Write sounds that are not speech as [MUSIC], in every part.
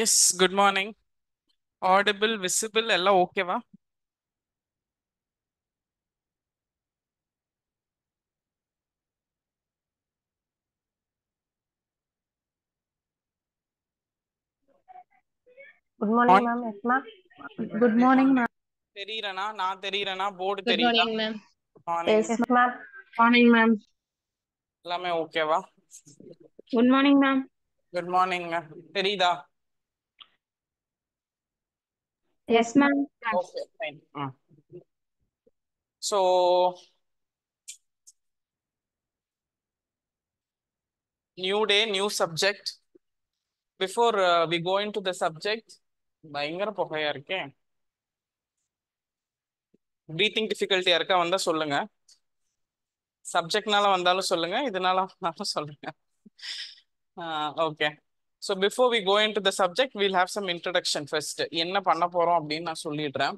S good morning audible visible எல்லாம் ஓகேவா good morning ma'am good morning ma'am தெரியறனா நான் தெரியறனா போர்டு தெரியல ma'am yes ma'am morning ma'am எல்லாமே ஓகேவா good morning ma'am good morning ma'am தெரியுதா yes ma'am okay fine so new day new subject before uh, we go into the subject பயங்கர புகையா இருக்கே breathing டிஃபிகல்ட்டியா இருக்கா வந்தா சொல்லுங்க சப்ஜெக்ட்னால வந்தாலும் சொல்லுங்க இதனால வந்தாலும் சொல்லுங்க okay so before we go into the subject will have some introduction first என்ன பண்ண போகிறோம் அப்படின்னு நான் சொல்லிடுறேன்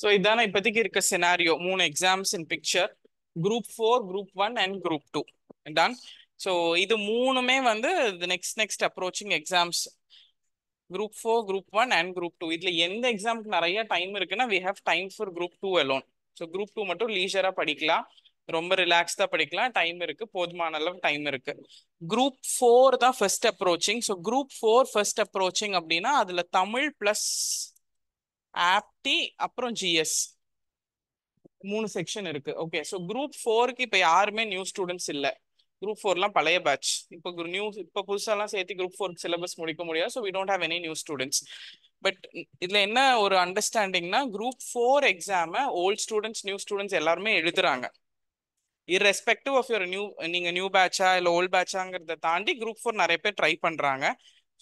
ஸோ இதான இப்போதைக்கு இருக்க சினாரியோ மூணு exams in picture group four group one and group two டான் ஸோ இது மூணுமே வந்து next next approaching exams group four group one and group two இதில் எந்த எக்ஸாமுக்கு நிறைய டைம் இருக்குன்னா we have time for group two alone so group two மட்டும் லீஷராக படிக்கலாம் ரொம்ப ரிலாக்ஸ்டாக படிக்கலாம் டைம் இருக்கு போதுமான அளவு டைம் இருக்கு குரூப் ஃபோர் தான் first approaching so group four first approaching அப்படின்னா அதில் தமிழ் ப்ளஸ் ஆப்டி அப்புறம் ஜிஎஸ் மூணு செக்ஷன் இருக்கு ஓகே ஸோ குரூப் ஃபோருக்கு இப்போ யாருமே நியூ ஸ்டூடெண்ட்ஸ் இல்லை குரூப் ஃபோர்லாம் பழைய பேட்ச் இப்போ நியூ இப்போ புதுசாலாம் சேர்த்து குரூப் ஃபோர் சிலபஸ் முடிக்க முடியாது so we don't have any new students but இதில் என்ன ஒரு அண்டர்ஸ்டாண்டிங்னா குரூப் ஃபோர் எக்ஸாமை ஓல்ட் ஸ்டூடெண்ட்ஸ் நியூ ஸ்டூடெண்ட்ஸ் எல்லாருமே எழுதுறாங்க இரெஸ்பெக்டிவ் ஆஃப் யுவர் நியூ நீங்கள் நியூ பேட்சா இல்லை ஓல்ட் பேட்சாங்கிறத தாண்டி குரூப் ஃபோர் நிறைய பேர் ட்ரை பண்ணுறாங்க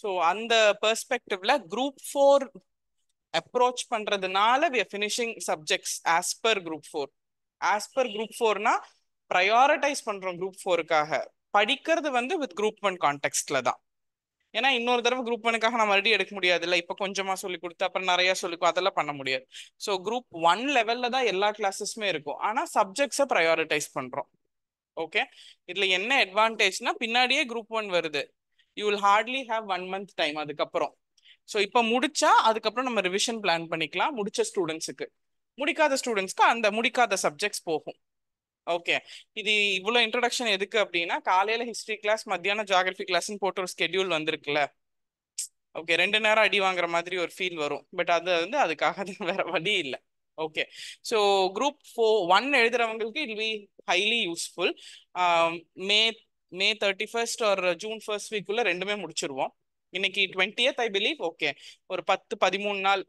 ஸோ அந்த பெர்ஸ்பெக்டிவ்ல குரூப் ஃபோர் அப்ரோச் பண்றதுனால we finishing subjects as per group four as per group ஃபோர்னா ப்ரையாரிட்டைஸ் பண்றோம் குரூப் ஃபோருக்காக படிக்கிறது வந்து வித் குரூப் ஒன் கான்டெக்ட்ல தான் ஏன்னா இன்னொரு தடவை குரூப் ஒனுக்காக நான் மறுபடியும் எடுக்க முடியாது இல்லை இப்போ கொஞ்சமா சொல்லி கொடுத்து அப்புறம் நிறைய சொல்லிக்கும் அதெல்லாம் பண்ண முடியாது ஸோ குரூப் ஒன் லெவல்ல தான் எல்லா கிளாஸஸுமே இருக்கும் ஆனால் சப்ஜெக்ட்ஸை ப்ரையாரிட்டைஸ் பண்றோம் ஓகே இதுல என்ன அட்வான்டேஜ்னா பின்னாடியே குரூப் ஒன் வருது you will hardly have one month time அதுக்கப்புறம் ஸோ இப்போ முடிச்சா அதுக்கப்புறம் நம்ம ரிவிஷன் பிளான் பண்ணிக்கலாம் முடிச்ச ஸ்டூடெண்ட்ஸுக்கு முடிக்காத ஸ்டூடெண்ட்ஸ்க்கு அந்த முடிக்காத சப்ஜெக்ட்ஸ் போகும் ஓகே இது இவ்வளோ இன்ட்ரடக்ஷன் எதுக்கு அப்படின்னா காலையில் ஹிஸ்ட்ரி கிளாஸ் மத்தியானம் ஜாகிரபி கிளாஸ்ன்னு போட்டு ஒரு ஸ்கெடியூல் வந்திருக்குல்ல ஓகே ரெண்டு நேரம் அடி வாங்குற மாதிரி ஒரு ஃபீல் வரும் பட் அது வந்து அதுக்காக வேற வழி இல்லை okay so group four one எழுதுறவங்களுக்கு it be highly useful may may thirty first ஒரு ஜூன் ஃபர்ஸ்ட் வீக்குள்ள ரெண்டுமே முடிச்சிருவோம் இன்னைக்கு டுவெண்ட்டியத் ஐ பிலீவ் ஓகே ஒரு பத்து பதிமூணு நாள்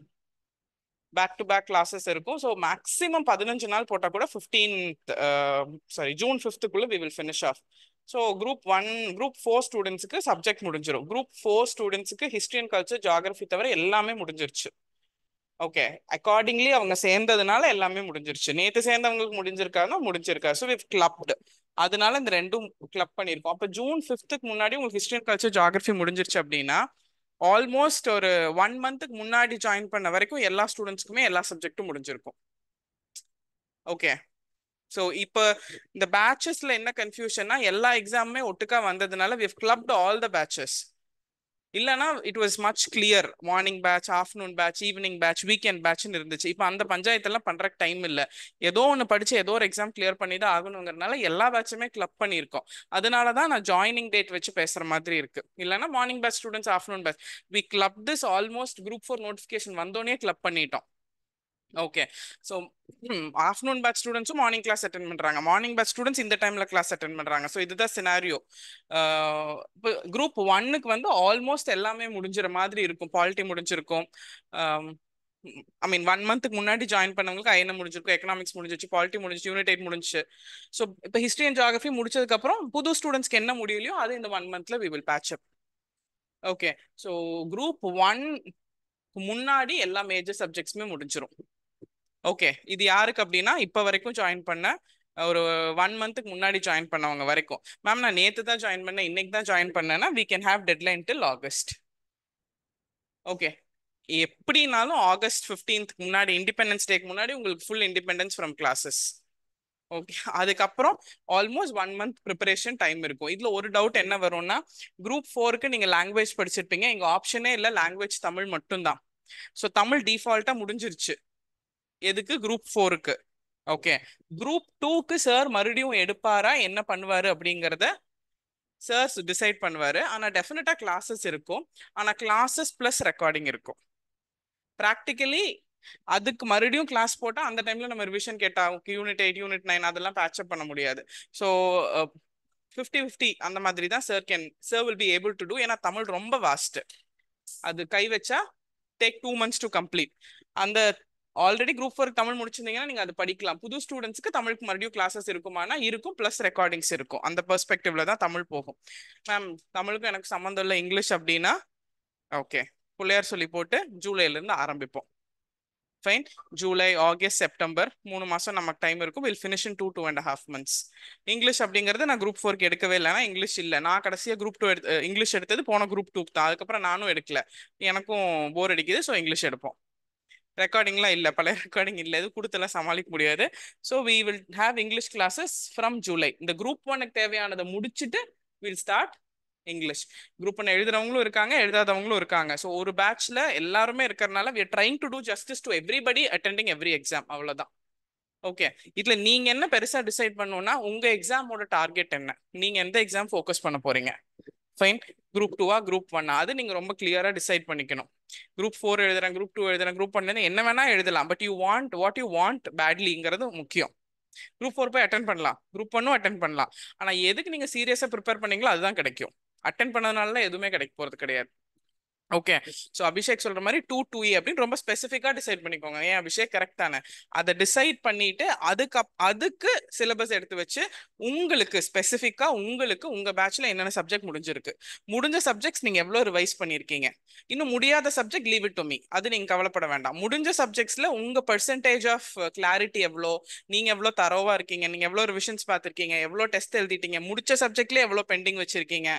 பேக் டு பேக் கிளாஸஸ் இருக்கும் ஸோ மேக்ஸிமம் பதினஞ்சு நாள் போட்டால் கூட ஃபிஃப்டீன்த் சாரி ஜூன் ஃபிஃப்த்துக்குள்ள we will finish off so group one group four ஸ்டூடெண்ட்ஸுக்கு சப்ஜெக்ட் முடிஞ்சிடும் குரூப் ஃபோர் ஸ்டூடெண்ட்ஸுக்கு ஹிஸ்ட்ரி அண்ட் கல்ச்சர் ஜாகிரபி தவிர எல்லாமே முடிஞ்சிருச்சு ஓகே அக்கார்டிங்லி அவங்க சேர்ந்ததுனால எல்லாமே முடிஞ்சிருச்சு நேற்று சேர்ந்தவங்களுக்கு முடிஞ்சிருக்காங்க முடிஞ்சிருக்கா ஸோ வித் கிளப்டு அதனால இந்த ரெண்டும் கிளப் பண்ணியிருக்கோம் அப்போ ஜூன் ஃபிஃப்த்துக்கு முன்னாடி உங்களுக்கு ஹிஸ்ட்ரி அண்ட் கல்ச்சர் ஜாகிரஃபி முடிஞ்சிருச்சு அப்படின்னா ஆல்மோஸ்ட் ஒரு ஒன் மந்த்துக்கு முன்னாடி ஜாயின் பண்ண வரைக்கும் எல்லா ஸ்டூடெண்ட்ஸ்க்குமே எல்லா சப்ஜெக்ட்டும் முடிஞ்சிருக்கும் ஓகே ஸோ இப்போ இந்த பேட்சஸில் என்ன கன்ஃபியூஷன்னா எல்லா எக்ஸாமுமே ஒட்டுக்கா வந்ததுனால we've clubbed all the batches இல்லைன்னா it was much clear morning batch afternoon batch evening batch weekend பேட்ச்னு இருந்துச்சு இப்போ அந்த பஞ்சாயத்தெல்லாம் பண்ணுறக்கு டைம் இல்லை ஏதோ ஒன்று படித்து ஏதோ ஒரு எக்ஸாம் கிளியர் பண்ணி தான் ஆகணுங்கிறனால எல்லா பேட்சுமே கிளப் பண்ணியிருக்கோம் அதனால தான் நான் ஜாயினிங் டேட் வச்சு பேசுகிற மாதிரி இருக்கு இல்லைன்னா morning batch students afternoon batch we club this almost group four notification வந்தோடனே கிளப் பண்ணிட்டோம் ஓகே ஸோ ஆஃப்டர்நூன் பேட்ச் ஸ்டூடெண்ட்ஸும் மார்னிங் கிளாஸ் அட்டன் பண்ணுறாங்க மார்னிங் பேட்ச் ஸ்டூடெண்ட்ஸ் இந்த டைமில் கிளாஸ் அட்டன் பண்ணுறாங்க ஸோ இதுதான் சினாரியோ இப்போ குரூப் ஒன்னுக்கு வந்து ஆல்மோஸ்ட் எல்லாமே முடிஞ்சிற மாதிரி இருக்கும் பாலிட்டி முடிஞ்சிருக்கும் ஐ மீன் ஒன் மந்த்துக்கு முன்னாடி ஜாயின் பண்ணவங்களுக்கு ஐஎன்எ முடிஞ்சிருக்கும் எக்கனாமிக்ஸ் முடிஞ்சிச்சு பாலிட்டி முடிஞ்சிச்சு யூனிட் எயிட் முடிஞ்சிச்சு ஸோ இப்போ ஹிஸ்ட்ரி அண்ட் ஜாகிரஃபி முடிச்சதுக்கப்புறம் புது ஸ்டூடெண்ட்ஸ்க்கு என்ன முடியலையோ அது இந்த ஒன் மந்த்தில் we will batch up okay so group one முன்னாடி எல்லா மேஜர் சப்ஜெக்ட்ஸுமே முடிஞ்சிடும் ஓகே இது யாருக்கு அப்படின்னா இப்போ வரைக்கும் ஜாயின் பண்ண ஒரு ஒன் மந்த்துக்கு முன்னாடி ஜாயின் பண்ணவங்க வரைக்கும் மேம் நான் நேற்று தான் ஜாயின் பண்ணேன் இன்னைக்கு தான் ஜாயின் பண்ணேன்னா we can have deadline till August okay எப்படினாலும் ஆகஸ்ட் ஃபிஃப்டீன்த்க்கு முன்னாடி இண்டிபெண்டன்ஸ் டேக்கு முன்னாடி உங்களுக்கு full independence from classes okay அதுக்கப்புறம் almost one month preparation time இருக்கும் இதில் ஒரு டவுட் என்ன வரும்னா குரூப் ஃபோருக்கு நீங்கள் லாங்குவேஜ் படிச்சிருப்பீங்க எங்கள் ஆப்ஷனே இல்லை லாங்குவேஜ் தமிழ் மட்டும்தான் ஸோ தமிழ் டிஃபால்ட்டாக முடிஞ்சிருச்சு எதுக்கு குரூப் ஃபோருக்கு ஓகே குரூப் டூக்கு சார் மறுபடியும் எடுப்பாரா என்ன பண்ணுவார் அப்படிங்கிறத சார் டிசைட் பண்ணுவார் ஆனால் டெஃபினட்டாக கிளாஸஸ் இருக்கும் ஆனால் கிளாஸஸ் ப்ளஸ் ரெக்கார்டிங் இருக்கும் ப்ராக்டிக்கலி அதுக்கு மறுபடியும் கிளாஸ் போட்டால் அந்த டைமில் நம்ம ரிவிஷன் கேட்டால் யூனிட் எயிட் யூனிட் நைன் அதெல்லாம் பேட்சப் பண்ண முடியாது ஸோ ஃபிஃப்டி ஃபிஃப்டி அந்த மாதிரி தான் sir can sir will be able to do ஏன்னா தமிழ் ரொம்ப வாஸ்ட்டு அது கை வச்சா take two months to complete அந்த ஆல்ரெடி குரூப் ஒர்க் தமிழ் முடிச்சிருந்தீங்கன்னா நீங்க அது படிக்கலாம் புது ஸ்டூடெண்ட்ஸ்க்கு தமிழுக்கு மறுபடியும் கிளாஸஸ் இருக்குமானா இருக்கும் பிளஸ் ரெக்கார்டிங்ஸ் இருக்கும் அந்த பெர்ஸ்பெக்டிவ்ல தான் தமிழ் போகும் மேம் தமிழுக்கும் எனக்கு சம்மந்தம் இல்லை இங்கிலீஷ் அப்படின்னா ஓகே பிள்ளையார் சொல்லி போட்டு ஜூலைலேருந்து ஆரம்பிப்போம் ஃபைன் ஜூலை ஆகஸ்ட் செப்டம்பர் மூணு மாதம் நமக்கு டைம் இருக்கும் will finish in two two and half months English அப்படிங்கிறது நான் குரூப் ஃபோர்க்கு எடுக்கவே இல்லைனா இங்கிலீஷ் இல்லை நான் கடைசியாக குரூப் டூ எடுத்து இங்கிலீஷ் எடுத்தது போன குரூப் டூ தான் அதுக்கப்புறம் நானும் எடுக்கல எனக்கும் போர் அடிக்குது ஸோ இங்கிலீஷ் எடுப்போம் ரெக்கார்டிங்லாம் இல்லை பழைய ரெக்கார்டிங் இல்லை இது கொடுத்தெல்லாம் சமாளிக்க முடியாது so we will have English classes from July இந்த குரூப் ஒனுக்கு தேவையானதை முடிச்சுட்டு வில் ஸ்டார்ட் இங்கிலீஷ் குரூப் ஒன்று எழுதுறவங்களும் இருக்காங்க எழுதாதவங்களும் இருக்காங்க ஸோ ஒரு பேட்ச்ல எல்லாருமே இருக்கிறனால we trying to do justice to everybody attending every exam அவ்வளோதான் ஓகே இதுல நீங்க என்ன பெருசா டிசைட் பண்ணணும்னா உங்க எக்ஸாமோட டார்கெட் என்ன நீங்க எந்த எக்ஸாம் ஃபோக்கஸ் பண்ண போறீங்க ஃபைன் குரூப் டூவா குரூப் ஒன்னா அது நீங்கள் ரொம்ப கிளியராக டிசைட் பண்ணிக்கணும் குரூப் ஃபோர் எழுதுறேன் குரூப் டூ எழுதுறேன் குரூப் ஒன் என்ன வேணா எழுதலாம் but you want what you want பேட்லிங்கிறது முக்கியம் குரூப் ஃபோர் போய் அட்டன் பண்ணலாம் குரூப் ஒன்னும் அட்டன் பண்ணலாம் ஆனால் எதுக்கு நீங்கள் சீரியஸாக ப்ரிப்பேர் பண்ணீங்களோ அதுதான் கிடைக்கும் அட்டன் பண்ணதுனால எதுவுமே கிடைக்க போகிறது கிடையாது ஓகே ஸோ அபிஷேக் சொல்ற மாதிரி டூ டூ ஏ அப்படின்னு ரொம்ப ஸ்பெசிஃபிக்காக டிசைட் பண்ணிக்கோங்க ஏன் அபிஷேக் கரெக்டான அதை டிசைட் பண்ணிட்டு அதுக்கு அதுக்கு சிலபஸ் எடுத்து வச்சு உங்களுக்கு ஸ்பெசிஃபிக்காக உங்களுக்கு உங்க பேட்ச்ல என்னென்ன சப்ஜெக்ட் முடிஞ்சிருக்கு முடிஞ்ச சப்ஜெக்ட்ஸ் நீங்க எவ்வளோ ரிவைஸ் பண்ணியிருக்கீங்க இன்னும் முடியாத subject leave it to me அது நீங்க கவலைப்பட வேண்டாம் முடிஞ்ச சப்ஜெக்ட்ஸ்ல உங்க பெர்சன்டேஜ் ஆஃப் கிளாரிட்டி எவ்வளோ நீங்க எவ்வளோ தரோவா இருக்கீங்க நீங்க எவ்வளோ ரிவிஷன்ஸ் பார்த்துருக்கீங்க எவ்வளோ டெஸ்ட் எழுதிட்டீங்க முடிச்ச சப்ஜெக்ட்லேயே எவ்வளோ பெண்டிங் வச்சிருக்கீங்க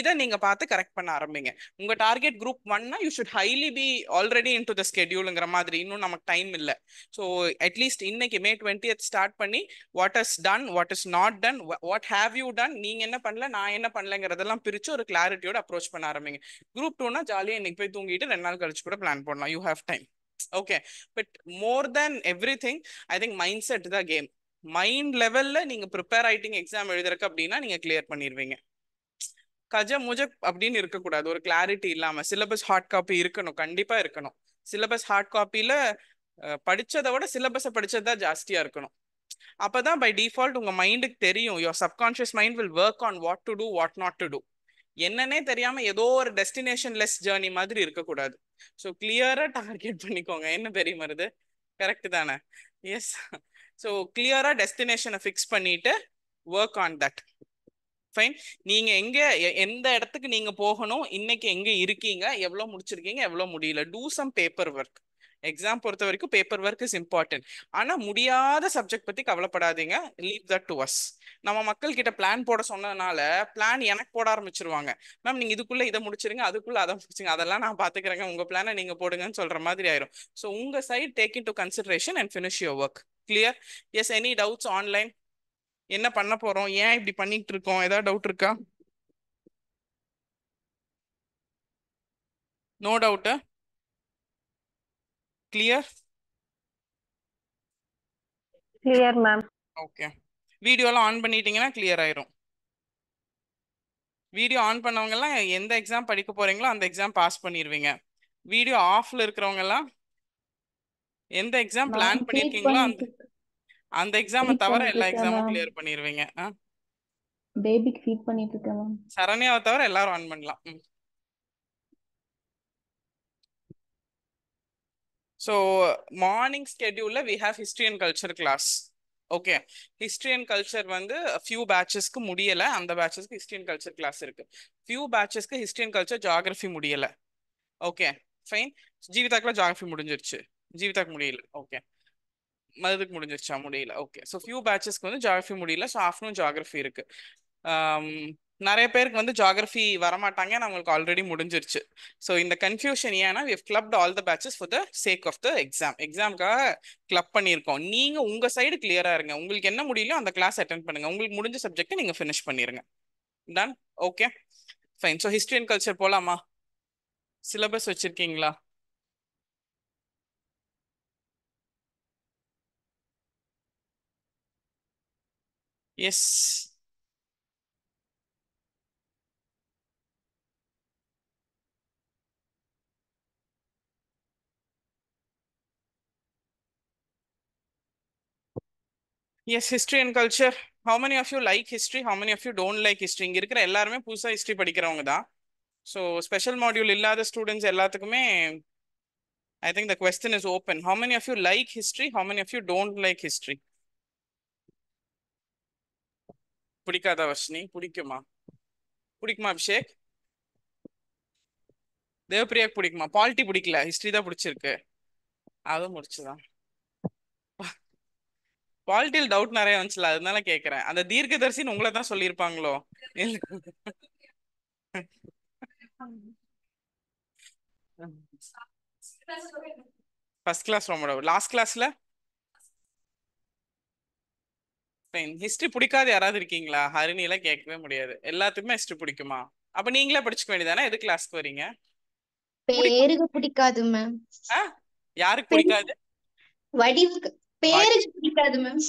இதை நீங்க பார்த்து கரெக்ட் பண்ண ஆரம்பிங்க உங்க டார்கெட் குரூப் ஒன்னா you should highly be already into the ஸ்கெடியூலுங்கிற மாதிரி இன்னும் நமக்கு டைம் இல்லை ஸோ அட்லீஸ்ட் இன்னைக்கு மே டுவெண்ட்டி ஸ்டார்ட் பண்ணி what is done what is not done what have you done நீங்க என்ன பண்ணல நான் என்ன பண்ணலங்கிறதெல்லாம் பிரிச்சு ஒரு கிளாரிட்டியோட அப்ரோச் பண்ண ஆரம்பிங்க குரூப் டூனா ஜாலியாக இன்னைக்கு போய் தூங்கிட்டு ரெண்டு நாள் கழிச்சு கூட பிளான் பண்ணலாம் you have time okay but more than everything I think mind set தான் கேம் மைண்ட் லெவலில் நீங்கள் ப்ரிப்பேர் ஆயிட்டீங்க எக்ஸாம் எழுதுறக்கு அப்படின்னா நீங்கள் கிளியர் பண்ணிடுவீங்க கஜ முஜ அப்படின்னு இருக்கக்கூடாது ஒரு கிளாரிட்டி இல்லாம சிலபஸ் ஹார்ட் காப்பி இருக்கணும் கண்டிப்பா இருக்கணும் சிலபஸ் ஹார்ட் காப்பியில படிச்சதை விட சிலபஸை படிச்சதுதான் தான் ஜாஸ்தியா இருக்கணும் அப்பதான் பை டிஃபால்ட் உங்க மைண்டுக்கு தெரியும் your subconscious mind will work on what to do what not to do என்னன்னே தெரியாம ஏதோ ஒரு டெஸ்டினேஷன் லெஸ் ஜேர்னி மாதிரி இருக்கக்கூடாது ஸோ கிளியரா டார்கெட் பண்ணிக்கோங்க என்ன பெரிய மருது கரெக்ட் தானே எஸ் ஸோ கிளியரா டெஸ்டினேஷனை ஃபிக்ஸ் பண்ணிட்டு ஒர்க் ஆன் தட் ஃபைன் நீங்க எங்க எந்த இடத்துக்கு நீங்க போகணும் இன்னைக்கு எங்க இருக்கீங்க எவ்வளவு முடிச்சிருக்கீங்க எவ்வளவு முடியல do some paper work exam பொறுத்த வரைக்கும் பேப்பர் ஒர்க் இஸ் இம்பார்ட்டன்ட் ஆனா முடியாத சப்ஜெக்ட் பத்தி கவலைப்படாதீங்க லீவ் தட் டு அஸ் நம்ம மக்கள் கிட்ட பிளான் போட சொன்னதுனால பிளான் எனக்கு போட ஆரம்பிச்சிருவாங்க மேம் நீங்க இதுக்குள்ள இதை முடிச்சிருங்க அதுக்குள்ள அதை முடிச்சுங்க அதெல்லாம் நான் பாத்துக்கிறேங்க உங்க பிளானை நீங்க போடுங்கன்னு சொல்ற மாதிரி ஆயிரும் ஸோ உங்க side take into consideration and finish your work clear yes any doubts online என்ன பண்ண போறோம் ஏன் இப்படி பண்ணிட்டு இருக்கோம் ஏதாவது டவுட் இருக்கா no doubt clear clear ma'am okay வீடியோலாம் ஆன் பண்ணிட்டீங்கன்னா கிளியர் ஆயிரும் வீடியோ ஆன் பண்ணவங்க எல்லாம் எந்த எக்ஸாம் படிக்க போறீங்களோ அந்த எக்ஸாம் பாஸ் பண்ணிடுவீங்க வீடியோ ஆஃப்ல எல்லாம் எந்த எக்ஸாம் பிளான் பண்ணிருக்கீங்களோ அந்த அந்த எக்ஸாம் தவிர எல்லா எக்ஸாமும் கிளியர் பண்ணிருவீங்க பேபிக்கு ஃபீட் பண்ணிட்டு இருக்கேன் மேம் சரண்யாவை தவிர எல்லாரும் ஆன் பண்ணலாம் சோ மார்னிங் ஸ்கெடியூல்ல we have history and culture class okay history and culture வந்து ஃபியூ பேட்சஸ்க்கு முடியல அந்த பேட்சஸ்க்கு ஹிஸ்ட்ரி அண்ட் கல்ச்சர் கிளாஸ் இருக்கு ஃபியூ பேட்சஸ்க்கு ஹிஸ்ட்ரி அண்ட் கல்ச்சர் ஜாகிரஃபி முடியல ஓகே ஃபைன் ஜீவிதாக்குலாம் ஜாகிரஃபி முடிஞ்சிருச்சு ஜீவிதாக்கு முடியல ஓகே மதுக்கு முடிஞ்சிருச்சா முடியல ஓகே ஸோ ஃபியூ பேட்சஸ்க்கு வந்து ஜாகிரஃபி முடியல ஸோ ஆஃப்டர்நூன் ஜாகிரஃபி இருக்கு um, நிறைய பேருக்கு வந்து ஜாகிரஃபி வரமாட்டாங்க ஏன்னா உங்களுக்கு ஆல்ரெடி முடிஞ்சிருச்சு ஸோ இந்த கன்ஃபியூஷன் ஏன்னா we clubbed all the batches for the sake of the exam எக்ஸாமுக்காக கிளப் பண்ணியிருக்கோம் நீங்கள் உங்கள் சைடு கிளியராக இருங்க உங்களுக்கு என்ன முடியலையோ அந்த கிளாஸ் அட்டன் பண்ணுங்கள் உங்களுக்கு முடிஞ்ச சப்ஜெக்ட்டை நீங்கள் ஃபினிஷ் பண்ணிடுங்க done okay fine so history and culture போகலாமா சிலபஸ் வச்சுருக்கீங்களா Yes. Yes, history and culture. How many of you like history? How many of you don't like history? இங்க இருக்கிற எல்லாருமே புதுசா ஹிஸ்டரி படிக்கிறவங்க தான் ஸோ ஸ்பெஷல் மாடியூல் இல்லாத ஸ்டூடெண்ட்ஸ் எல்லாத்துக்குமே I think the question is open how many of you like history how many of you don't like history பிடிக்காத வர்ஷினி பிடிக்குமா பிடிக்குமா அபிஷேக் தேவப்பிரியாக்கு பிடிக்குமா பாலிட்டி பிடிக்கல ஹிஸ்ட்ரி தான் பிடிச்சிருக்கு அதுவும் முடிச்சுதான் பாலிட்டியில் டவுட் நிறைய வந்துச்சுல அதனால கேக்குறேன் அந்த தீர்க்கதரிசின்னு உங்களை தான் சொல்லியிருப்பாங்களோ ஃபர்ஸ்ட் கிளாஸ் ரொம்ப லாஸ்ட் கிளாஸ்ல எக்ஸ்பிளைன் ஹிஸ்ட்ரி பிடிக்காது யாராவது இருக்கீங்களா ஹரிணியெல்லாம் கேட்கவே முடியாது எல்லாத்துக்குமே ஹிஸ்ட்ரி பிடிக்குமா அப்ப நீங்களே படிச்சுக்க வேண்டியதானே எது கிளாஸ்க்கு வரீங்க பேருக்கு பிடிக்காது மேம் யாருக்கு பிடிக்காது வடிவுக்கு பேருக்கு பிடிக்காது மேம்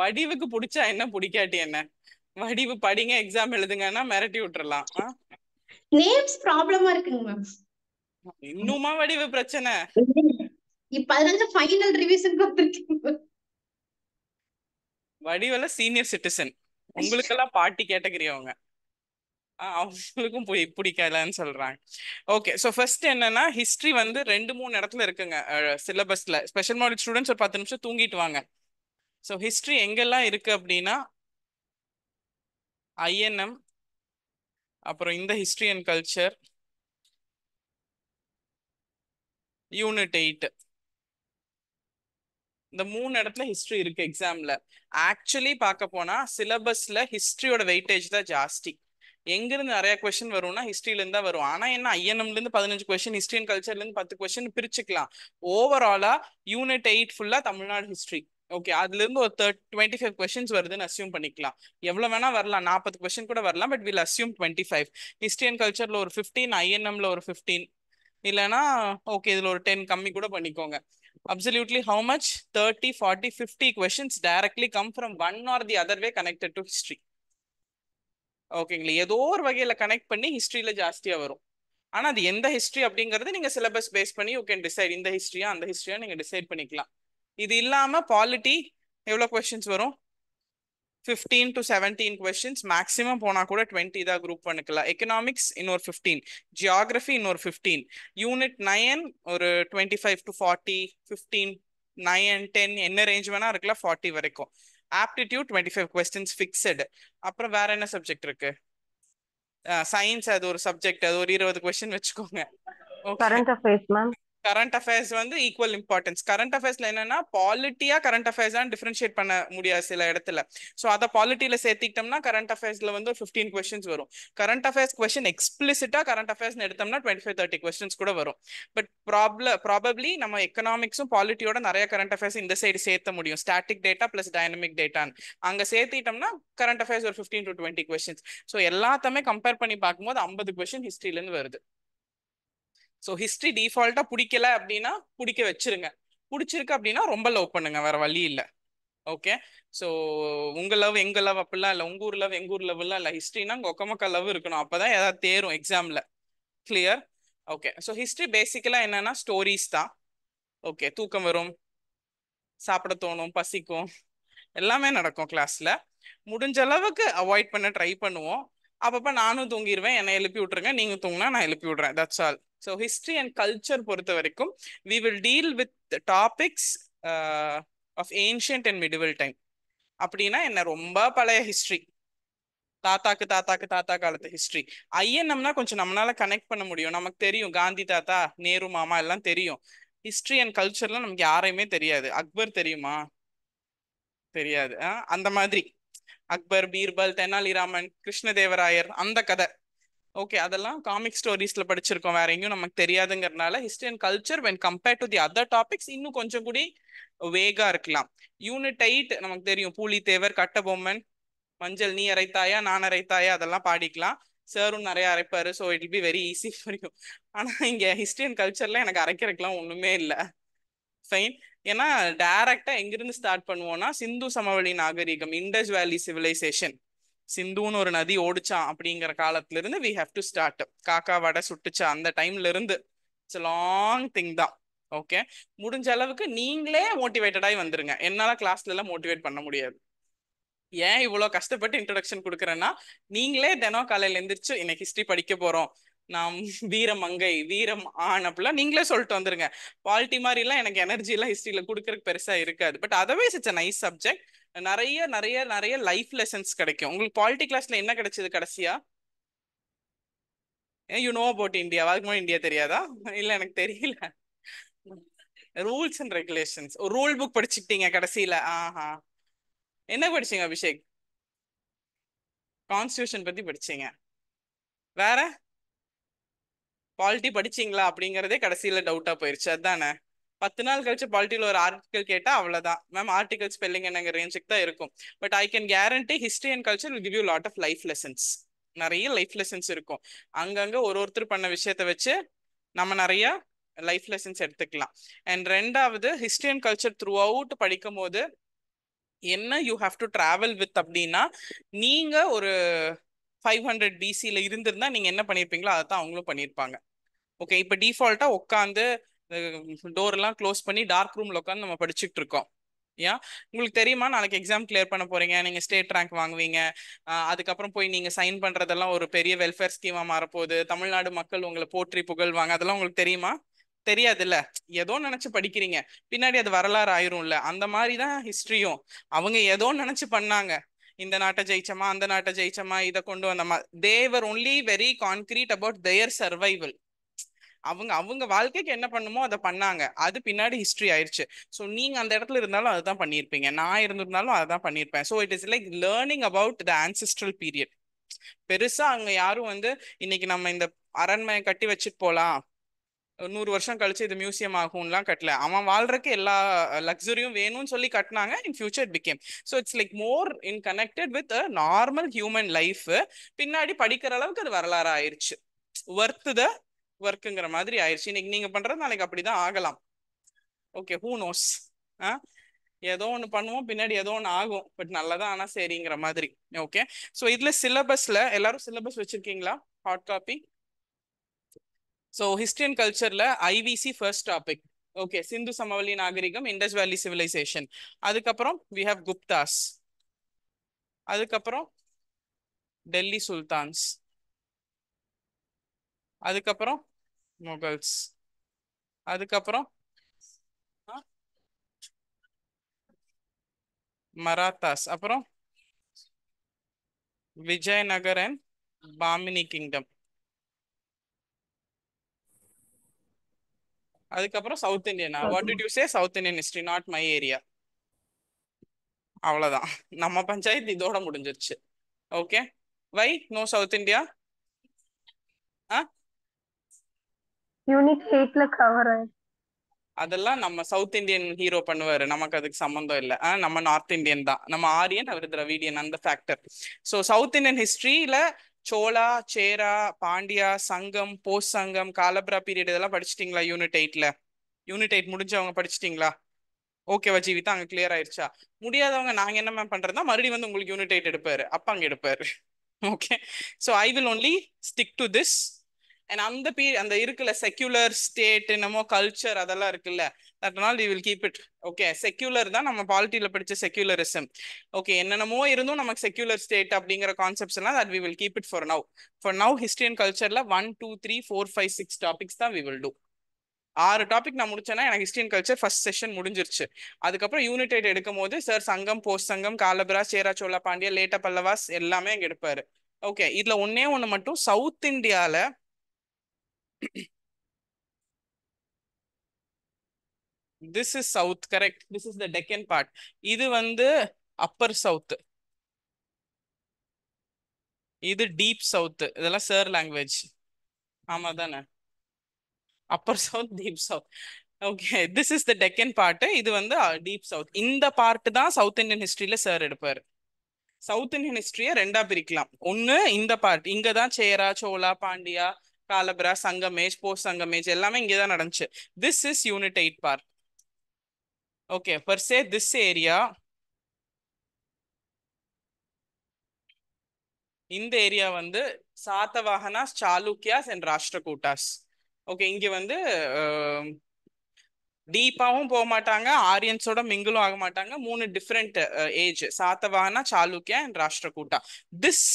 வடிவுக்கு பிடிச்சா என்ன பிடிக்காட்டி என்ன வடிவு படிங்க எக்ஸாம் எழுதுங்கன்னா மிரட்டி விட்டுறலாம் நேம்ஸ் ப்ராப்ளமா இருக்குங்க மேம் இன்னுமா வடிவு பிரச்சனை இப்ப அதனால ஃபைனல் ரிவிஷன் கொடுத்துருக்கீங்க வடிவல சீனியர் சிட்டிசன் உங்களுக்கெல்லாம் பாட்டி கேட்டகிரி அவங்க அவங்களுக்கும் போய் பிடிக்கலன்னு சொல்றாங்க ஓகே ஸோ ஃபர்ஸ்ட் என்னன்னா ஹிஸ்ட்ரி வந்து ரெண்டு மூணு இடத்துல இருக்குங்க சிலபஸ்ல ஸ்பெஷல் மாடல் ஸ்டூடெண்ட்ஸ் ஒரு பத்து நிமிஷம் தூங்கிட்டு வாங்க ஸோ ஹிஸ்ட்ரி எங்கெல்லாம் இருக்கு அப்படின்னா ஐஎன்எம் அப்புறம் இந்த history and culture unit eight இந்த மூணு இடத்துல ஹிஸ்ட்ரி இருக்கு எக்ஸாம்ல ஆக்சுவலி பார்க்க போனா சிலபஸ்ல ஹிஸ்ட்ரியோட வெயிட்டேஜ் தான் ஜாஸ்தி எங்கிருந்து நிறைய கொஸ்டின் வரும்னா ஹிஸ்ட்ரியில இருந்தா வரும் ஆனா என்ன ஐஎன்எம்ல இருந்து பதினஞ்சு கொஸ்டின் ஹிஸ்ட்ரி அண்ட் கல்ச்சர்ல இருந்து பத்து கொஸ்டின் பிரிச்சுக்கலாம் ஓவராலா யூனிட் எயிட் ஃபுல்லா தமிழ்நாடு ஹிஸ்ட்ரி ஓகே அதுல இருந்து ஒரு தேர்ட் டுவெண்ட்டி ஃபைவ் கொஸ்டின்ஸ் வருதுன்னு அசியூம் பண்ணிக்கலாம் எவ்வளவு வேணா வரலாம் நாற்பது கொஸ்டின் கூட வரலாம் but will assume twenty five history and கல்ச்சர்ல ஒரு ஃபிஃப்டீன் ஐஎன்எம்ல ஒரு ஃபிஃப்டீன் இல்லைன்னா ஓகே இதுல ஒரு டென் கம்மி கூட பண்ணிக்கோங்க absolutely how much thirty forty 50 questions directly come from one or the other way connected to history ஓகேங்களா ஏதோ ஒரு வகையில கனெக்ட் பண்ணி ஹிஸ்ட்ரியில ஜாஸ்தியா வரும் ஆனா அது எந்த ஹிஸ்ட்ரி அப்படிங்கறது நீங்க சிலபஸ் பேஸ் பண்ணி யூ கேன் டிசைட் இந்த ஹிஸ்ட்ரியா அந்த ஹிஸ்ட்ரியா நீங்க டிசைட் பண்ணிக்கலாம் இது இல்லாம பாலிட்டி எவ்வளவு கொஸ்டின்ஸ் வரும் fifteen to seventeen questions maximum போனால் கூட டுவெண்ட்டி தான் குரூப் பண்ணிக்கலாம் எக்கனாமிக்ஸ் இன்னொரு ஃபிஃப்டீன் ஜியாகிரஃபி இன்னொரு ஃபிஃப்டீன் யூனிட் நயன் ஒரு twenty five to forty fifteen nine ten என்ன ரேஞ்ச் வேணால் இருக்கலாம் ஃபார்ட்டி வரைக்கும் aptitude twenty five questions fixed அப்புறம் வேற என்ன சப்ஜெக்ட் இருக்கு சயின்ஸ் அது ஒரு சப்ஜெக்ட் அது ஒரு இருபது கொஸ்டின் வச்சுக்கோங்க மேம் கரண்ட் அஃபேர்ஸ் வந்து ஈக்குவல் இம்பார்ட்டன்ஸ் கரண்ட் அஃபேர்ஸ்ல என்னன்னா பாலிட்டியா கரண்ட் அஃபேர்ஸ் தான் டிஃபரன்ஷியேட் பண்ண முடியாது சில இடத்துல ஸோ அதை பாலிட்டியில சேர்த்துக்கிட்டோம்னா கரண்ட் அஃபேர்ஸ்ல வந்து ஃபிஃப்டீன் கொஸ்டின்ஸ் வரும் கரண்ட் அஃபேர்ஸ் கொஸ்டின் எக்ஸ்பிளிசிட்டா கரண்ட் அஃபேர்ஸ் எடுத்தோம்னா டுவெண்ட்டி ஃபைவ் தேர்ட்டி கொஸ்டின்ஸ் கூட வரும் பட் ப்ராப்ள ப்ராபப்ளி நம்ம எக்கனாமிக்ஸும் பாலிட்டியோட நிறைய கரண்ட் அஃபேர்ஸ் இந்த சைடு சேர்த்த முடியும் ஸ்டாட்டிக் டேட்டா பிளஸ் டைனமிக் டேட்டான்னு அங்கே சேர்த்திட்டோம்னா கரண்ட் அஃபேர்ஸ் ஒரு fifteen to twenty questions so எல்லாத்தையுமே கம்பேர் பண்ணி பார்க்கும்போது ஐம்பது கொஸ்டின் ஹிஸ்ட்ரியிலேருந்து வருது ஸோ ஹிஸ்ட்ரி டிஃபால்ட்டாக பிடிக்கல அப்படின்னா பிடிக்க வச்சிருங்க பிடிச்சிருக்கு அப்படின்னா ரொம்ப லவ் பண்ணுங்க வேற வழி இல்லை ஓகே ஸோ உங்கள் லவ் எங்கள் லவ் அப்படிலாம் இல்லை உங்கள் ஊர் லவ் எங்கள் ஊர் லவ்லாம் இல்லை ஹிஸ்ட்ரினா கொக்கமக்க லவ் இருக்கணும் அப்போ தான் ஏதாவது தேரும் எக்ஸாமில் கிளியர் ஓகே ஸோ ஹிஸ்ட்ரி பேசிக்கலாக என்னென்னா ஸ்டோரிஸ் தான் ஓகே தூக்கம் வரும் சாப்பிட தோணும் பசிக்கும் எல்லாமே நடக்கும் கிளாஸில் முடிஞ்ச அளவுக்கு அவாய்ட் பண்ண ட்ரை பண்ணுவோம் அப்பப்போ நானும் தூங்கிடுவேன் என்னை எழுப்பி விட்ருங்க நீங்கள் தூங்கினா நான் எழுப்பி விட்றேன் that's all so history and culture பொறுத்த வரைக்கும் we will deal with topics of ancient and medieval time அப்படின்னா என்ன ரொம்ப பழைய ஹிஸ்ட்ரி தாத்தாக்கு தாத்தாக்கு தாத்தா காலத்து ஹிஸ்ட்ரி ஐஎன்எம்னா கொஞ்சம் நம்மளால கனெக்ட் பண்ண முடியும் நமக்கு தெரியும் காந்தி தாத்தா நேரு மாமா எல்லாம் தெரியும் ஹிஸ்ட்ரி அண்ட் கல்ச்சர்லாம் நமக்கு யாரையுமே தெரியாது அக்பர் தெரியுமா தெரியாது அந்த மாதிரி அக்பர் பீர்பல் தெனாலிராமன் கிருஷ்ணதேவராயர் அந்த கதை ஓகே அதெல்லாம் காமிக் ஸ்டோரிஸ்ல படிச்சிருக்கோம் வேற எங்கேயும் நமக்கு தெரியாதுங்கிறனால history and culture when compare to the other topics இன்னும் கொஞ்சம் கூடி வேகா இருக்கலாம் யூனிட் எயிட் நமக்கு தெரியும் கட்ட கட்டபொம்மன் மஞ்சள் நீ அரைத்தாயா நான் அரைத்தாயா அதெல்லாம் பாடிக்கலாம் சாரும் நிறைய அரைப்பாரு so it be very easy புரியும் ஆனா ஆனால் இங்கே அண்ட் கல்ச்சர்ல எனக்கு அரைக்கிறதுக்குலாம் ஒன்றுமே இல்லை ஃபைன் ஏன்னா டைரக்டா எங்கிருந்து ஸ்டார்ட் பண்ணுவோம்னா சிந்து சமவெளி நாகரிகம் இண்டஸ் வேலி சிவிலைசேஷன் சிந்துன்னு ஒரு நதி ஓடிச்சா அப்படிங்கிற காலத்துல இருந்து வி ஹாவ் டு ஸ்டார்ட் காக்கா வடை சுட்டுச்சா அந்த டைம்ல இருந்து இட்ஸ் லாங் திங் தான் ஓகே முடிஞ்ச அளவுக்கு நீங்களே மோட்டிவேட்டடாகி வந்துருங்க என்னால் கிளாஸ்ல எல்லாம் மோட்டிவேட் பண்ண முடியாது ஏன் இவ்வளோ கஷ்டப்பட்டு இன்ட்ரடக்ஷன் கொடுக்குறேன்னா நீங்களே தினம் காலையில் எழுந்திரிச்சு இன்னைக்கு ஹிஸ்ட்ரி படிக்க போறோம் நாம் வீரம் மங்கை வீரம் ஆண் அப்படிலாம் நீங்களே சொல்லிட்டு வந்துருங்க பாலிட்டி மாதிரிலாம் எனக்கு எனர்ஜி எல்லாம் ஹிஸ்ட்ரியில கொடுக்கறதுக்கு பெருசாக இருக்காது but otherwise it's a nice subject நிறைய நிறைய நிறைய லைஃப் லெசன்ஸ் கிடைக்கும் உங்களுக்கு பாலிட்டி கிளாஸ்ல என்ன கிடைச்சது கடைசியா யூ நோ அபவுட் இந்தியா அதுக்கு இந்தியா தெரியாதா இல்லை எனக்கு தெரியல rules and regulations rule book படிச்சுக்கிட்டீங்க கடைசியில ஆஹா என்ன படிச்சீங்க அபிஷேக் கான்ஸ்டியூஷன் பத்தி படிச்சீங்க வேற பாலிட்டி படிச்சீங்களா அப்படிங்கறதே கடைசியில டவுட்டா போயிருச்சு அதானே பத்து நாள் கழிச்சு பாலிட்டியில் ஒரு ஆர்டிக்கல் கேட்டால் அவ்வளோதான் மேம் ஆர்டிகல் ஸ்பெல்லிங் என்னங்க ரேஞ்சுக்கு தான் இருக்கும் but I can guarantee history and culture will give you lot of life lessons நிறைய லைஃப் லெசன்ஸ் இருக்கும் அங்கங்கே ஒரு ஒருத்தர் பண்ண விஷயத்த வச்சு நம்ம நிறைய லைஃப் லெசன்ஸ் எடுத்துக்கலாம் அண்ட் ரெண்டாவது history and culture throughout படிக்கும் போது என்ன you have to travel with அப்படின்னா நீங்கள் ஒரு ஃபைவ் ஹண்ட்ரட் பிசியில் இருந்திருந்தா நீங்கள் என்ன பண்ணியிருப்பீங்களோ அதை தான் அவங்களும் பண்ணியிருப்பாங்க ஓகே இப்போ டிஃபால்ட்டாக உட்காந்து டோர் எல்லாம் க்ளோஸ் பண்ணி டார்க் ரூம்ல உட்காந்து நம்ம படிச்சுட்டு இருக்கோம் யா உங்களுக்கு தெரியுமா நாளைக்கு எக்ஸாம் கிளியர் பண்ண போறீங்க நீங்க ஸ்டேட் ரேங்க் வாங்குவீங்க அதுக்கப்புறம் போய் நீங்க சைன் பண்றதெல்லாம் ஒரு பெரிய வெல்ஃபேர் ஸ்கீமா மாறப்போகுது தமிழ்நாடு மக்கள் உங்களை போற்றி புகழ்வாங்க அதெல்லாம் உங்களுக்கு தெரியுமா தெரியாதுல்ல ஏதோ நினைச்சு படிக்கிறீங்க பின்னாடி அது வரலாறு ஆயிரும்ல அந்த மாதிரி தான் ஹிஸ்டரியும் அவங்க ஏதோ நினைச்சு பண்ணாங்க இந்த நாட்டை ஜெயிச்சமா அந்த நாட்டை ஜெயிச்சமா இதை கொண்டு வந்தமா they were only very concrete about their survival அவங்க அவங்க வாழ்க்கைக்கு என்ன பண்ணுமோ அதை பண்ணாங்க அது பின்னாடி ஹிஸ்ட்ரி ஆயிடுச்சு ஸோ நீங்க அந்த இடத்துல இருந்தாலும் அதுதான் பண்ணியிருப்பீங்க நான் இருந்திருந்தாலும் தான் பண்ணியிருப்பேன் so it is like learning about the ancestral period பெருசா அங்க யாரும் வந்து இன்னைக்கு நம்ம இந்த அரண்மையை கட்டி வச்சுட்டு போலாம் நூறு வருஷம் கழிச்சு இது மியூசியம் ஆகும்லாம் கட்டல அவன் வாழ்றதுக்கு எல்லா லக்ஸரியும் வேணும்னு சொல்லி கட்டினாங்க in future it became so it's like more in connected with normal human life பின்னாடி படிக்கிற அளவுக்கு அது வரலாறு ஆயிடுச்சு ஒர்த்து த ஒர்க்குங்கிற மாதிரி ஆயிடுச்சு இன்னைக்கு நீங்க பண்றது நாளைக்கு அப்படிதான் ஆகலாம் ஓகே ஹூ நோஸ் ஆ ஏதோ ஒன்று பண்ணுவோம் பின்னாடி ஏதோ ஒன்று ஆகும் பட் நல்லதான் ஆனால் சரிங்கிற மாதிரி ஓகே ஸோ இதில் சிலபஸில் எல்லாரும் சிலபஸ் வச்சுருக்கீங்களா hard copy so history and கல்ச்சரில் IVC first topic okay Sindhu சமவெளி நாகரிகம் இண்டஸ் வேலி சிவிலைசேஷன் அதுக்கப்புறம் வி ஹவ் குப்தாஸ் அதுக்கப்புறம் டெல்லி சுல்தான்ஸ் அதுக்கப்புறம் மொகல்ஸ் அதுக்கப்புறம் மராத்தாஸ் அப்புறம் விஜயநகர் அண்ட் பாமினி கிங்டம் அதுக்கப்புறம் சவுத் இண்டியனா what did you say south Indian history not my area அவ்வளோதான் நம்ம பஞ்சாயத்து இதோட முடிஞ்சிருச்சு okay why no south India a unique ஹேட்ல கவர் அதெல்லாம் நம்ம சவுத் இந்தியன் ஹீரோ பண்ணுவாரு நமக்கு அதுக்கு சம்மந்தம் இல்ல நம்ம நார்த் இந்தியன் தான் நம்ம ஆரியன் அவர் திராவிடியன் அந்த ஃபேக்டர் சோ சவுத் இந்தியன் ஹிஸ்டரியில சோலா சேரா பாண்டியா சங்கம் போஸ் சங்கம் காலப்ரா பீரியட் இதெல்லாம் படிச்சிட்டீங்களா யூனிட் எயிட்ல யூனிட் எயிட் முடிஞ்சவங்க படிச்சிட்டீங்களா ஓகேவா ஜீவிதா அங்க கிளியர் ஆயிருச்சா முடியாதவங்க நாங்க என்ன மேம் பண்றதா மறுபடியும் வந்து உங்களுக்கு யூனிட் எயிட் எடுப்பாரு அப்பா அங்க எடுப்பாரு okay so I will only stick to this and அந்த பீ அந்த இருக்குல்ல செக்யூலர் ஸ்டேட் என்னமோ கல்ச்சர் அதெல்லாம் இருக்குல்ல தட் நாள் we will keep it okay secular தான் நம்ம பாலிட்டியில் படித்த செக்யூலரிசம் ஓகே என்னென்னமோ இருந்தும் நமக்கு செக்யூலர் ஸ்டேட் அப்படிங்கிற கான்செப்ட்ஸ் எல்லாம் that we will keep it for now for now history and கல்ச்சரில் one two three four five six topics தான் வி வில் டூ ஆறு டாபிக் நான் முடிச்சேன்னா எனக்கு history and culture first session முடிஞ்சிருச்சு அதுக்கப்புறம் யூனிடேட் எடுக்கும் போது சார் சங்கம் போஸ்ட் சங்கம் காலபிரா சேரா சோழா பாண்டியா லேட்டா பல்லவாஸ் எல்லாமே அங்கே எடுப்பாரு ஓகே இதுல ஒன்னே ஒன்று மட்டும் சவுத் இந்தியாவில் this is south correct this is the Deccan part இது வந்து அப்பர் சவுத் இது டீப் சவுத் இதெல்லாம் சர் லாங்குவேஜ் ஆமா தானே upper south deep south okay this is the Deccan part இது வந்து டீப் uh, சவுத் இந்த பார்ட் தான் சவுத் இந்தியன் ஹிஸ்டரியில சார் எடுப்பார் சவுத் இந்தியன் ஹிஸ்டரியை ரெண்டா பிரிக்கலாம் ஒன்று இந்த பார்ட் இங்கே தான் சேரா சோழா பாண்டியா காலபிரா சங்கமேஜ் போஸ்ட் சங்கமேஜ் எல்லாமே இங்கே தான் நடந்துச்சு this is unit eight part okay per se this area இந்த ஏரியா வந்து சாத்தவாகனாஸ் சாலுக்கியாஸ் அண்ட் ராஷ்டிரகூட்டாஸ் ஓகே இங்கே வந்து டீப்பாகவும் போக மாட்டாங்க ஆரியன்ஸோட மிங்கிலும் ஆக மாட்டாங்க மூணு different age Satavahana Chalukya and Rashtrakuta this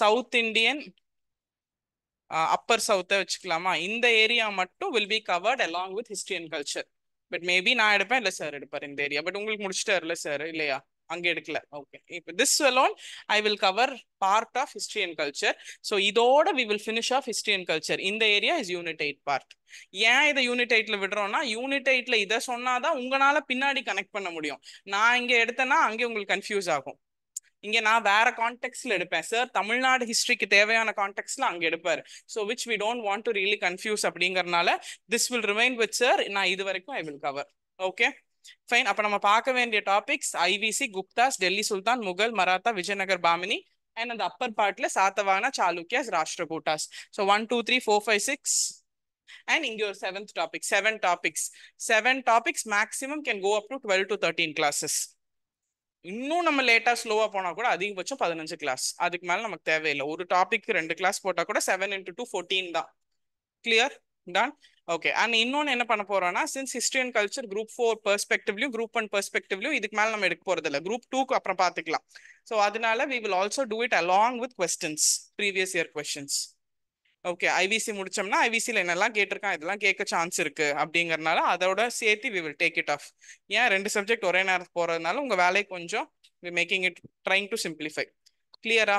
south Indian upper சவுத்தை வச்சுக்கலாமா இந்த ஏரியா மட்டும் will be covered along with history and culture but maybe நான் எடுப்பேன் இல்லை சார் எடுப்பார் இந்த ஏரியா பட் உங்களுக்கு வரல சார் இல்லையா அங்கே எடுக்கல ஓகே இப்போ this alone I will cover part of history and culture so இதோட we will finish off history and culture இந்த area is unit eight part ஏன் இதை யூனிட் எயிட்ல விடுறோம்னா யூனிட் எயிட்ல இதை சொன்னாதான் உங்களால பின்னாடி கனெக்ட் பண்ண முடியும் நான் இங்கே எடுத்தேன்னா அங்கே உங்களுக்கு கன்ஃபியூஸ் ஆகும் இங்க நான் வேற கான்டெக்ட்ல எடுப்பேன் சார் தமிழ்நாடு ஹிஸ்டரிக்கு தேவையான கான்டெக்ட்ல அங்க எடுப்பார் so which we don't want to really confuse அப்படிங்கறனால this will remain with sir நான் இது வரைக்கும் I will cover okay fine அப்ப நம்ம பார்க்க வேண்டிய topics IVC Guptas Delhi sultan Mughal Maratha Vijayanagar Bahmani and அந்த அப்பர் பார்ட்ல Satavahana Chalukyas Rashtrakutas so one two three four five six and இங்கே ஒரு seventh topic seven topics seven topics maximum can go up to twelve to thirteen classes இன்னும் நம்ம லேட்டாக ஸ்லோவாக போனால் கூட அதிகபட்சம் பதினஞ்சு கிளாஸ் அதுக்கு மேலே நமக்கு தேவையில்லை ஒரு டாபிக் ரெண்டு கிளாஸ் போட்டால் கூட செவன் இன்ட்டு டூ ஃபோர்டீன் தான் கிளியர் டான் ஓகே அண்ட் இன்னொன்று என்ன பண்ண போறோம்னா since history and culture group four பெர்ஸ்பெக்டிவ்லயும் குரூப் ஒன் பெர்ஸ்பெக்டிவ்லயும் இதுக்கு மேலே நம்ம எடுக்க போறது இல்லை குரூப் டூக்கு அப்புறம் பார்த்துக்கலாம் ஸோ அதனால we will also do it along with questions previous year questions okay IVC முடிச்சோம்னா ஐவிசியில் என்னெல்லாம் கேட்டிருக்கான் இதெல்லாம் கேட்க சான்ஸ் இருக்கு அப்படிங்கறனால அதோட சேர்த்து we will take it off ஏன் ரெண்டு சப்ஜெக்ட் ஒரே நேரம் போறதுனால உங்க வேலையை கொஞ்சம் we making it trying to simplify கிளியரா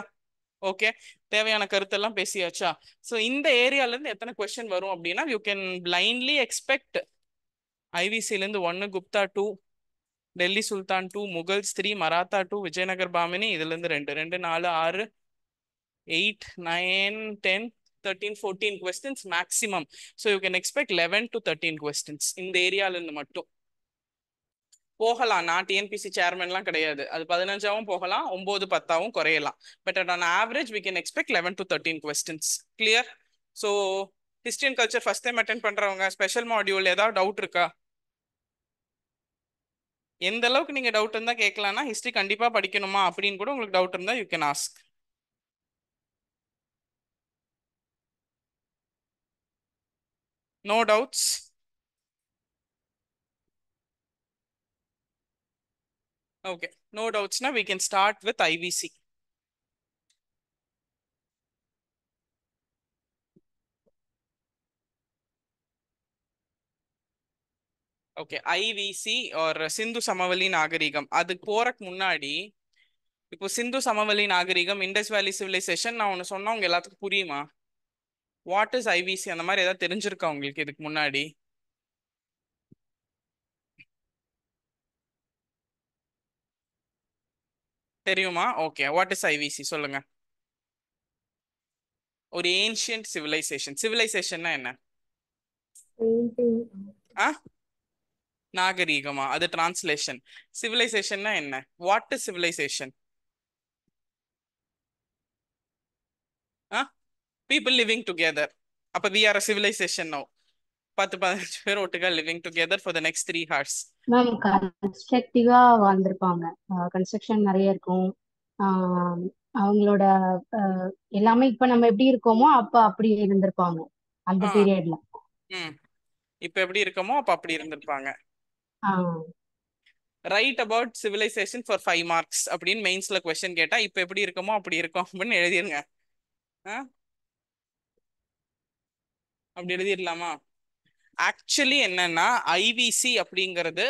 ஓகே தேவையான கருத்தெல்லாம் பேசியாச்சா ஸோ இந்த ஏரியாலேருந்து எத்தனை கொஸ்டின் வரும் அப்படின்னா யூ கேன் பிளைண்ட்லி எக்ஸ்பெக்ட் ஐவிசிலேருந்து ஒன்று Gupta two Delhi sultan two Mughals three Maratha two Vijayanagar Bahmani இதுலேருந்து ரெண்டு ரெண்டு நாலு ஆறு eight nine ten thirteen fourteen questions maximum so you can expect eleven to thirteen questions இந்த ஏரியாவிலேருந்து மட்டும் போகலாம் நான் டிஎன்பிசி சேர்மன்லாம் கிடையாது அது பதினஞ்சாவும் போகலாம் ஒம்பது பத்தாவும் குறையலாம் but at on average we can expect eleven to thirteen questions clear so history and culture first time attend பண்ணுறவங்க ஸ்பெஷல் மாடியூல் ஏதாவது டவுட் இருக்கா எந்த அளவுக்கு நீங்கள் டவுட் இருந்தால் கேட்கலாம்னா ஹிஸ்ட்ரி கண்டிப்பாக படிக்கணுமா அப்படின்னு கூட உங்களுக்கு டவுட் இருந்தால் you can ask No doubts? Okay, no doubts now. We can start with IVC. Okay, IVC or Sindhu Samavali Nagarigam. Adik Porak Munadi. Sindhu Samavali Nagarigam, Indus Valley Civilization. Now, on a song, Elat Purima. What is IVC அந்த மாதிரி ஏதாவது தெரிஞ்சிருக்கா உங்களுக்கு இதுக்கு முன்னாடி தெரியுமா okay what is IVC சொல்லுங்க ஒரு ancient civilisation சிவிலைசேஷன்னா என்ன ஆ நாகரீகமா அது டிரான்ஸ்லேஷன் சிவிலைசேஷன்னா என்ன what is civilisation people living together அப்போ வி ஆர் சிவிலைசேஷன் நோ பத்து பதினஞ்சு பேர் ஒட்டுக்கா living together for the next three hours ma'am கன்ஸ்ட்ரக்டிவா வாழ்ந்திருப்பாங்க கன்ஸ்ட்ரக்ஷன் நிறைய இருக்கும் அவங்களோட எல்லாமே இப்ப நம்ம எப்படி இருக்கோமோ அப்ப அப்படி இருந்திருப்பாங்க அந்த பீரியட்ல இப்ப எப்படி இருக்கோமோ அப்ப அப்படி இருந்திருப்பாங்க right about civilisation for five marks அப்படின்னு மெயின்ஸ்ல கொஸ்டின் கேட்டா இப்ப எப்படி இருக்கோமோ அப்படி இருக்கும் அப்படின்னு எழுதிருங்க அப்படி எழுதிடலாமா ஆக்சுவலி என்னன்னா ஐவிசி அப்படிங்கிறது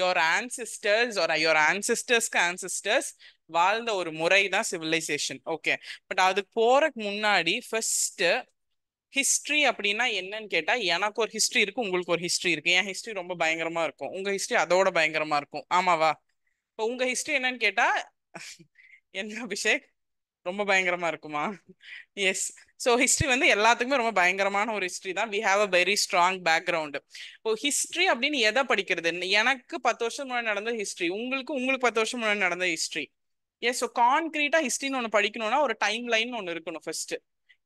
யோர் ஆன்சிஸ்டர்ஸ் ஒரு யோர் ஆன்சிஸ்டர்ஸ்க்கு ஆன்சிஸ்டர்ஸ் வாழ்ந்த ஒரு முறை தான் சிவிலைசேஷன் ஓகே பட் அதுக்கு போறதுக்கு முன்னாடி ஃபர்ஸ்ட் ஹிஸ்ட்ரி அப்படின்னா என்னன்னு கேட்டால் எனக்கு ஒரு ஹிஸ்ட்ரி இருக்கு உங்களுக்கு ஒரு ஹிஸ்ட்ரி இருக்கு என் ஹிஸ்ட்ரி ரொம்ப பயங்கரமா இருக்கும் உங்க ஹிஸ்ட்ரி அதோட பயங்கரமா இருக்கும் ஆமாவா இப்போ உங்க ஹிஸ்ட்ரி என்னன்னு கேட்டா [LAUGHS] என்ன அபிஷேக் ரொம்ப பயங்கரமா இருக்குமா எஸ் ஸோ ஹிஸ்ட்ரி வந்து எல்லாத்துக்குமே ரொம்ப பயங்கரமான ஒரு ஹிஸ்ட்ரி தான் we have a very strong background இப்போ ஹிஸ்ட்ரி அப்படின்னு எதை படிக்கிறது எனக்கு பத்து வருஷம் முன்னாடி நடந்த ஹிஸ்ட்ரி உங்களுக்கு உங்களுக்கு பத்து வருஷம் முன்னாடி நடந்த ஹிஸ்ட்ரி ஏ ஸோ கான்க்ரீட்டா ஹிஸ்ட்ரின்னு ஒன்று படிக்கணும்னா ஒரு டைம் லைன் ஒன்று இருக்கணும் ஃபர்ஸ்ட்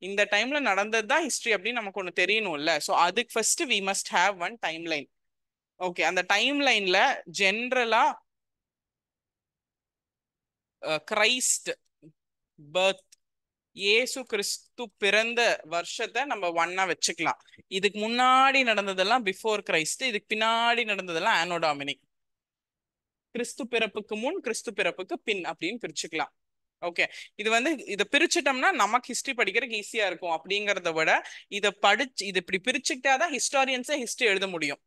இந்த டைம்ல நடந்தது தான் ஹிஸ்ட்ரி அப்படின்னு நமக்கு ஒன்று தெரியணும்ல ஸோ அதுக்கு first we must have one timeline okay அந்த டைம் லைன்ல ஜென்ரலா கிரைஸ்ட் பர்த் இயேசு கிறிஸ்து பிறந்த வருஷத்தை நம்ம ஒன்னா வச்சுக்கலாம் இதுக்கு முன்னாடி நடந்ததெல்லாம் பிஃபோர் கிரைஸ்ட் இதுக்கு பின்னாடி நடந்ததெல்லாம் ஆனோடாமினி கிறிஸ்து பிறப்புக்கு முன் கிறிஸ்து பிறப்புக்கு பின் அப்படின்னு பிரிச்சுக்கலாம் ஓகே இது வந்து இதை பிரிச்சுட்டோம்னா நமக்கு ஹிஸ்டரி படிக்கிறதுக்கு ஈஸியா இருக்கும் அப்படிங்கிறத விட இதை படிச்சு இது இப்படி பிரிச்சுக்கிட்டாதான் ஹிஸ்டாரியன்ஸே ஹிஸ்டரி எழுத முடியும்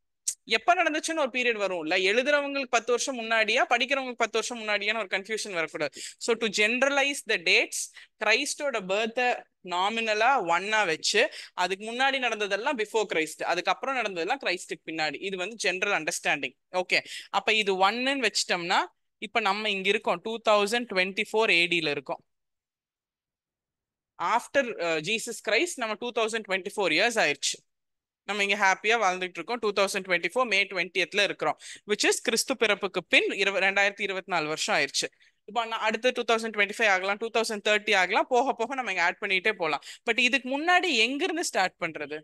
எப்ப நடந்துச்சுன்னு ஒரு பீரியட் வரும்ல எழுதுறவங்களுக்கு பத்து வருஷம் முன்னாடியா படிக்கிறவங்களுக்கு பத்து வருஷம் முன்னாடியான ஒரு கன்ஃபியூஷன் வரக்கூடாது so to generalise the dates கிரைஸ்டோட பேர்த்தை நாமினலா ஒன்னா வச்சு அதுக்கு முன்னாடி நடந்ததெல்லாம் பிஃபோர் கிரைஸ்ட் அதுக்கப்புறம் நடந்ததெல்லாம் கிரைஸ்டுக்கு பின்னாடி இது வந்து ஜென்ரல் அண்டர்ஸ்டாண்டிங் ஓகே அப்ப இது ஒன்னுன்னு வச்சிட்டோம்னா இப்ப நம்ம இங்க இருக்கோம் டூ தௌசண்ட் டுவெண்ட்டி ஃபோர் ஏடியில இருக்கோம் ஆஃப்டர் ஜீசஸ் கிரைஸ்ட் நம்ம two thousand twenty four years ஆயிடுச்சு நம்ம இங்கே ஹாப்பியாக வாழ்ந்துட்டு இருக்கோம் two thousand twenty four May டுவெண்ட்டியத்தில் இருக்கிறோம் விச் இஸ் கிறிஸ்து பிறப்புக்கு பின் இருவ ரெண்டாயிரத்தி இருபத்தி நாலு வருஷம் ஆயிடுச்சு இப்போ நான் அடுத்து டூ தௌசண்ட் டுவெண்ட்டி ஃபைவ் ஆகலாம் டூ தௌசண்ட் தேர்ட்டி ஆகலாம் போக போக நம்ம இங்கே ஆட் பண்ணிகிட்டே போகலாம் பட் இதுக்கு முன்னாடி எங்கிருந்து ஸ்டார்ட் பண்ணுறது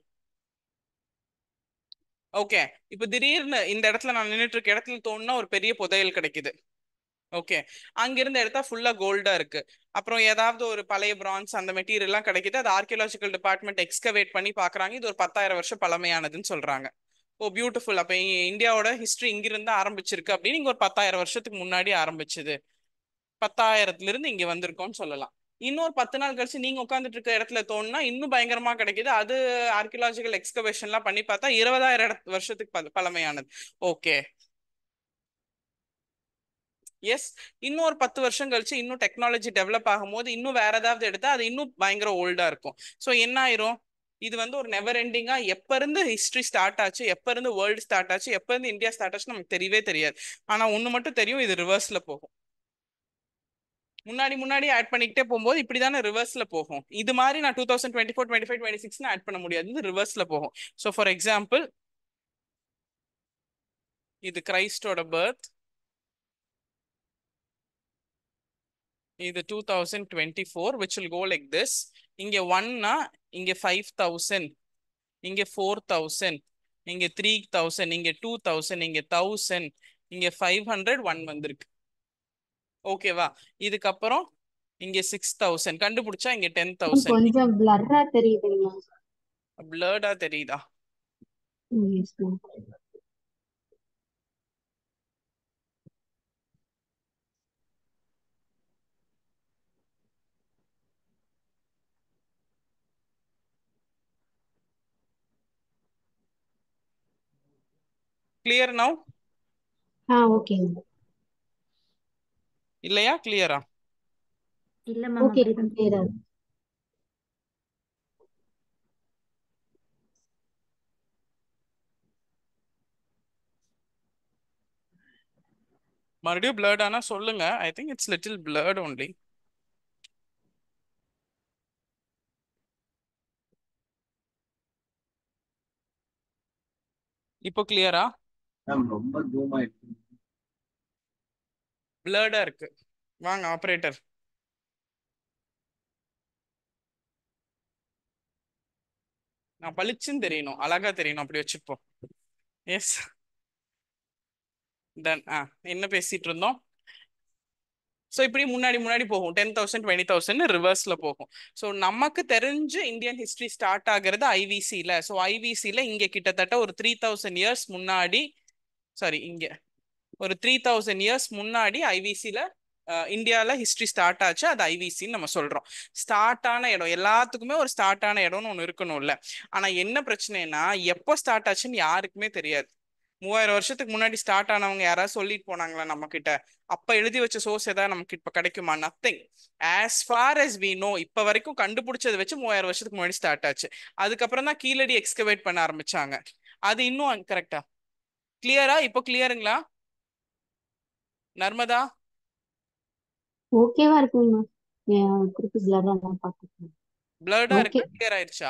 ஓகே இப்போ திடீர்னு இந்த இடத்துல நான் நின்றுட்டு இருக்க இடத்துல தோணுனா ஒரு பெரிய புதையல் கிடைக்குது ஓகே அங்கிருந்து எடுத்தா ஃபுல்லா கோல்டா இருக்கு அப்புறம் ஏதாவது ஒரு பழைய பிரான்ஸ் அந்த மெட்டீரியல் எல்லாம் கிடைக்குது அது ஆர்கியலாஜிக்கல் டிபார்ட்மெண்ட் எக்ஸ்கவேட் பண்ணி பாக்குறாங்க இது ஒரு பத்தாயிரம் வருஷம் பழமையானதுன்னு சொல்றாங்க ஓ பியூட்டிஃபுல் அப்ப இந்தியாவோட ஹிஸ்டரி இங்கிருந்து ஆரம்பிச்சிருக்கு அப்படின்னு இங்க ஒரு பத்தாயிரம் வருஷத்துக்கு முன்னாடி ஆரம்பிச்சது பத்தாயிரத்துல இருந்து இங்க வந்திருக்கோம்னு சொல்லலாம் இன்னொரு பத்து நாள் கழிச்சு நீங்க உட்காந்துட்டு இருக்க இடத்துல தோணுன்னா இன்னும் பயங்கரமா கிடைக்குது அது ஆர்கியலாஜிக்கல் எக்ஸ்கவேஷன் எல்லாம் பண்ணி பார்த்தா இருபதாயிரம் வருஷத்துக்கு பழமையானது ஓகே எஸ் இன்னும் ஒரு பத்து வருஷம் கழிச்சு இன்னும் டெக்னாலஜி டெவலப் ஆகும்போது இன்னும் வேற ஏதாவது எடுத்தா அது இன்னும் பயங்கர ஓல்டா இருக்கும் ஸோ என்ன ஆயிரும் இது வந்து ஒரு நெவர் எண்டிங்கா எப்ப இருந்து ஹிஸ்டரி ஸ்டார்ட் ஆச்சு எப்ப இருந்து வேர்ல்டு ஸ்டார்ட் ஆச்சு எப்ப இருந்து இந்தியா ஸ்டார்ட் ஆச்சு நமக்கு தெரியவே தெரியாது ஆனா ஒண்ணு மட்டும் தெரியும் இது ரிவர்ஸ்ல போகும் முன்னாடி முன்னாடி ஆட் பண்ணிக்கிட்டே போகும்போது இப்படி தானே ரிவர்ஸ்ல போகும் இது மாதிரி நான் two thousand twenty four twenty five add பண்ண முடியாது இது ரிவர்ஸ்ல போகும் ஸோ ஃபார் எக்ஸாம்பிள் இது கிரைஸ்டோட பர்த் இது two thousand twenty four which will go like this இங்கே ஒன்னா இங்கே ஃபைவ் தௌசண்ட் இங்கே ஃபோர் தௌசண்ட் இங்கே த்ரீ தௌசண்ட் இங்கே டூ தௌசண்ட் இங்கே தௌசண்ட் இங்கே ஃபைவ் ஹண்ட்ரட் ஒன் வந்திருக்கு ஓகேவா இதுக்கப்புறம் இங்கே சிக்ஸ் தௌசண்ட் கண்டுபிடிச்சா இங்கே டென் தௌசண்ட் கொஞ்சம் தெரியுதா கிளியர் நவ் ஆ ஓகேங்க இல்லையா கிளியரா இல்ல மேம் ஓகே கிளியரா மறுபடியும் பிளர்ட் ஆனா சொல்லுங்க I think it's little blurred only இப்போ கிளியரா ரொம்ப ஜூம் ஆயிடுச்சு பிளர்டா இருக்கு வாங்க ஆபரேட்டர் நான் பளிச்சுன்னு தெரியணும் அழகா தெரியணும் அப்படி வச்சுப்போம் எஸ் தென் ஆ என்ன பேசிட்டு இருந்தோம் ஸோ இப்படி முன்னாடி முன்னாடி போகும் டென் தௌசண்ட் டுவெண்ட்டி தௌசண்ட் ரிவர்ஸில் போகும் ஸோ நமக்கு தெரிஞ்சு இந்தியன் ஹிஸ்ட்ரி ஸ்டார்ட் ஆகிறது ஐவிசியில் ஸோ ஐவிசியில் இங்கே கிட்டத்தட்ட ஒரு த்ரீ தௌசண்ட் இயர்ஸ் முன்னாடி சாரி இங்கே ஒரு த்ரீ தௌசண்ட் இயர்ஸ் முன்னாடி ஐவிசியில் இந்தியாவில் ஹிஸ்ட்ரி ஸ்டார்ட் ஆச்சு அது ஐவிசின்னு நம்ம சொல்கிறோம் ஸ்டார்ட் ஆன இடம் எல்லாத்துக்குமே ஒரு ஸ்டார்ட் ஆன இடம்னு ஒன்று இருக்கணும்ல ஆனால் என்ன பிரச்சனைனா எப்போ ஸ்டார்ட் ஆச்சுன்னு யாருக்குமே தெரியாது மூவாயிரம் வருஷத்துக்கு முன்னாடி ஸ்டார்ட் ஆனவங்க யாராவது சொல்லிட்டு போனாங்களா நம்ம கிட்ட அப்ப எழுதி வச்ச சோர்ஸ் ஏதாவது நமக்கு இப்ப கிடைக்குமா nothing as far as we know இப்ப வரைக்கும் கண்டுபிடிச்சது வச்சு மூவாயிரம் வருஷத்துக்கு முன்னாடி ஸ்டார்ட் ஆச்சு அதுக்கப்புறம் தான் கீழடி எக்ஸ்கவேட் பண்ண ஆரம்பிச்சாங்க அது இன்னும் கரெக்டா கிளியரா இப்போ கிளியருங்களா நர்மதா ஓகேவா இருக்குங்க குறிப்பு பிளர்டா தான் இருக்கு கிளியர் ஆயிடுச்சா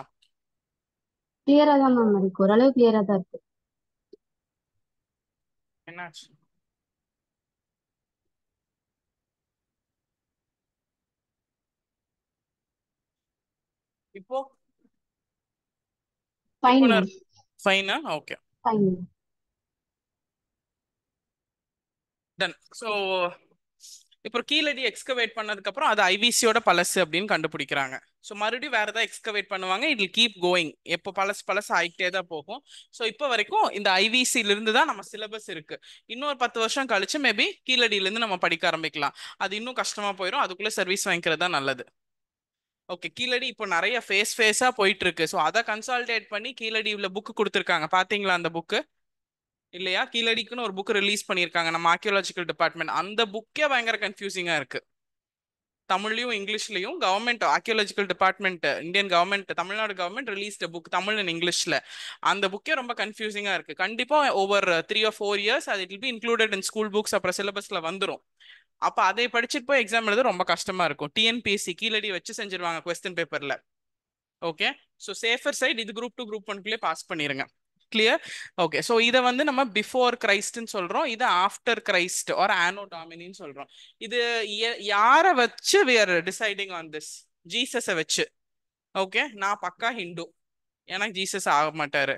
கிளியரா தான் மேம் இருக்கு ஓரளவு கிளியரா தான் இருக்கு என்னாச்சு இப்போ ஃபைனா ஓகே ஃபைனா டன் ஸோ இப்போ கீழடி எக்ஸ்கவேட் பண்ணதுக்கப்புறம் அது ஐவிசியோட பழசு அப்படின்னு கண்டுபிடிக்கிறாங்க ஸோ மறுபடியும் வேறு ஏதாவது எக்ஸ்கவேட் பண்ணுவாங்க இட் கீப் கோயிங் எப்போ பழசு பழசு ஆகிட்டே தான் போகும் ஸோ இப்போ வரைக்கும் இந்த ஐவிசியிலிருந்து தான் நம்ம சிலபஸ் இருக்குது இன்னொரு பத்து வருஷம் கழிச்சு மேபி கீழடியிலேருந்து நம்ம படிக்க ஆரம்பிக்கலாம் அது இன்னும் கஷ்டமாக போயிடும் அதுக்குள்ளே சர்வீஸ் வாங்கிக்கிறது தான் நல்லது ஓகே கீழடி இப்போ நிறைய ஃபேஸ் ஃபேஸாக போயிட்டு இருக்கு ஸோ அதை கன்சால்டேட் பண்ணி கீழடி இவ்வளோ புக்கு கொடுத்துருக்காங்க பார்த்தீங்களா அந்த புக்கு இல்லையா கீழடிக்குன்னு ஒரு புக் ரிலீஸ் பண்ணியிருக்காங்க நம்ம ஆர்கியோலாஜிக்கல் டிபார்ட்மெண்ட் அந்த புக்கே பயங்கர கன்ஃபியூசிங்காக இருக்குது தமிழ்லையும் இங்கிலீஷ்லையும் government archaeological department Indian government Tamil Nadu government released book Tamil and இங்கிலீஷில் அந்த புக்கே ரொம்ப கன்ஃபியூசிங்காக இருக்குது கண்டிப்பாக over three or four years அது it be included in school books அப்புறம் சிலபஸில் வந்துடும் அப்போ அதை படிச்சுட்டு போய் எக்ஸாம் எழுத ரொம்ப கஷ்டமாக இருக்கும் டிஎன்பிஎஸ்சி கீழடி வச்சு செஞ்சிருவாங்க கொஸ்டின் பேப்பரில் ஓகே ஸோ சேஃபர் சைட் இது குரூப் டூ குரூப் ஒன்க்குள்ளே பாஸ் பண்ணிடுங்க கிளியர் ஓகே ஸோ இதை வந்து நம்ம பிஃபோர் கிரைஸ்ட்னு சொல்கிறோம் இது ஆஃப்டர் கிரைஸ்ட் ஆர் ஆனோ டாமினின்னு சொல்கிறோம் இது யாரை வச்சு we are deciding on this ஜீசஸை வச்சு ஓகே நான் பக்கா ஹிந்து எனக்கு ஜீசஸ் ஆக மாட்டாரு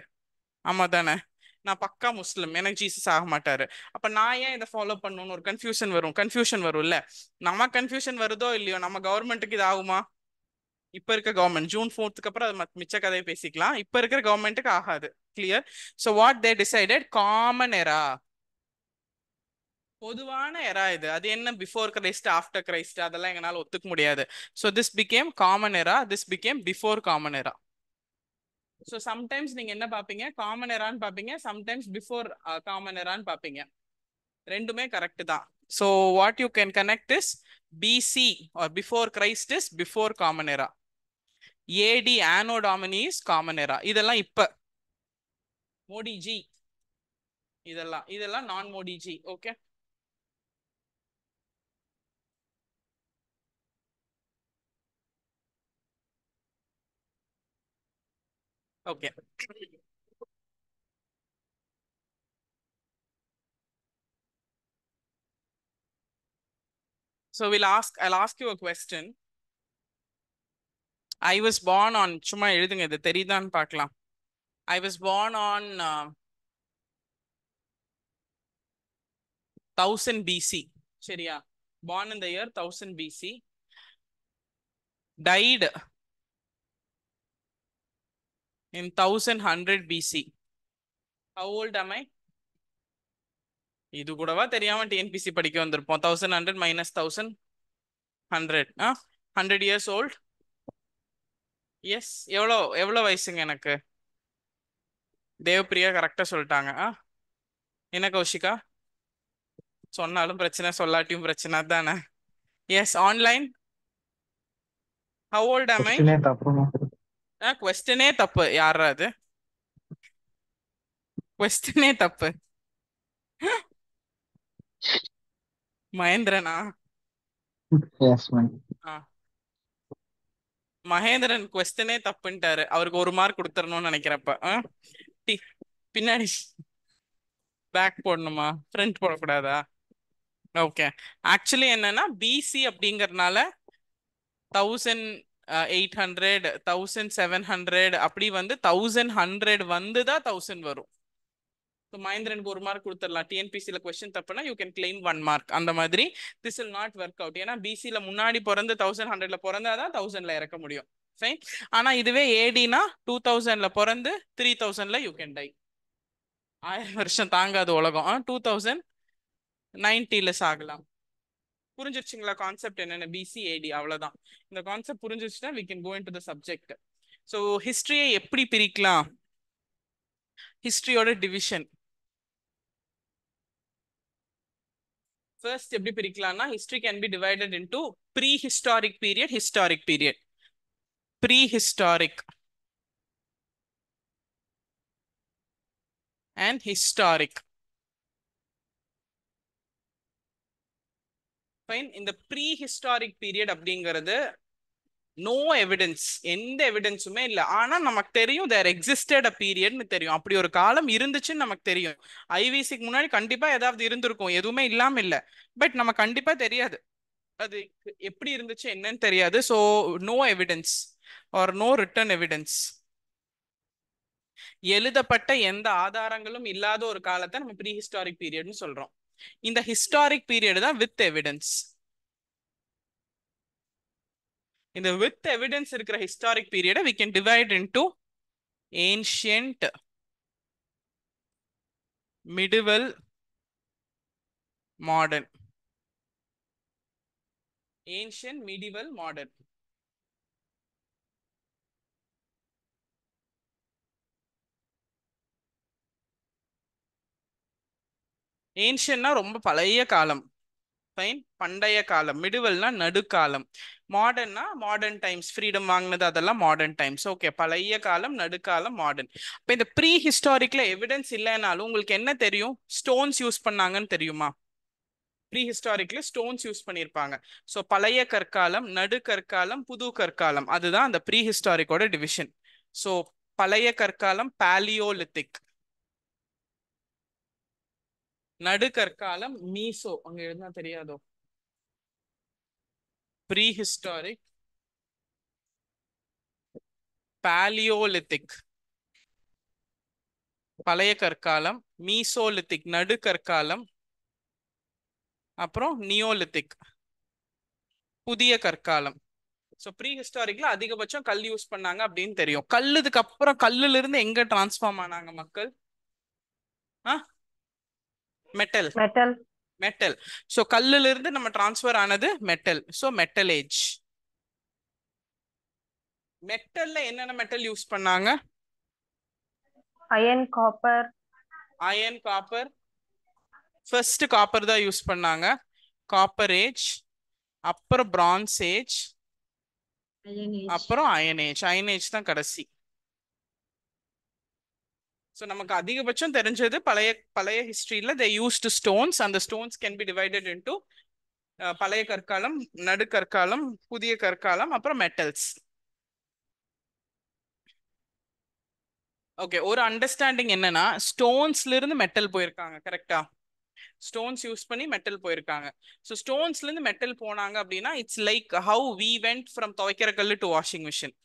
ஆமா தானே நான் பக்கா முஸ்லீம் எனக்கு ஜீசஸ் ஆக மாட்டாரு அப்ப நான் ஏன் இதை ஃபாலோ பண்ணணும்னு ஒரு கன்ஃபியூஷன் வரும் கன்ஃபியூஷன் வரும்ல நம்ம கன்ஃபியூஷன் வருதோ இல்லையோ நம்ம கவர்மெண்ட்டுக்கு இது ஆகுமா இப்ப இருக்க கவர்மெண்ட் ஜூன் ஃபோர்த்துக்கு அப்புறம் அது மிச்ச கதையை பேசிக்கலாம் இப்ப இருக்கிற கவர்மெண்ட்டுக்கு ஆகாது clear so what they decided common era பொதுவான எரா இது அது என்ன பிஃபோர் கிரைஸ்ட் ஆஃப்டர் கிரைஸ்ட் அதெல்லாம் எங்களால் ஒத்துக்க முடியாது so this became common era this became before common era so sometimes நீங்கள் என்ன பார்ப்பீங்க காமன் எரான்னு பார்ப்பீங்க சம்டைம்ஸ் பிஃபோர் காமன் uh, எரான்னு பார்ப்பீங்க ரெண்டுமே கரெக்ட் தான் so what you can connect is BC or before Christ is before common era AD anno domini is common era இதெல்லாம் இப்போ மோடிஜி இதெல்லாம் இதெல்லாம் நான் Modiji okay okay So we'll ask, I'll ask you a question. I was born on, சும்மா எழுதுங்க இது தெரியுதான்னு பார்க்கலாம் I was born on uh, 1000 BC. சரியா born in the year 1000 BC. Died in 1100 BC. How old am I? இது கூடவா தெரியாம TNPSC படிக்க வந்திருப்போம் thousand hundred minus thousand hundred a hundred years old yes எவ்வளோ எவ்வளோ வயசுங்க எனக்கு தேவப்பிரியா கரெக்டாக சொல்லிட்டாங்க ஆ என்ன கௌஷிகா சொன்னாலும் பிரச்சனை சொல்லாட்டியும் பிரச்சனை தானே எஸ் ஆன்லைன் ஹவ் ஓல்ட் ஆம் ஐ ஆ கொஸ்டினே தப்பு யாரா அது கொஸ்டினே தப்பு மகேந்திரனா மகேந்திரன் கொஸ்டினே தப்புன்ட்டாரு அவருக்கு ஒரு மார்க் கொடுத்துடணும்னு நினைக்கிறப்ப பின்னாடி பேக் போடணுமா ஃப்ரண்ட் போடக்கூடாதா ஓகே ஆக்சுவலி என்னன்னா பிசி அப்படிங்கறனால thousand eight hundred thousand seven hundred அப்படி வந்து தௌசண்ட் ஹண்ட்ரட் வந்து தான் தௌசண்ட் வரும் ஸோ மகேந்திரனுக்கு ஒரு மார்க் கொடுத்துடலாம் டிஎன்பிசியில் கொஸ்டின் தப்புனா you can claim one mark அந்த மாதிரி this will not work out ஏன்னா பிசியில் முன்னாடி பிறந்து தௌசண்ட் ஹண்ட்ரட்ல பிறந்தா தான் தௌசண்ட்ல இறக்க முடியும் ஃபைன் ஆனால் இதுவே ஏடினா டூ தௌசண்ட்ல பிறந்து த்ரீ தௌசண்ட்ல யூ கேன் டை ஆயிரம் வருஷம் தாங்காது உலகம் டூ தௌசண்ட் நைன்டியில் சாகலாம் புரிஞ்சிருச்சுங்களா கான்செப்ட் என்னென்ன பிசி ஏடி அவ்வளோதான் இந்த கான்செப்ட் புரிஞ்சிருச்சுன்னா we can go into the subject so ஹிஸ்ட்ரியை எப்படி பிரிக்கலாம் ஹிஸ்ட்ரியோட டிவிஷன் ஃபர்ஸ்ட் எப்படி பிரிக்கலாம்னா history can be divided into prehistoric period historic period prehistoric and historic. Fine இந்த ப்ரீ ஹிஸ்டாரிக் பீரியட் அப்படிங்கிறது நோ எவிடன்ஸ் எந்த எவிடன்ஸுமே இல்லை ஆனால் நமக்கு தெரியும் தேர் எக்ஸிஸ்டட் அ பீரியட்னு தெரியும் அப்படி ஒரு காலம் இருந்துச்சுன்னு நமக்கு தெரியும் ஐவிசிக்கு முன்னாடி கண்டிப்பாக ஏதாவது இருந்திருக்கும் எதுவுமே இல்லாமல் இல்லை பட் நம்ம கண்டிப்பாக தெரியாது அது எப்படி இருந்துச்சு என்னன்னு தெரியாது so no evidence or no written evidence எழுதப்பட்ட எந்த ஆதாரங்களும் இல்லாத ஒரு காலத்தை நம்ம ப்ரீ ஹிஸ்டாரிக் பீரியட்னு சொல்றோம் இந்த ஹிஸ்டாரிக் பீரியட் தான் வித் எவிடன்ஸ் இந்த வித் எவிடன்ஸ் இருக்கிற ஹிஸ்டாரிக் பீரியடை we can divide into ancient medieval modern ancient medieval modern ஏன்ஷியன்னா ரொம்ப பழைய காலம் ஃபைன் பண்டைய காலம் மிடுவல்னா நடுக்காலம் மாடர்னா மாடர்ன் டைம்ஸ் ஃப்ரீடம் வாங்கினது அதெல்லாம் மாடர்ன் டைம்ஸ் ஓகே பழைய காலம் நடுக்காலம் மாடர்ன் இப்போ இந்த ப்ரீ ஹிஸ்டாரிக்கில் எவிடன்ஸ் இல்லைனாலும் உங்களுக்கு என்ன தெரியும் ஸ்டோன்ஸ் யூஸ் பண்ணாங்கன்னு தெரியுமா ப்ரீ ஹிஸ்டாரிக்கில் ஸ்டோன்ஸ் யூஸ் பண்ணியிருப்பாங்க ஸோ பழைய கற்காலம் நடு கற்காலம் புது கற்காலம் அதுதான் அந்த ப்ரீ ஹிஸ்டாரிக்கோட டிவிஷன் ஸோ பழைய கற்காலம் பேலியோலித்திக் நடுக்கற்காலம் மீசோ அங்க எழுதுனா தெரியாதோ ப்ரீஹிஸ்டாரிக் பாலியோலித்திக் பழைய கற்காலம் மீசோலித்திக் நடு கற்காலம் அப்புறம் நியோலித்திக் புதிய கற்காலம் ஸோ ப்ரீ ஹிஸ்டாரிக்ல அதிகபட்சம் கல் யூஸ் பண்ணாங்க அப்படின்னு தெரியும் கல்லுக்கு அப்புறம் கல்லுல இருந்து எங்க டிரான்ஸ்ஃபார்ம் ஆனாங்க மக்கள் ah metal metal metal so கல்லுல இருந்து நம்ம டிரான்ஸ்ஃபர் ஆனது மெட்டல் சோ மெட்டல் ஏஜ் மெட்டல்ல என்னென்ன மெட்டல் யூஸ் பண்ணாங்க iron copper iron copper first copper தான் யூஸ் பண்ணாங்க காப்பர் ஏஜ் அப்புறம் பிரான்ஸ் ஏஜ் அப்புறம் அயன் ஏஜ் அயன் ஏஜ் தான் கடைசி ஸோ நமக்கு அதிகபட்சம் தெரிஞ்சது பழைய பழைய ஹிஸ்ட்ரியில் தே டு ஸ்டோன்ஸ் அந்த stones can be divided to பழைய கற்காலம் நடு கற்காலம் புதிய கற்காலம் அப்புறம் மெட்டல்ஸ் ஓகே ஒரு அண்டர்ஸ்டாண்டிங் என்னன்னா ஸ்டோன்ஸ்ல இருந்து மெட்டல் போயிருக்காங்க கரெக்டா ஸ்டோன்ஸ் யூஸ் பண்ணி மெட்டல் போயிருக்காங்க ஸோ ஸ்டோன்ஸ்ல இருந்து மெட்டல் போனாங்க அப்படின்னா it's like how we went from துவைக்கிற கல் டு வாஷிங் மிஷின்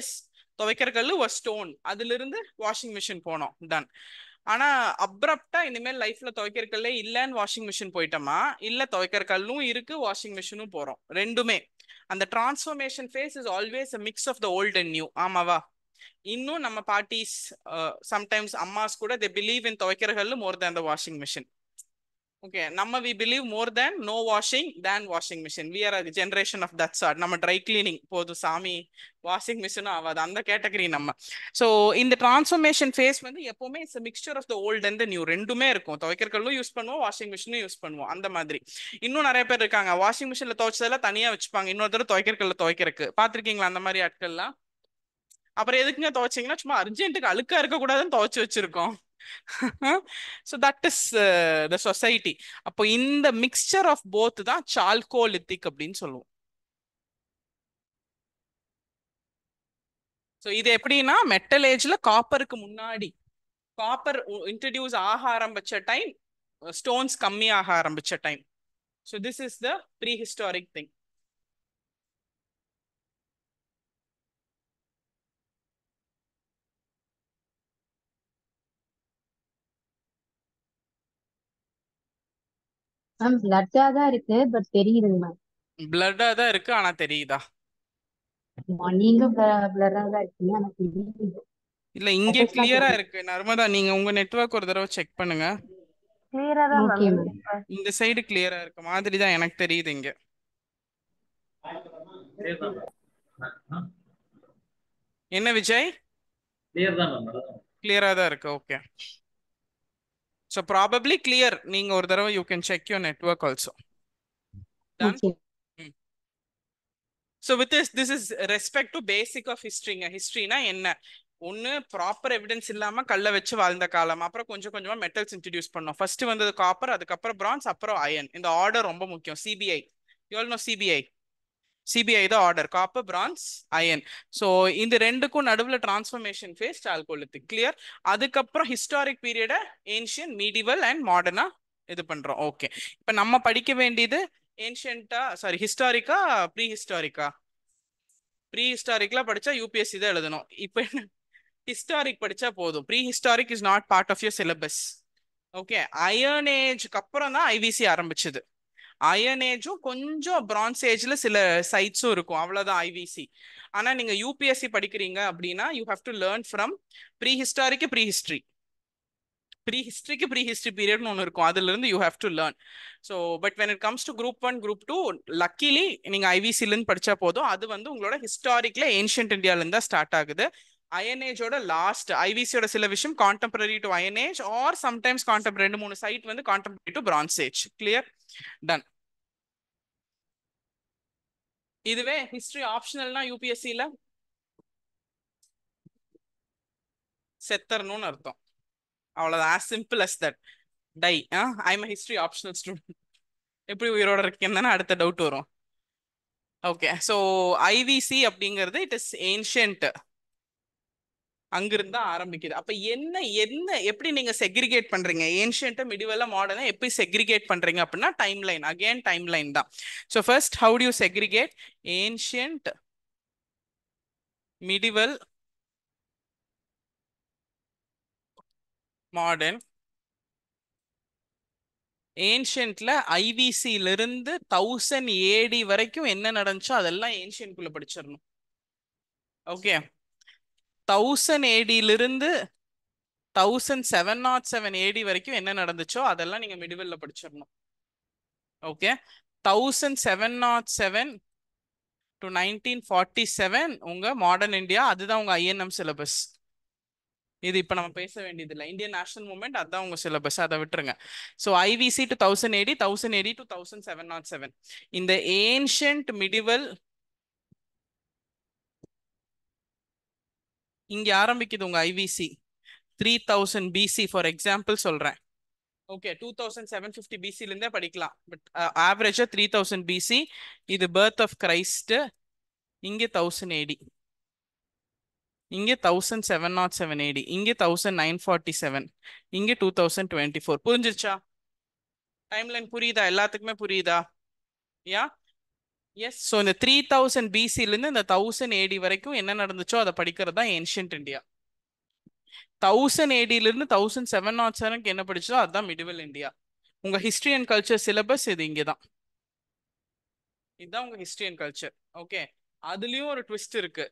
எஸ் துவைக்கிற கல் ஒரு ஸ்டோன் அதுல இருந்து வாஷிங் மிஷின் போனோம் டன் ஆனா அப்ரப்டா இனிமேல் லைஃப்ல துவைக்கிற கல்லே இல்லைன்னு வாஷிங் மிஷின் போயிட்டோமா இல்ல துவைக்கிற கல்லும் இருக்கு வாஷிங் மிஷினும் போறோம் ரெண்டுமே அந்த transformation phase is always a mix of the old and new ஆமாவா இன்னும் நம்ம பார்ட்டிஸ் சம்டைம்ஸ் அம்மாஸ் கூட தே பிலீவ் இன் துவைக்கிற கல்லு more than the washing machine okay நம்ம we believe more than no washing then washing machine we are generation of that sort நம்ம dry cleaning போதும் சாமி வாஷிங் மிஷினும் ஆகாது அந்த கேட்டகரி நம்ம ஸோ இந்த டிரான்ஸ்ஃபர்மேஷன் ஃபேஸ் வந்து எப்போவுமே it's mixture of the old and new ரெண்டுமே இருக்கும் துவைக்கிறக்கல்லும் யூஸ் பண்ணுவோம் வாஷிங் மிஷினும் யூஸ் பண்ணுவோம் அந்த மாதிரி இன்னும் நிறைய பேர் இருக்காங்க வாஷிங் மிஷினில் துவைச்சதெல்லாம் தனியாக வச்சுப்பாங்க இன்னொருத்தர் துவைக்கிறக்கல்ல துவைக்கிறதுக்கு பார்த்துருக்கீங்களா அந்த மாதிரி ஆட்கள்லாம் அப்புறம் எதுக்குங்க துவைச்சிங்கன்னா சும்மா அர்ஜென்ட்டுக்கு அழுக்காக இருக்கக்கூடாதுன்னு துவைச்சி வச்சிருக்கோம் so that is the society அப்போ இந்த மிக்சர் ஆஃப் போத் தான் சால்கோலித்திக் அப்படின்னு சொல்லுவோம் ஸோ இது எப்படின்னா மெட்டல் ஏஜ்ல காப்பருக்கு முன்னாடி காப்பர் இன்ட்ரடியூஸ் ஆக ஆரம்பிச்ச டைம் ஸ்டோன்ஸ் கம்மி ஆக ஆரம்பிச்ச time so this is the prehistoric thing ma'am பிளட்டா தான் இருக்கு பட் மேம் பிளட்டா தான் இருக்கு ஆனா தெரியுதா பிளட்டா தான் ஆனா தெரியுது இல்ல இங்க கிளியரா இருக்கு நர்மதா நீங்க உங்க நெட்வொர்க் ஒரு தடவை செக் பண்ணுங்க கிளியரா தான் ஓகே மேம் இந்த சைடு கிளியரா இருக்க மாதிரி தான் எனக்கு தெரியுது இங்க என்ன விஜய் கிளியரா தான் இருக்கு ஓகே ஸோ ப்ராபப்ளி கிளியர் நீங்க ஒரு தடவை you can check your network also so with is this is respect to basic of ஹிஸ்ட்ரிங்க ஹிஸ்ட்ரினா என்ன ஒன்று ப்ராப்பர் எவிடன்ஸ் இல்லாம கல்லை வச்சு வாழ்ந்த காலம் அப்புறம் கொஞ்சம் கொஞ்சமா மெட்டல்ஸ் இன்ட்ரடியூஸ் பண்ணோம் ஃபர்ஸ்ட் வந்தது காப்பர் அதுக்கப்புறம் பிரான்ஸ் அப்புறம் அயன் இந்த ஆர்டர் ரொம்ப முக்கியம் CBI you all know CBI CBI தான் order copper bronze iron so இந்த ரெண்டுக்கும் நடுவில் டிரான்ஸ்ஃபர்மேஷன் ஃபேஸ் ஆல்கோலித்து கிளியர் அதுக்கப்புறம் ஹிஸ்டாரிக் பீரியடை ஏன்ஷியன் மீடிவல் அண்ட் மாடர்னாக இது பண்ணுறோம் ஓகே இப்போ நம்ம படிக்க வேண்டியது ஏன்ஷியன்ட்டா சாரி ஹிஸ்டாரிக்கா ப்ரீ ஹிஸ்டாரிக்கா ப்ரீ ஹிஸ்டாரிக்லாம் படித்தா யூபிஎஸ்சி தான் எழுதணும் இப்போ என்ன ஹிஸ்டாரிக் படித்தா போதும் prehistoric is not part of your syllabus okay iron ஏஜ்க்கு அப்புறம் தான் ஐவிசி ஆரம்பிச்சது அயன் ஏஜும் கொஞ்சம் பிரான்ஸ் ஏஜ்ல சில சைட்ஸும் இருக்கும் அவ்வளவுதான் ஐவிசி ஆனா நீங்க யூபிஎஸ்சி படிக்கிறீங்க அப்படின்னா you have to learn from ப்ரீ ஹிஸ்டாரிக்கு ப்ரீ ஹிஸ்டரி ப்ரீ ஹிஸ்ட்ரிக்கு ப்ரீ ஹிஸ்ட்ரி பீரியட்னு ஒன்று இருக்கும் அதுலேருந்து you have to learn so but when it comes to group one group two luckily நீங்கள் ஐவிசிலேருந்து படித்தா போதும் அது வந்து உங்களோட ஹிஸ்டாரிக்ல ஏன்ஷியன்ட் இந்தியாவிலேருந்து தான் ஸ்டார்ட் ஆகுது ஏஜோட லாஸ்ட் ஐவிசியோட சில விஷயம் contemporary to age or sometimes contemporary ரெண்டு மூணு சைட் வந்து contemporary to bronze age clear done இதுவே ஹிஸ்டரி ஆப்ஷனல்னா யூபிஎஸ்சியில் செத்தரணும்னு அர்த்தம் அவ்வளவுதான் சிம்பிள் அஸ் தட் டை ah I'm history optional student எப்படி உயிரோட இருக்கேன்னு தானே அடுத்த டவுட் வரும் ஓகே ஸோ ஐவிசி அப்படிங்கிறது இட் இஸ் ஏன்ஷியன்ட் அங்கிருந்து தான் ஆரம்பிக்குது அப்ப என்ன என்ன எப்படி நீங்க செக்ரிகேட் பண்றீங்க ஏன்ஷியன்ட் மிடிவல மாடர்னா எப்படி செக்ரிகேட் பண்றீங்க அப்படின்னா timeline again timeline தான் so first how to segregate ancient medieval modern ஏன்ஷியன்ட்ல ஐவிசியிலிருந்து தௌசண்ட் ஏடி வரைக்கும் என்ன நடந்துச்சோ அதெல்லாம் குள்ள படிச்சிடணும் ஓகே தௌசண்ட் ஏடியிலிருந்து thousand seven naught seven AD வரைக்கும் என்ன நடந்துச்சோ அதெல்லாம் நீங்கள் மிடுவில் படிச்சிடணும் okay thousand seven naught seven to nineteen forty seven உங்கள் மாடர்ன் இந்தியா அதுதான் உங்கள் ஐஎன்எம் சிலபஸ் இது இப்போ நம்ம பேச வேண்டியது இல்லை இந்தியன் நேஷனல் மூமெண்ட் அதுதான் உங்கள் சிலபஸ் அதை விட்டுருங்க so IVC to thousand eighty thousand eighty to thousand seven naught seven இந்த ஏன்ஷியன்ட் மிடிவல் இங்கே ஆரம்பிக்குது உங்கள் IVC three thousand BC for example சொல்கிறேன் okay two thousand seven fifty பிசிலேருந்தே படிக்கலாம் பட் ஆவரேஜாக த்ரீ தௌசண்ட் பிசி இது பர்த் ஆஃப் கிரைஸ்ட்டு இங்கே தௌசண்ட் ஏடி இங்கே thousand seven naught seven AD இங்கே தௌசண்ட் நைன் ஃபார்ட்டி செவன் இங்கே டூ தௌசண்ட் டுவெண்ட்டி ஃபோர் புரிஞ்சிருச்சா லைன் புரியுதா எல்லாத்துக்குமே புரியுதா யா எஸ் ஸோ இந்த த்ரீ தௌசண்ட் பிசிலேருந்து இந்த தௌசண்ட் ஏடி வரைக்கும் என்ன நடந்துச்சோ அதை படிக்கிறது தான் ஏன்ஷியன்ட் இந்தியா தௌசண்ட் இருந்து தௌசண்ட் செவன் நாட் செவனுக்கு என்ன படிச்சதோ அதுதான் மிடிவல் இந்தியா உங்கள் ஹிஸ்ட்ரி அண்ட் கல்ச்சர் சிலபஸ் இது இங்கே தான் இதுதான் உங்கள் ஹிஸ்ட்ரி அண்ட் கல்ச்சர் ஓகே அதுலேயும் ஒரு ட்விஸ்ட் இருக்கு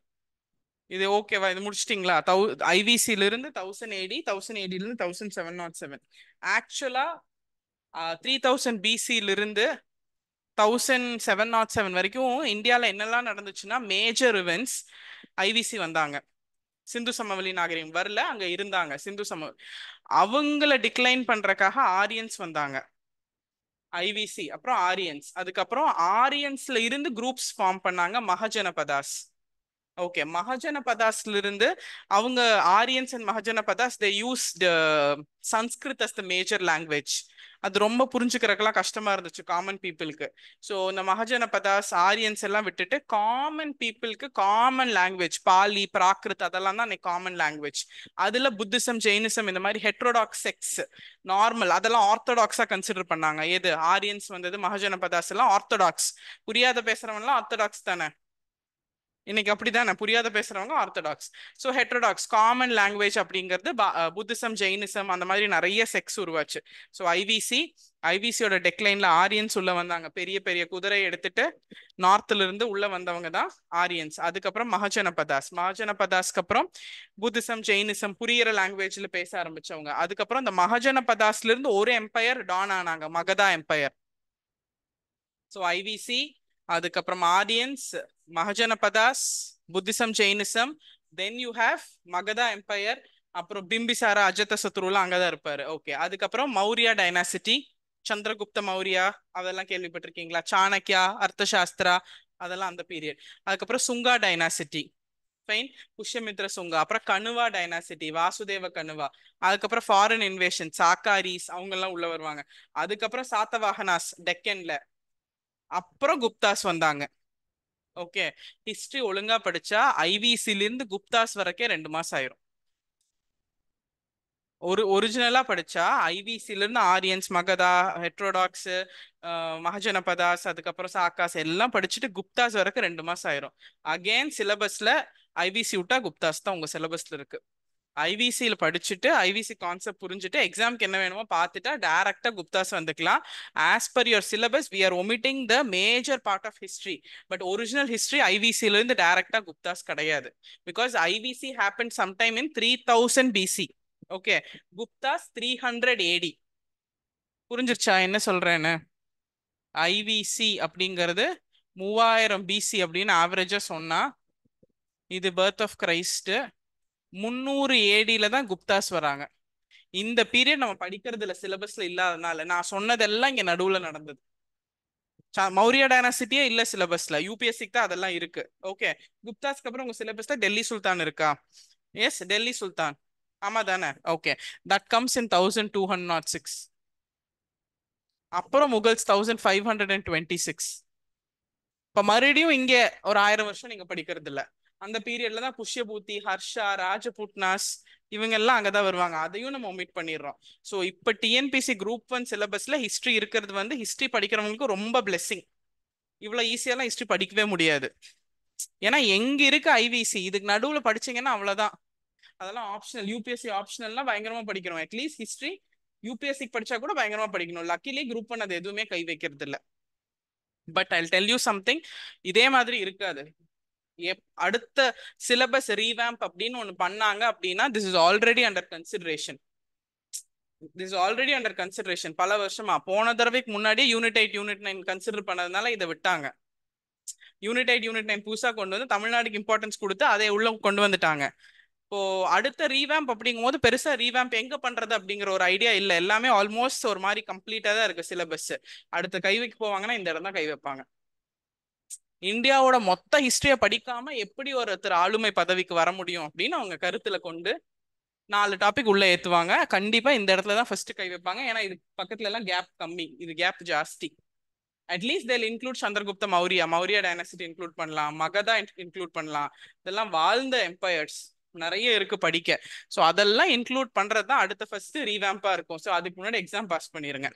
இது ஓகேவா இது முடிச்சிட்டிங்களா தௌ ஐவிசிலிருந்து தௌசண்ட் ஏடி தௌசண்ட் ஏடியிலிருந்து தௌசண்ட் செவன் நாட் செவன் ஆக்சுவலாக த்ரீ தௌசண்ட் பிசியிலிருந்து தௌசண்ட் செவன் நாட் செவன் வரைக்கும் இந்தியாவில் என்னெல்லாம் நடந்துச்சுன்னா மேஜர் இவெண்ட்ஸ் ஐவிசி வந்தாங்க சிந்து சமவெளி நாகரிகம் வரல அங்கே இருந்தாங்க சிந்து சம அவங்கள டிக்ளைன் பண்ணுறக்காக ஆரியன்ஸ் வந்தாங்க ஐவிசி அப்புறம் ஆரியன்ஸ் அதுக்கப்புறம் ஆரியன்ஸ்ல இருந்து குரூப்ஸ் ஃபார்ம் பண்ணாங்க மகஜன பதாஸ் ஓகே மகஜன பதாஸ்ல இருந்து அவங்க Aryans and Mahajanapadas they use Sanskrit as the major language அது ரொம்ப புரிஞ்சுக்கிறதுக்கெல்லாம் கஷ்டமா இருந்துச்சு காமன் பீப்புளுக்கு ஸோ இந்த மகஜன பதாஸ் ஆரியன்ஸ் எல்லாம் விட்டுட்டு காமன் பீப்புளுக்கு காமன் லாங்குவேஜ் பாலி பிராகிருத் அதெல்லாம் தான் காமன் லாங்குவேஜ் அதுல புத்திசம் ஜெயினிசம் இந்த மாதிரி ஹெட்ரோடாக்ஸ் செக்ஸ் நார்மல் அதெல்லாம் ஆர்த்தடாக்ஸா கன்சிடர் பண்ணாங்க எது ஆரியன்ஸ் வந்தது மகஜன பதாஸ் எல்லாம் ஆர்த்தடாக்ஸ் புரியாத எல்லாம் ஆர்த்தடாக்ஸ் தானே இன்னைக்கு அப்படிதானே புரியாத பேசுறவங்க orthodox so heterodox common language அப்படிங்கிறது புத்திசம் ஜெயினிசம் அந்த மாதிரி நிறைய செக்ஸ் உருவாச்சு ஸோ ஐவிசி ஐவிசியோட டெக்லைன்ல ஆரியன்ஸ் உள்ள வந்தாங்க பெரிய பெரிய குதிரை எடுத்துட்டு நார்த்ல இருந்து உள்ள வந்தவங்க தான் ஆரியன்ஸ் அதுக்கப்புறம் மகஜன பதாஸ் மகஜன பதாஸ்க்கு அப்புறம் புத்திசம் ஜெயினிசம் புரியிற லாங்குவேஜ்ல பேச ஆரம்பிச்சவங்க அதுக்கப்புறம் இந்த மகஜன பதாஸ்ல இருந்து ஒரு எம்பையர் டான் ஆனாங்க மகதா எம்பையர் ஸோ ஐவிசி அதுக்கப்புறம் Aryans Mahajanapadas Buddhism Jainism then you have Magadha empire அப்புறம் பிம்பிசாரா அஜத்த சத்ருலாம் அங்கதான் இருப்பாரு ஓகே அதுக்கப்புறம் மௌரியா டைனாசிட்டி சந்திரகுப்த மௌரியா அதெல்லாம் கேள்விப்பட்டிருக்கீங்களா சாணக்கியா அர்த்தசாஸ்திரா அதெல்லாம் அந்த பீரியட் அதுக்கப்புறம் சுங்கா டைனாசிட்டி ஃபைன் புஷ்யமித்ர சுங்கா அப்புறம் கணுவா டைனாசிட்டி வாசுதேவ கணுவா அதுக்கப்புறம் ஃபாரின் இன்வேஷன் சாக்காரிஸ் அவங்க எல்லாம் உள்ள வருவாங்க அதுக்கப்புறம் சாத்தவாகனாஸ் டெக்கன்ல அப்புறம் குப்தாஸ் வந்தாங்க ஓகே ஹிஸ்ட்ரி ஒழுங்கா படிச்சா ஐவிசிலிருந்து குப்தாஸ் வரைக்கும் ரெண்டு மாசம் ஆயிரும் ஒரு ஒரிஜினலா படிச்சா ஐவிசிலிருந்து ஆரியன்ஸ் மகதா ஹெட்ரோடாக்ஸ் மகஜனபதாஸ் அதுக்கப்புறம் சாக்காஸ் எல்லாம் படிச்சுட்டு குப்தாஸ் வரைக்கும் ரெண்டு மாசம் ஆயிரும் அகெயின் சிலபஸ்ல ஐவிசி விட்டா குப்தாஸ் தான் உங்க சிலபஸ்ல இருக்கு ஐவிசியில் படிச்சுட்டு ஐவிசி கான்செப்ட் புரிஞ்சுட்டு எக்ஸாம்க்கு என்ன வேணுமோ பார்த்துட்டா டேரெக்டாக குப்தாஸ் வந்துக்கலாம் as per your syllabus we are omitting the major part of history but original history ஐவிசியிலேருந்து டேரெக்டாக குப்தாஸ் கிடையாது because IVC happen sometime in three thousand BC okay Guptas three hundred AD புரிஞ்சிருச்சா என்ன சொல்கிறேன்னு ஐவிசி அப்படிங்கிறது மூவாயிரம் பிசி அப்படின்னு ஆவரேஜாக சொன்னால் இது பர்த் ஆஃப் கிரைஸ்ட்டு முந்நூறு ஏடியில தான் குப்தாஸ் வராங்க இந்த பீரியட் நம்ம படிக்கிறதுல சிலபஸ்ல இல்லாதனால நான் சொன்னதெல்லாம் இங்க நடுவுல நடந்தது மௌரிய டைனாசிட்டியே இல்ல சிலபஸ்ல யூபிஎஸ்சிக்கு தான் அதெல்லாம் இருக்கு ஓகே குப்தாஸ்க்கு அப்புறம் உங்க சிலபஸ்ல டெல்லி சுல்தான் இருக்கா எஸ் டெல்லி சுல்தான் ஆமா தானே okay that comes in thousand two hundred naught six அப்புறம் Mughals thousand five hundred and twenty six இப்போ மறுபடியும் இங்கே ஒரு ஆயிரம் வருஷம் நீங்கள் படிக்கிறது இல்லை அந்த பீரியட்ல தான் புஷ்யபூத்தி ஹர்ஷா ராஜபுட்னாஸ் இவங்க எல்லாம் அங்கதான் வருவாங்க அதையும் நம்ம ஒமிட் பண்ணிடுறோம் ஸோ இப்போ டிஎன்பிசி குரூப் ஒன் சிலபஸ்ல ஹிஸ்ட்ரி இருக்கிறது வந்து ஹிஸ்ட்ரி படிக்கிறவங்களுக்கு ரொம்ப பிளெஸ்ஸிங் இவ்வளோ ஈஸியாலாம் ஹிஸ்ட்ரி படிக்கவே முடியாது ஏன்னா எங்க இருக்கு ஐவிசி இதுக்கு நடுவில் படிச்சீங்கன்னா அவ்வளோதான் அதெல்லாம் ஆப்ஷனல் யூபிஎஸ்சி ஆப்ஷனல்லாம் பயங்கரமா படிக்கிறோம் அட்லீஸ்ட் ஹிஸ்ட்ரி யூபிஎஸ்சி படிச்சா கூட பயங்கரமா படிக்கணும் லக்கிலி குரூப் பண்ணது அது எதுவுமே கை வைக்கிறது இல்லை but I tell you something இதே மாதிரி இருக்காது அடுத்த சிலபஸ் ரீவேம்ப் அப்படின்னு ஒன்று பண்ணாங்க அப்படின்னா this is already under consideration this already under consideration பல வருஷமா போன தடவைக்கு முன்னாடியே unit eight unit nine consider பண்ணதுனால இதை விட்டாங்க யூனிட் எயிட் யூனிட் நைன் புதுசாக கொண்டு வந்து தமிழ்நாடுக்கு இம்பார்ட்டன்ஸ் கொடுத்து அதை உள்ள கொண்டு வந்துட்டாங்க இப்போ அடுத்த ரீவேம்ப் அப்படிங்கும் போது பெருசா ரீவேம்ப் எங்க பண்றது அப்படிங்கிற ஒரு ஐடியா இல்லை எல்லாமே ஆல்மோஸ்ட் ஒரு மாதிரி கம்ப்ளீட்டா தான் இருக்கு சிலபஸ் அடுத்த கை வைக்க போவாங்கன்னா இந்த இடம் தான் கை வைப்பாங்க இந்தியாவோட மொத்த ஹிஸ்டரியை படிக்காம எப்படி ஒருத்தர் ஆளுமை பதவிக்கு வர முடியும் அப்படின்னு அவங்க கருத்துல கொண்டு நாலு டாபிக் உள்ள ஏத்துவாங்க கண்டிப்பா இந்த இடத்துல தான் ஃபர்ஸ்ட் கை வைப்பாங்க ஏன்னா இது பக்கத்துல எல்லாம் கேப் கம்மி இது கேப் ஜாஸ்தி at least they'll include Chandragupta Maurya Maurya dynasty include பண்ணலாம் மகதா இன்க்ளூட் பண்ணலாம் இதெல்லாம் வாழ்ந்த எம்பையர்ஸ் நிறைய இருக்கு படிக்க ஸோ அதெல்லாம் இன்க்ளூட் பண்றது தான் அடுத்த ஃபர்ஸ்ட் ரீவேம்பா இருக்கும் ஸோ அதுக்கு முன்னாடி எக்ஸாம் பாஸ் பண்ணிருங்க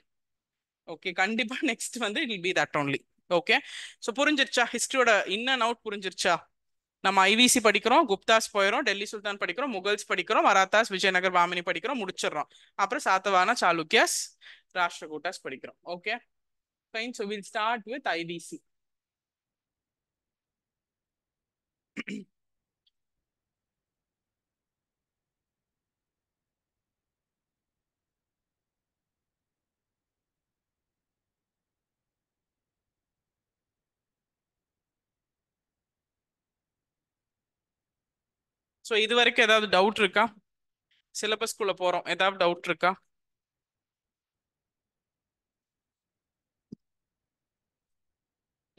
ஓகே கண்டிப்பா நெக்ஸ்ட் வந்து it be that only okay so புரிஞ்சிருச்சா ஹிஸ்ட்ரியோட இன் அண்ட் அவுட் புரிஞ்சிருச்சா நம்ம ஐவிசி படிக்கிறோம் குப்தாஸ் போயிடும் டெல்லி சுல்தான் படிக்கிறோம் முகல்ஸ் படிக்கிறோம் மராத்தாஸ் விஜயநகர் வாமினி படிக்கிறோம் முடிச்சிடுறோம் அப்புறம் சாத்தவானா சாலுக்கியாஸ் ராஷ்டிரகூட்டாஸ் படிக்கிறோம் okay fine so will start with IVC so இது வரைக்கும் ஏதாவது டவுட் இருக்கா சிலபஸ்குள்ள போகிறோம் ஏதாவது டவுட் இருக்கா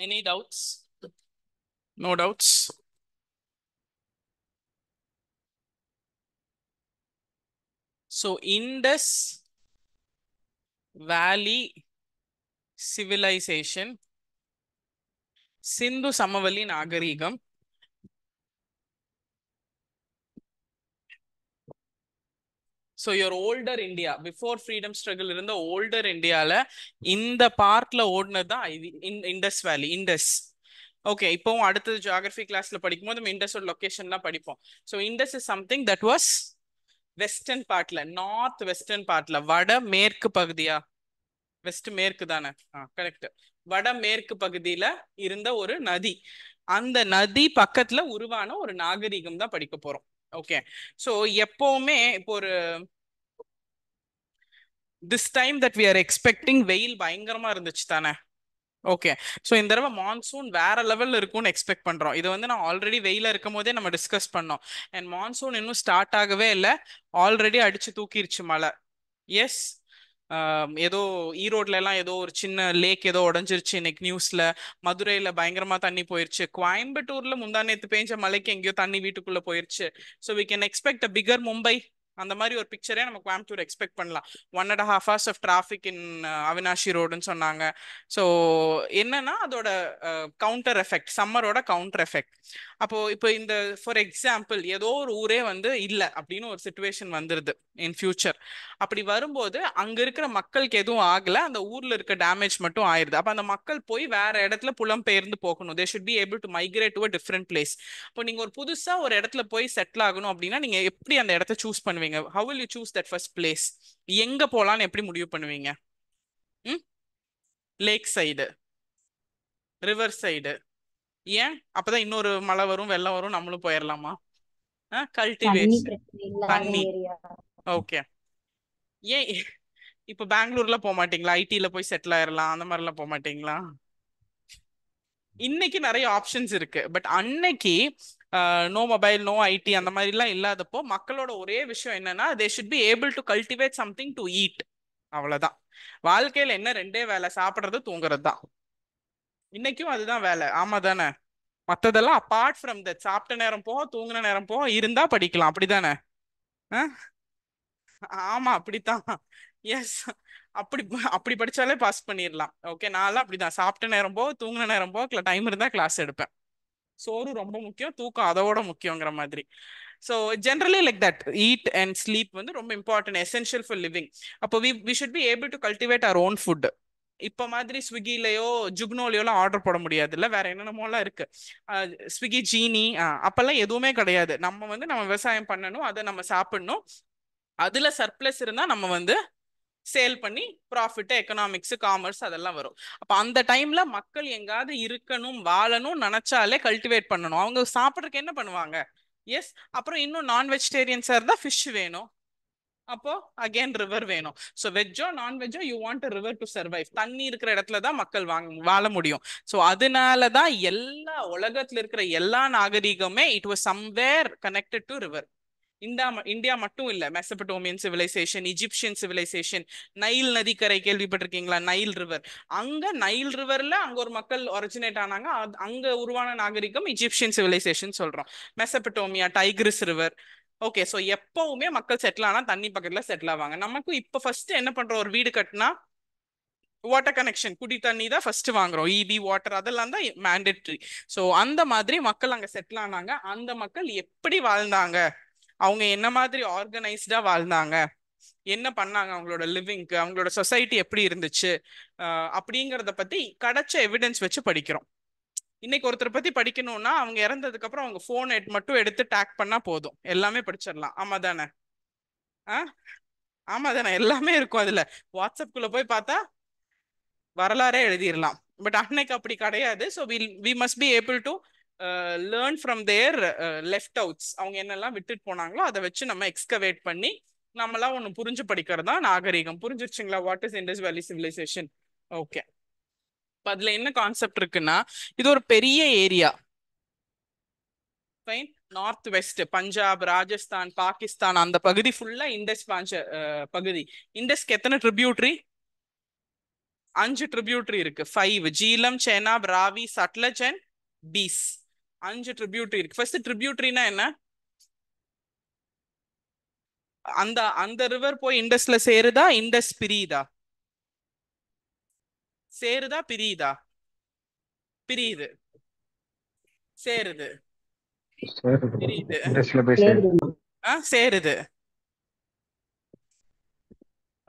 any doubts no doubts so Indus valley civilisation Sindhu சமவெளி நாகரீகம் so your older India before freedom struggle இருந்த ஓல்டர் இந்தியாவில் இந்த பார்க்கில் ஓடினது தான் இண்டஸ் வேலி இண்டஸ் ஓகே இப்போவும் அடுத்தது ஜியாகிரபி கிளாஸில் படிக்கும்போது நம்ம இண்டஸோட லொக்கேஷன்லாம் படிப்போம் so Indus is something that was western பார்ட்ல நார்த் வெஸ்டர்ன் பார்ட்ல வட மேற்கு பகுதியா வெஸ்ட் மேற்கு தானே ஆ கரெக்ட் வட மேற்கு பகுதியில இருந்த ஒரு நதி அந்த நதி பக்கத்துல உருவான ஒரு நாகரீகம் தான் படிக்க போறோம் ஓகே ஸோ எப்போவுமே இப்போ ஒரு this time that we are expecting வெயில் பயங்கரமா இருந்துச்சு தானே ஓகே ஸோ இந்த தடவை மான்சூன் வேற லெவலில் இருக்கும்னு எக்ஸ்பெக்ட் பண்ணுறோம் இது வந்து நான் ஆல்ரெடி வெயில இருக்கும் போதே நம்ம டிஸ்கஸ் பண்ணோம் அண்ட் மான்சூன் இன்னும் ஸ்டார்ட் ஆகவே இல்லை ஆல்ரெடி அடிச்சு தூக்கிருச்சு மழை எஸ் ஏதோ ஈரோட்ல எல்லாம் ஏதோ ஒரு சின்ன லேக் ஏதோ உடஞ்சிருச்சு இன்னைக்கு நியூஸ்ல மதுரையில பயங்கரமா தண்ணி போயிருச்சு கோயம்புத்தூர்ல முந்தா நேத்து பெஞ்ச மலைக்கு எங்கேயோ தண்ணி வீட்டுக்குள்ள போயிருச்சு so we can expect a bigger Mumbai அந்த மாதிரி ஒரு பிக்சரே நம்ம கோயம்புத்தூர் எக்ஸ்பெக்ட் பண்ணலாம் one and half hours of traffic in Avinashi ரோடுன்னு சொன்னாங்க ஸோ என்னன்னா அதோட கவுண்டர் எஃபெக்ட் சம்மரோட கவுண்டர் எஃபெக்ட் அப்போ இப்போ இந்த ஃபார் எக்ஸாம்பிள் ஏதோ ஒரு ஊரே வந்து இல்லை அப்படின்னு ஒரு சுச்சுவேஷன் வந்துருது இன் ஃபியூச்சர் அப்படி வரும்போது அங்க இருக்கிற மக்களுக்கு எதுவும் ஆகல அந்த ஊர்ல இருக்க டேமேஜ் மட்டும் ஆயிருது அப்போ அந்த மக்கள் போய் வேற இடத்துல புலம்பெயர்ந்து போகணும் they should be able to migrate to a different place இப்போ நீங்க ஒரு புதுசா ஒரு இடத்துல போய் செட்டில் ஆகணும் அப்படின்னா நீங்க எப்படி அந்த இடத்த சூஸ் பண்ணுவீங்க பண்ணுவீங்க how will you choose that first place எங்க போலான்னு எப்படி முடிவு பண்ணுவீங்க ம் லேக் சைடு ரிவர் சைடு ஏன் அப்பதான் இன்னொரு மழை வரும் வெள்ளம் வரும் நம்மளும் போயிடலாமா கல்டிவேஷன் தண்ணி ஓகே ஏன் இப்ப பெங்களூர்ல போக மாட்டீங்களா ஐடில போய் செட்டில் ஆயிரலாம் அந்த மாதிரிலாம் போக மாட்டீங்களா இன்னைக்கு நிறைய ஆப்ஷன்ஸ் இருக்கு பட் அன்னைக்கு நோ மொபைல் நோ ஐடி அந்த மாதிரிலாம் இல்லாதப்போ மக்களோட ஒரே விஷயம் என்னன்னா they should be able to cultivate something to eat அவ்வளோதான் வாழ்க்கையில் என்ன ரெண்டே வேலை சாப்பிட்றது தூங்குறது தான் இன்னைக்கும் அதுதான் வேலை ஆமா தானே மற்றதெல்லாம் அப்பார்ட் ஃப்ரம் த சாப்பிட்ட நேரம் போக தூங்கின நேரம் போக இருந்தா படிக்கலாம் அப்படிதானே ஆமா அப்படித்தான் எஸ் அப்படி அப்படி படித்தாலே பாஸ் பண்ணிடலாம் ஓகே நான்லாம் அப்படிதான் சாப்பிட்ட நேரம் போக தூங்கின நேரம் போக டைம் இருந்தா கிளாஸ் எடுப்பேன் சோறு ரொம்ப முக்கியம் தூக்கம் அதோட முக்கியங்கிற மாதிரி so generally like that eat and sleep வந்து ரொம்ப இம்பார்ட்டன்ட் எசென்ஷியல் ஃபார் லிவிங் அப்போ we we should be able to cultivate our own food இப்போ மாதிரி ஸ்விக்கிலையோ ஜுக்னோலையோலாம் ஆர்டர் போட முடியாது இல்லை வேற என்னென்னமோலாம் இருக்கு ஸ்விக்கி ஜீனி அப்பெல்லாம் எதுவுமே கிடையாது நம்ம வந்து நம்ம விவசாயம் பண்ணணும் அதை நம்ம சாப்பிடணும் அதுல சர்ப்ளஸ் இருந்தா நம்ம வந்து சேல் பண்ணி ப்ராஃபிட்டு எக்கனாமிக்ஸு காமர்ஸ் அதெல்லாம் வரும் அப்போ அந்த டைமில் மக்கள் எங்காவது இருக்கணும் வாழணும் நினச்சாலே கல்டிவேட் பண்ணணும் அவங்க சாப்பிட்றதுக்கு என்ன பண்ணுவாங்க எஸ் அப்புறம் இன்னும் நான் வெஜிடேரியன்ஸாக இருந்தால் ஃபிஷ் வேணும் அப்போ அகேன் ரிவர் வேணும் ஸோ வெஜ்ஜோ நான்வெஜ்ஜோ you want river to survive தண்ணி இருக்கிற இடத்துல தான் மக்கள் வாங்க வாழ முடியும் ஸோ அதனால தான் எல்லா உலகத்தில் இருக்கிற எல்லா நாகரீகமே it was somewhere connected to river இந்தா இந்தியா மட்டும் இல்ல Mesopotamian civilisation Egyptian civilisation Nile நதிக்கரை கேள்விப்பட்டிருக்கீங்களா நைல் ரிவர் அங்க நைல் ரிவர்ல அங்க ஒரு மக்கள் ஒரிஜினேட் ஆனாங்க அங்க உருவான நாகரிகம் இஜிப்சியன் சிவிலைசேஷன் சொல்றோம் Mesopotamia Tigris river okay so எப்பவுமே மக்கள் செட்டில் ஆனால் தண்ணி பக்கத்தில் செட்டில் ஆவாங்க நமக்கும் இப்போ ஃபர்ஸ்ட் என்ன பண்ணுறோம் ஒரு வீடு கட்டினா வாட்டர் கனெக்ஷன் குடி தண்ணி தான் ஃபர்ஸ்ட் வாங்குறோம் இபி e வாட்டர் அதெல்லாம் தான் மேண்டட்ரி ஸோ அந்த மாதிரி மக்கள் அங்கே செட்டில் ஆனாங்க அந்த மக்கள் எப்படி வாழ்ந்தாங்க அவங்க என்ன மாதிரி ஆர்கனைஸ்டா வாழ்ந்தாங்க என்ன பண்ணாங்க அவங்களோட லிவிங்க்கு அவங்களோட சொசைட்டி எப்படி இருந்துச்சு அப்படிங்கிறத பத்தி கிடைச்ச எவிடன்ஸ் வச்சு படிக்கிறோம் இன்னைக்கு ஒருத்தர் பத்தி படிக்கணும்னா அவங்க இறந்ததுக்கு அப்புறம் அவங்க போன் எட் மட்டும் எடுத்து டேக் பண்ணா போதும் எல்லாமே படிச்சிடலாம் ஆமா தானே ஆ ஆமா தானே எல்லாமே இருக்கும் அதுல வாட்ஸ்அப்ல போய் பார்த்தா வரலாறே எழுதிடலாம் பட் அன்னைக்கு அப்படி கிடையாது so we must be able to learn from their left outs அவங்க என்னெல்லாம் விட்டுட்டு போனாங்களோ அதை வச்சு நம்ம எக்ஸ்கவேட் பண்ணி நம்மளாம் ஒன்று புரிஞ்சு படிக்கிறது தான் நாகரீகம் புரிஞ்சிருச்சுங்களா what is Indus valley civilisation okay இப்போ அதில் என்ன கான்செப்ட் இருக்குன்னா இது ஒரு பெரிய area north west Punjab Rajasthan Pakistan அந்த பகுதி ஃபுல்லா இண்டஸ் பாஞ்ச பகுதி இண்டஸ்க்கு எத்தனை ட்ரிபியூட்ரி அஞ்சு ட்ரிபியூட்ரி இருக்கு ஃபைவ் ஜீலம் சேனாப் ராவி சட்லஜ் அண்ட் பீஸ் அஞ்சு ட்ரிபியூட்ரி இருக்கு ஃபர்ஸ்ட் ட்ரிபியூட்ரினா என்ன அந்த அந்த ரிவர் போய் இண்டஸ்ல சேருதா இண்டஸ் பிரியுதா சேருதா பிரியுதா பிரியுது சேருது பிரியுது சேருது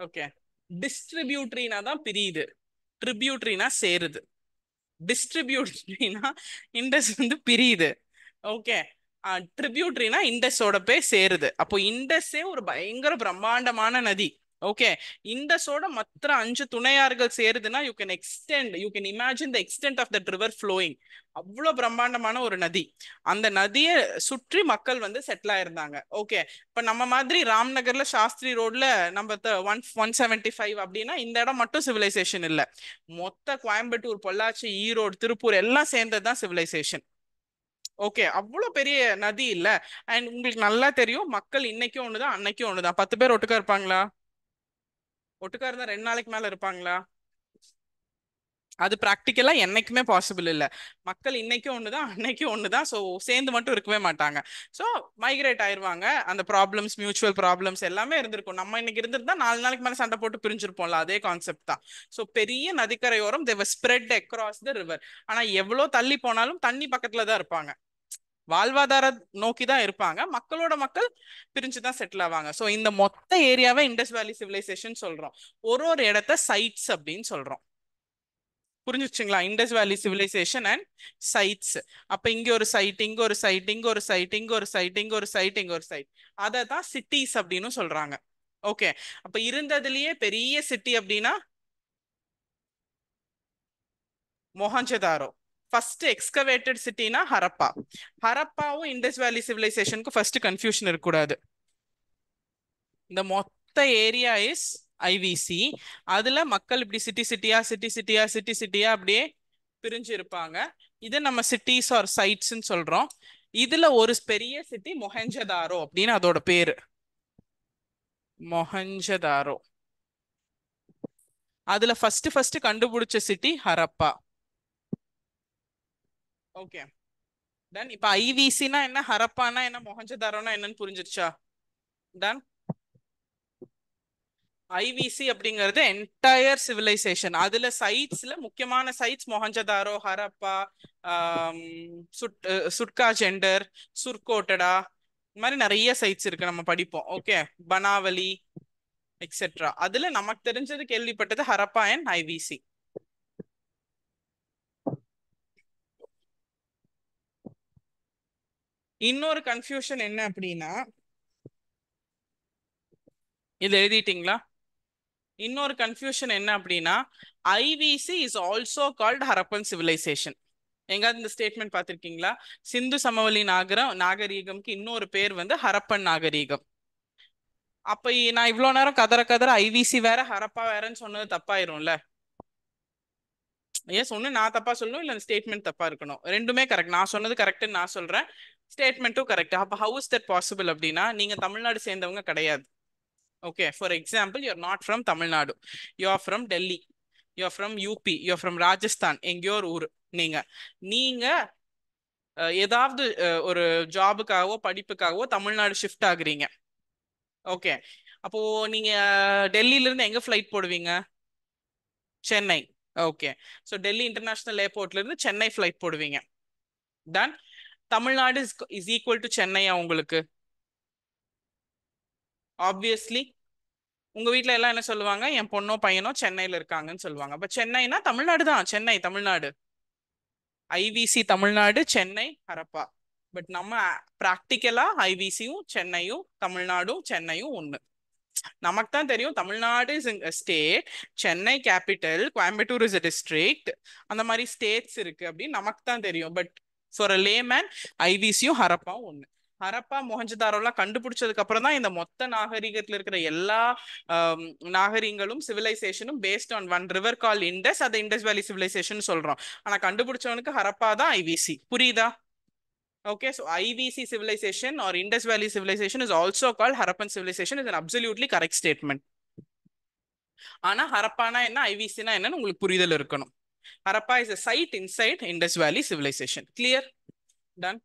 ஓகே டிஸ்ட்ரிபியூட்ரினா தான் பிரியுது ட்ரிபியூட்ரினா சேருது டிஸ்ட்ரிபியூட்ரினா இண்டஸ் வந்து பிரியுது ஓகே ட்ரிபியூட்ரினா இண்டஸோட போய் சேருது அப்போ இண்டஸே ஒரு பயங்கர பிரம்மாண்டமான நதி ஓகே இண்டஸோட மற்ற அஞ்சு துணையார்கள் சேருதுன்னா you can extend you can imagine the extent of the river flowing அவ்வளோ பிரம்மாண்டமான ஒரு நதி அந்த நதியை சுற்றி மக்கள் வந்து செட்டில் ஆயிருந்தாங்க ஓகே இப்போ நம்ம மாதிரி ராம்நகர்ல சாஸ்திரி ரோட்ல நம்ம ஒன் ஒன் செவன்டி ஃபைவ் அப்படின்னா இந்த இடம் மட்டும் சிவிலைசேஷன் இல்லை மொத்த கோயம்புத்தூர் பொள்ளாச்சி ஈரோடு திருப்பூர் எல்லாம் சேர்ந்தது தான் சிவிலைசேஷன் ஓகே அவ்வளோ பெரிய நதி இல்லை அண்ட் உங்களுக்கு நல்லா தெரியும் மக்கள் இன்னைக்கும் ஒன்று தான் அன்னைக்கும் ஒன்று தான் பத்து பேர் ஒட்டுக்கா இருப்பாங்களா ஒட்டுக்கா இருந்தா ரெண்டு நாளைக்கு மேல இருப்பாங்களா அது ப்ராக்டிக்கலா என்னைக்குமே பாசிபிள் இல்லை மக்கள் இன்னைக்கும் ஒண்ணுதான் அன்னைக்கும் ஒண்ணுதான் ஸோ சேர்ந்து மட்டும் இருக்கவே மாட்டாங்க ஸோ மைக்ரேட் ஆயிடுவாங்க அந்த ப்ராப்ளம்ஸ் மியூச்சுவல் ப்ராப்ளம்ஸ் எல்லாமே இருந்திருக்கும் நம்ம இன்னைக்கு இருந்திருந்தா நாலு நாளைக்கு மேலே சண்டை போட்டு பிரிஞ்சிருப்போம்ல அதே கான்செப்ட் தான் ஸோ பெரிய நதிக்கரையோரம் தேவ ஸ்ப்ரெட் அக்ராஸ் த ரிவர் ஆனா எவ்வளோ தள்ளி போனாலும் தண்ணி பக்கத்துல தான் இருப்பாங்க வாழ்வாதார நோக்கி தான் இருப்பாங்க மக்களோட மக்கள் பிரிஞ்சு தான் செட்டில் ஆவாங்க ஸோ இந்த மொத்த ஏரியாவை இண்டஸ் வேலி சிவிலைசேஷன் சொல்றோம் ஒரு ஒரு இடத்த சைட்ஸ் அப்படின்னு சொல்றோம் புரிஞ்சிச்சுங்களா Indus valley civilisation and sites அப்போ இங்கே ஒரு சைட் இங்க ஒரு சைட் இங்க ஒரு சைட் இங்க ஒரு சைட் இங்க ஒரு சைட் இங்க ஒரு சைட் அதை தான் சிட்டிஸ் அப்படின்னு சொல்கிறாங்க ஓகே அப்போ இருந்ததுலேயே பெரிய சிட்டி அப்படின்னா மொஹஞ்சதாரோ ஃபர்ஸ்ட் எக்ஸ்கவேட்டட் சிட்டினா ஹரப்பா ஹரப்பாவும் இண்டஸ் வேலி சிவிலைசேஷனுக்கு ஃபர்ஸ்ட் கன்ஃபியூஷன் இருக்கக்கூடாது இந்த மொத்த ஏரியா இஸ் ஐவிசி அதுல மக்கள் இப்படி சிட்டி சிட்டியா சிட்டி சிட்டியா சிட்டி சிட்டியா அப்படியே பிரிஞ்சு இருப்பாங்க இதை நம்ம சிட்டிஸ் ஆர் சைட்ஸ்ன்னு சொல்றோம் இதுல ஒரு பெரிய சிட்டி மொஹஞ்சதாரோ அப்படின்னு அதோட பேரு மொஹஞ்சதாரோ அதுல ஃபர்ஸ்ட் ஃபர்ஸ்ட் கண்டுபிடிச்ச சிட்டி ஹரப்பா ஓகே டன் இப்போ ஐவிசினா என்ன ஹரப்பானா என்ன மொஹஞ்சதாரோனா என்னன்னு புரிஞ்சிருச்சா டன் ஐவிசி அப்படிங்கிறது என்டையர் சிவிலைசேஷன் அதுல சைட்ஸ்ல முக்கியமான சைட்ஸ் மொஹஞ்சதாரோ ஹரப்பா சுட் சுட்கா ஜெண்டர் சுர்கோட்டடா இந்த மாதிரி நிறைய சைட்ஸ் இருக்கு நம்ம படிப்போம் ஓகே பனாவலி எக்ஸெட்ரா அதுல நமக்கு தெரிஞ்சது கேள்விப்பட்டது ஹரப்பா அண்ட் ஐவிசி இன்னொரு கன்ஃபியூஷன் என்ன அப்படின்னா இது எழுதிட்டீங்களா இன்னொரு கன்ஃபியூஷன் என்ன அப்படின்னா IVC is also called Harappan civilisation எங்காவது இந்த ஸ்டேட்மெண்ட் பார்த்துருக்கீங்களா சிந்து சமவெளி நாகரம் நாகரீகம்க்கு இன்னொரு பேர் வந்து ஹரப்பன் நாகரீகம் அப்ப நான் இவ்வளவு நேரம் கதற கதற ஐவிசி வேற ஹரப்பா வேறன்னு சொன்னது தப்பாயிரும்ல எஸ் ஒன்று நான் தப்பா சொல்லணும் இல்ல ஸ்டேட்மெண்ட் தப்பா இருக்கணும் ரெண்டுமே கரெக்ட் நான் சொன்னது கரெக்ட் நான் சொல்றேன் ஸ்டேட்மெண்ட்டும் கரெக்ட் அப்போ ஹவு இஸ் தட் பாசிபிள் அப்படின்னா நீங்கள் தமிழ்நாடு சேர்ந்தவங்க கிடையாது okay for example you are not from Tamil Nadu you are from Delhi you are from UP you are from Rajasthan எங்கேயோ ஒரு ஊர் நீங்கள் நீங்கள் ஏதாவது ஒரு ஜாபுக்காகவோ படிப்புக்காகவோ தமிழ்நாடு ஷிஃப்ட் ஆகுறீங்க ஓகே அப்போது நீங்கள் டெல்லியிலேருந்து எங்கே ஃப்ளைட் போடுவீங்க Chennai okay so Delhi international ஏர்போர்ட்லேருந்து சென்னை ஃப்ளைட் போடுவீங்க done Tamil Nadu is equal to சென்னையா உங்களுக்கு ஆப்வியஸ்லி உங்க வீட்டில் எல்லாம் என்ன சொல்லுவாங்க என் பொண்ணோ பையனோ சென்னையில் இருக்காங்கன்னு சொல்லுவாங்க அப்ப சென்னைனா தமிழ்நாடு தான் சென்னை தமிழ்நாடு ஐவிசி தமிழ்நாடு சென்னை ஹரப்பா பட் நம்ம ப்ராக்டிக்கலா ஐவிசியும் சென்னையும் தமிழ்நாடும் சென்னையும் ஒன்று நமக்கு தான் தெரியும் Tamil Nadu is state Chennai capital Coimbatore is a district அந்த மாதிரி ஸ்டேட்ஸ் இருக்கு அப்படின்னு நமக்கு தான் தெரியும் பட் ஃபார் அ லேமேன் ஐவிசியும் ஹரப்பாவும் ஒன்று ஹரப்பா மொஹஞ்சதாரோலாம் கண்டுபிடிச்சதுக்கு அப்புறம் தான் இந்த மொத்த நாகரிகத்துல இருக்கிற எல்லா நாகரிகங்களும் சிவிலைசேஷனும் based on one river call Indus அதை இண்டஸ் வேலி சிவிலைசேஷன் சொல்றோம் ஆனா கண்டுபிடிச்சவனுக்கு ஹரப்பா தான் ஐவிசி புரியுதா okay so IVC civilization or Indus valley civilization is also call Harappan civilization is an absolutely correct statement ஆனா ஹரப்பானா என்ன ஐவிசினா என்னன்னு உங்களுக்கு புரிதல் இருக்கணும் Harappa is a site inside Indus Valley civilization. Clear? Done?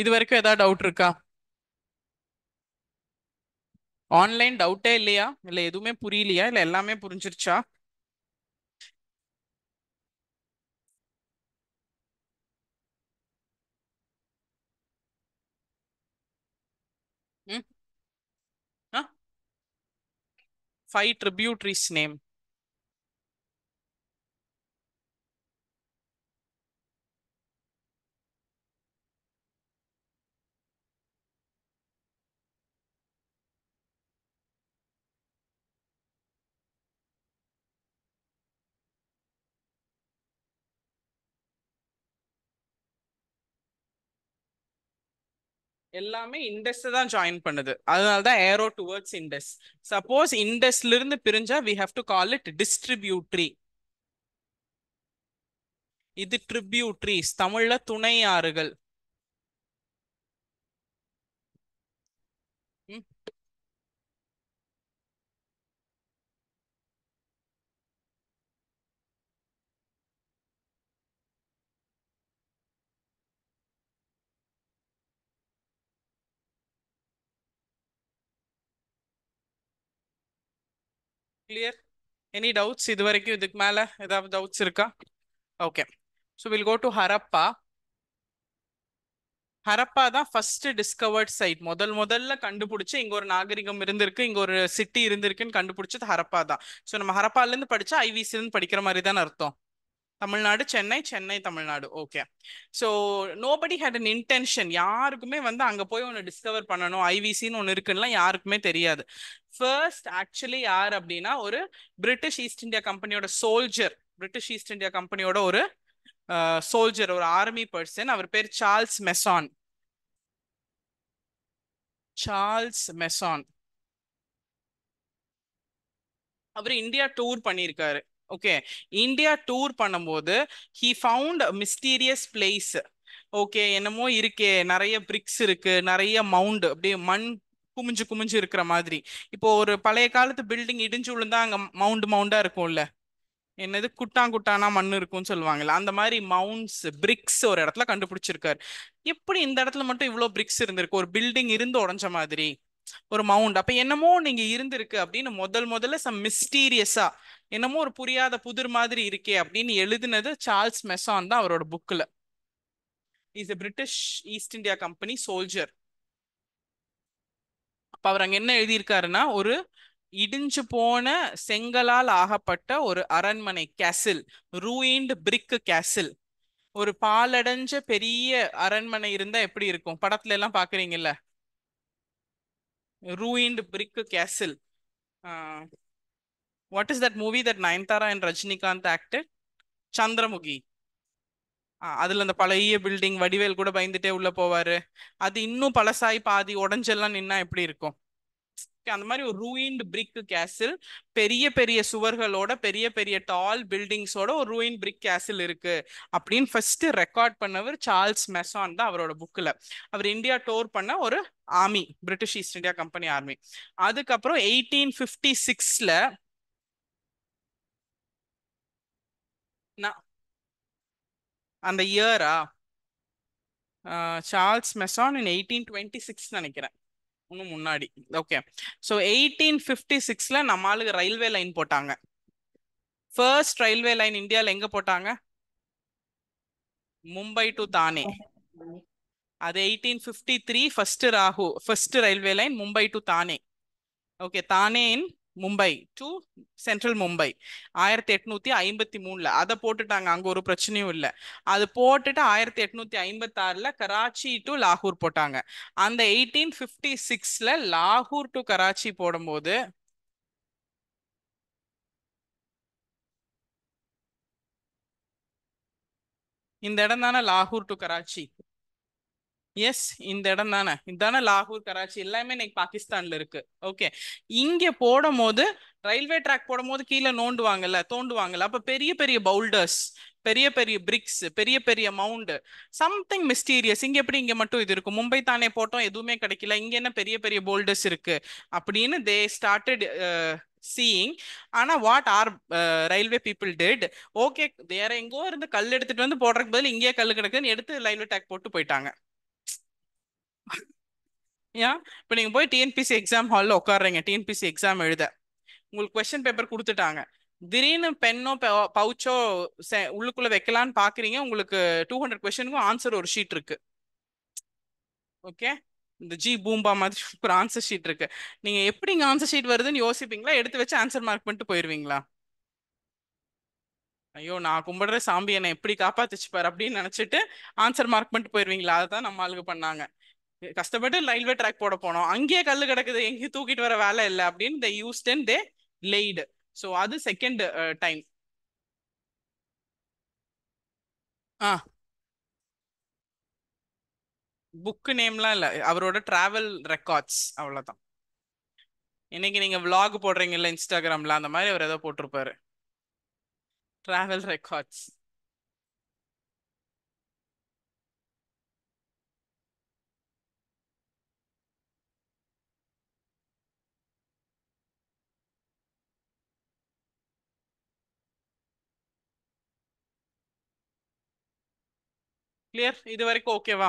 இது வரைக்கும் ஏதாவது டவுட் இருக்கா ஆன்லைன் டவுட்டே இல்லையா இல்லை எதுவுமே புரியலையா இல்லை எல்லாமே புரிஞ்சிருச்சா five tributaries name எல்லாமே இண்டஸ் தான் ஜாயின் பண்ணுது அதனால தான் ஏரோ டுவர்ட்ஸ் இண்டஸ் சப்போஸ் இண்டஸ்ல இருந்து பிரிஞ்சா we have to call it distributary இது ட்ரிபியூட்ரிஸ் தமிழ்ல துணை ஆறுகள் கிளியர் எனி டவுட்ஸ் இது வரைக்கும் இதுக்கு மேலே ஏதாவது டவுட்ஸ் இருக்கா okay so will go to Harappa Harappa தான் ஃபர்ஸ்ட் டிஸ்கவர்ட் சைட் முதல் முதல்ல கண்டுபிடிச்சி இங்கே ஒரு நாகரிகம் இருந்திருக்கு இங்கே ஒரு சிட்டி இருந்திருக்குன்னு கண்டுபிடிச்சது ஹரப்பா தான் ஸோ நம்ம ஹரப்பாலேருந்து படித்தா ஐவிசிலேருந்து படிக்கிற மாதிரி தானே அர்த்தம் Tamil Nadu Chennai Chennai Tamil Nadu okay so nobody had an intention யாருக்குமே வந்து அங்கே போய் ஒன்று டிஸ்கவர் பண்ணணும் ஐவிசின்னு ஒன்று இருக்குன்னா யாருக்குமே தெரியாது ஃபர்ஸ்ட் ஆக்சுவலி யார் அப்படின்னா ஒரு பிரிட்டிஷ் ஈஸ்ட் இந்தியா கம்பெனியோட சோல்ஜர் பிரிட்டிஷ் ஈஸ்ட் இந்தியா கம்பெனியோட ஒரு சோல்ஜர் ஒரு ஆர்மி பர்சன் அவர் பேர் சார்ல்ஸ் மெசான் சார்ல்ஸ் மெசான் அவர் இந்தியா டூர் பண்ணியிருக்காரு ஓகே இந்தியா டூர் பண்ணும்போது he found mysterious place okay என்னமோ இருக்கே நிறைய பிரிக்ஸ் இருக்கு நிறைய மவுண்ட் அப்படியே மண் குமிஞ்சு குமிஞ்சு இருக்கிற மாதிரி இப்போ ஒரு பழைய காலத்து பில்டிங் இடிஞ்சு விழுந்தா அங்க மவுண்ட் மவுண்டா இருக்கும்ல என்னது குட்டாங்குட்டானா குட்டானா மண் இருக்கும்னு சொல்லுவாங்கல்ல அந்த மாதிரி மவுண்ட்ஸ் பிரிக்ஸ் ஒரு இடத்துல கண்டுபிடிச்சிருக்காரு எப்படி இந்த இடத்துல மட்டும் இவ்வளோ பிரிக்ஸ் இருந்திருக்கு ஒரு பில்டிங் இருந்து உடஞ்ச மாதிரி ஒரு மவுண்ட் அப்ப என்னமோ நீங்க இருந்திருக்கு அப்படின்னு முதல் முதல்ல சம் மிஸ்டீரியஸா என்னமோ ஒரு புரியாத புதிர் மாதிரி இருக்கே அப்படின்னு எழுதினது சார்ல்ஸ் மெசான் தான் அவரோட புக்ல is a British East India company soldier அப்ப அவர் அங்க என்ன எழுதியிருக்காருன்னா ஒரு இடிஞ்சு போன செங்கலால் ஆகப்பட்ட ஒரு அரண்மனை கேசில் ரூயின்டு பிரிக் கேசில் ஒரு பாலடைஞ்ச பெரிய அரண்மனை இருந்தா எப்படி இருக்கும் படத்துல எல்லாம் பாக்குறீங்கல்ல ruined brick castle uh, what is that movie that Nayanthara and Rajinikanth acted Chandramukhi uh, அதுல அந்த பழைய பில்டிங் வடிவேல் கூட பயந்துட்டே உள்ள போவாரு அது இன்னும் பழசாய் பாதி உடஞ்செல்லாம் நின்னா எப்படி இருக்கும் அந்த மாதிரி ஒரு ரூயின் பிரிக் கேசில் பெரிய பெரிய சுவர்களோட பெரிய பெரிய டால் பில்டிங்ஸோட ஒரு ரூயின் பிரிக் கேசில் இருக்கு அப்படின்னு ஃபர்ஸ்ட் ரெக்கார்ட் பண்ணவர் சார்ல்ஸ் மெசான் தான் அவரோட புக்கில் அவர் இந்தியா டோர் பண்ண ஒரு army British East India company army அதுக்கப்புறம் எயிட்டீன் ஃபிஃப்டி சிக்ஸ்ல அந்த இயரா Charles Masson in eighteen twenty six நினைக்கிறேன் இன்னும் முன்னாடி ஓகே ஸோ எயிட்டீன் ஃபிஃப்டி சிக்ஸில் நம்ம ஆளுக்கு ரயில்வே லைன் போட்டாங்க ஃபர்ஸ்ட் ரயில்வே லைன் இந்தியாவில் எங்கே போட்டாங்க மும்பை டு தானே அது எயிட்டீன் ஃபிஃப்டி த்ரீ ஃபர்ஸ்ட் ராகு first railway line Mumbai to Thane okay Thane in Mumbai to central Mumbai ஆயிரத்தி எட்நூத்தி ஐம்பத்தி மூணுல அதை போட்டுட்டாங்க அங்க ஒரு பிரச்சனையும் இல்லை அது போட்டுட்டு ஆயிரத்தி எட்நூத்தி ஐம்பத்தி ஆறுல கராச்சி டு லாகூர் போட்டாங்க அந்த எயிட்டீன் ஃபிஃப்டி சிக்ஸ்ல லாகூர் டு கராச்சி போடும்போது இந்த இடம் தானே லாகூர் டு கராச்சி எஸ் இந்த இடம் தானே இதுதானே லாகூர் கராச்சி எல்லாமே இன்னைக்கு பாகிஸ்தான்ல இருக்கு ஓகே இங்க போடும் போது ரயில்வே ட்ராக் போடும் போது கீழே நோண்டுவாங்கல்ல தோண்டுவாங்கல்ல அப்ப பெரிய பெரிய பவுல்டர்ஸ் பெரிய பெரிய பிரிக்ஸ் பெரிய பெரிய மவுண்டு சம்திங் மிஸ்டீரியஸ் இங்க எப்படி இங்க மட்டும் இது இருக்கும் மும்பை தானே போட்டோம் எதுவுமே கிடைக்கல இங்க என்ன பெரிய பெரிய போல்டர்ஸ் இருக்கு அப்படின்னு தே ஸ்டார்டட் சீயிங் ஆனால் what are railway people did okay வேற எங்கோ இருந்து கல் எடுத்துட்டு வந்து போடுறதுக்கு பதில் இங்கேயே கல் கிடக்குன்னு எடுத்து ரயில்வே டேக் போட்டு போயிட்டாங்க ஏன் இப்போ நீங்கள் போய் டிஎன்பிசி எக்ஸாம் ஹாலில் உட்காடுறீங்க டிஎன்பிசி எக்ஸாம் எழுத உங்களுக்கு கொஸ்டின் பேப்பர் கொடுத்துட்டாங்க திடீர்னு பென்னோ பவுச்சோ உள்ளுக்குள்ள வைக்கலான்னு பாக்குறீங்க உங்களுக்கு டூ ஹண்ட்ரட் கொஸ்டினுக்கும் ஆன்சர் ஒரு ஷீட் இருக்கு ஓகே இந்த ஜி பூம்பா மாதிரி ஒரு ஆன்சர் ஷீட் இருக்கு நீங்க எப்படி இங்க ஆன்சர் ஷீட் வருதுன்னு யோசிப்பீங்களா எடுத்து வச்சு ஆன்சர் மார்க் பண்ணிட்டு போயிருவீங்களா ஐயோ நான் கும்பிடுற சாம்பி என்னை எப்படி காப்பாத்துச்சு அப்படின்னு நினைச்சிட்டு ஆன்சர் மார்க் பண்ணிட்டு போயிருவீங்களா தான் நம்ம ஆளுக்கு பண்ணாங்க கஷ்டப்பட்டு ரயில்வே ட்ராக் போட போனோம் அங்கேயே கல் கிடக்குது எங்கேயும் தூக்கிட்டு வர வேலை இல்லை அப்படின்னு they use then they laid so அது செகண்ட் டைம் uh, ஆ புக்கு நேம்லாம் இல்லை அவரோட ட்ராவல் ரெக்கார்ட்ஸ் அவ்வளோதான் இன்னைக்கு நீங்கள் விலாக் போடுறீங்கல்ல இன்ஸ்டாகிராமில் அந்த மாதிரி அவர் ஏதோ போட்டிருப்பாரு ட்ராவல் ரெக்கார்ட்ஸ் கிளியர் இது வரைக்கும் ஓகேவா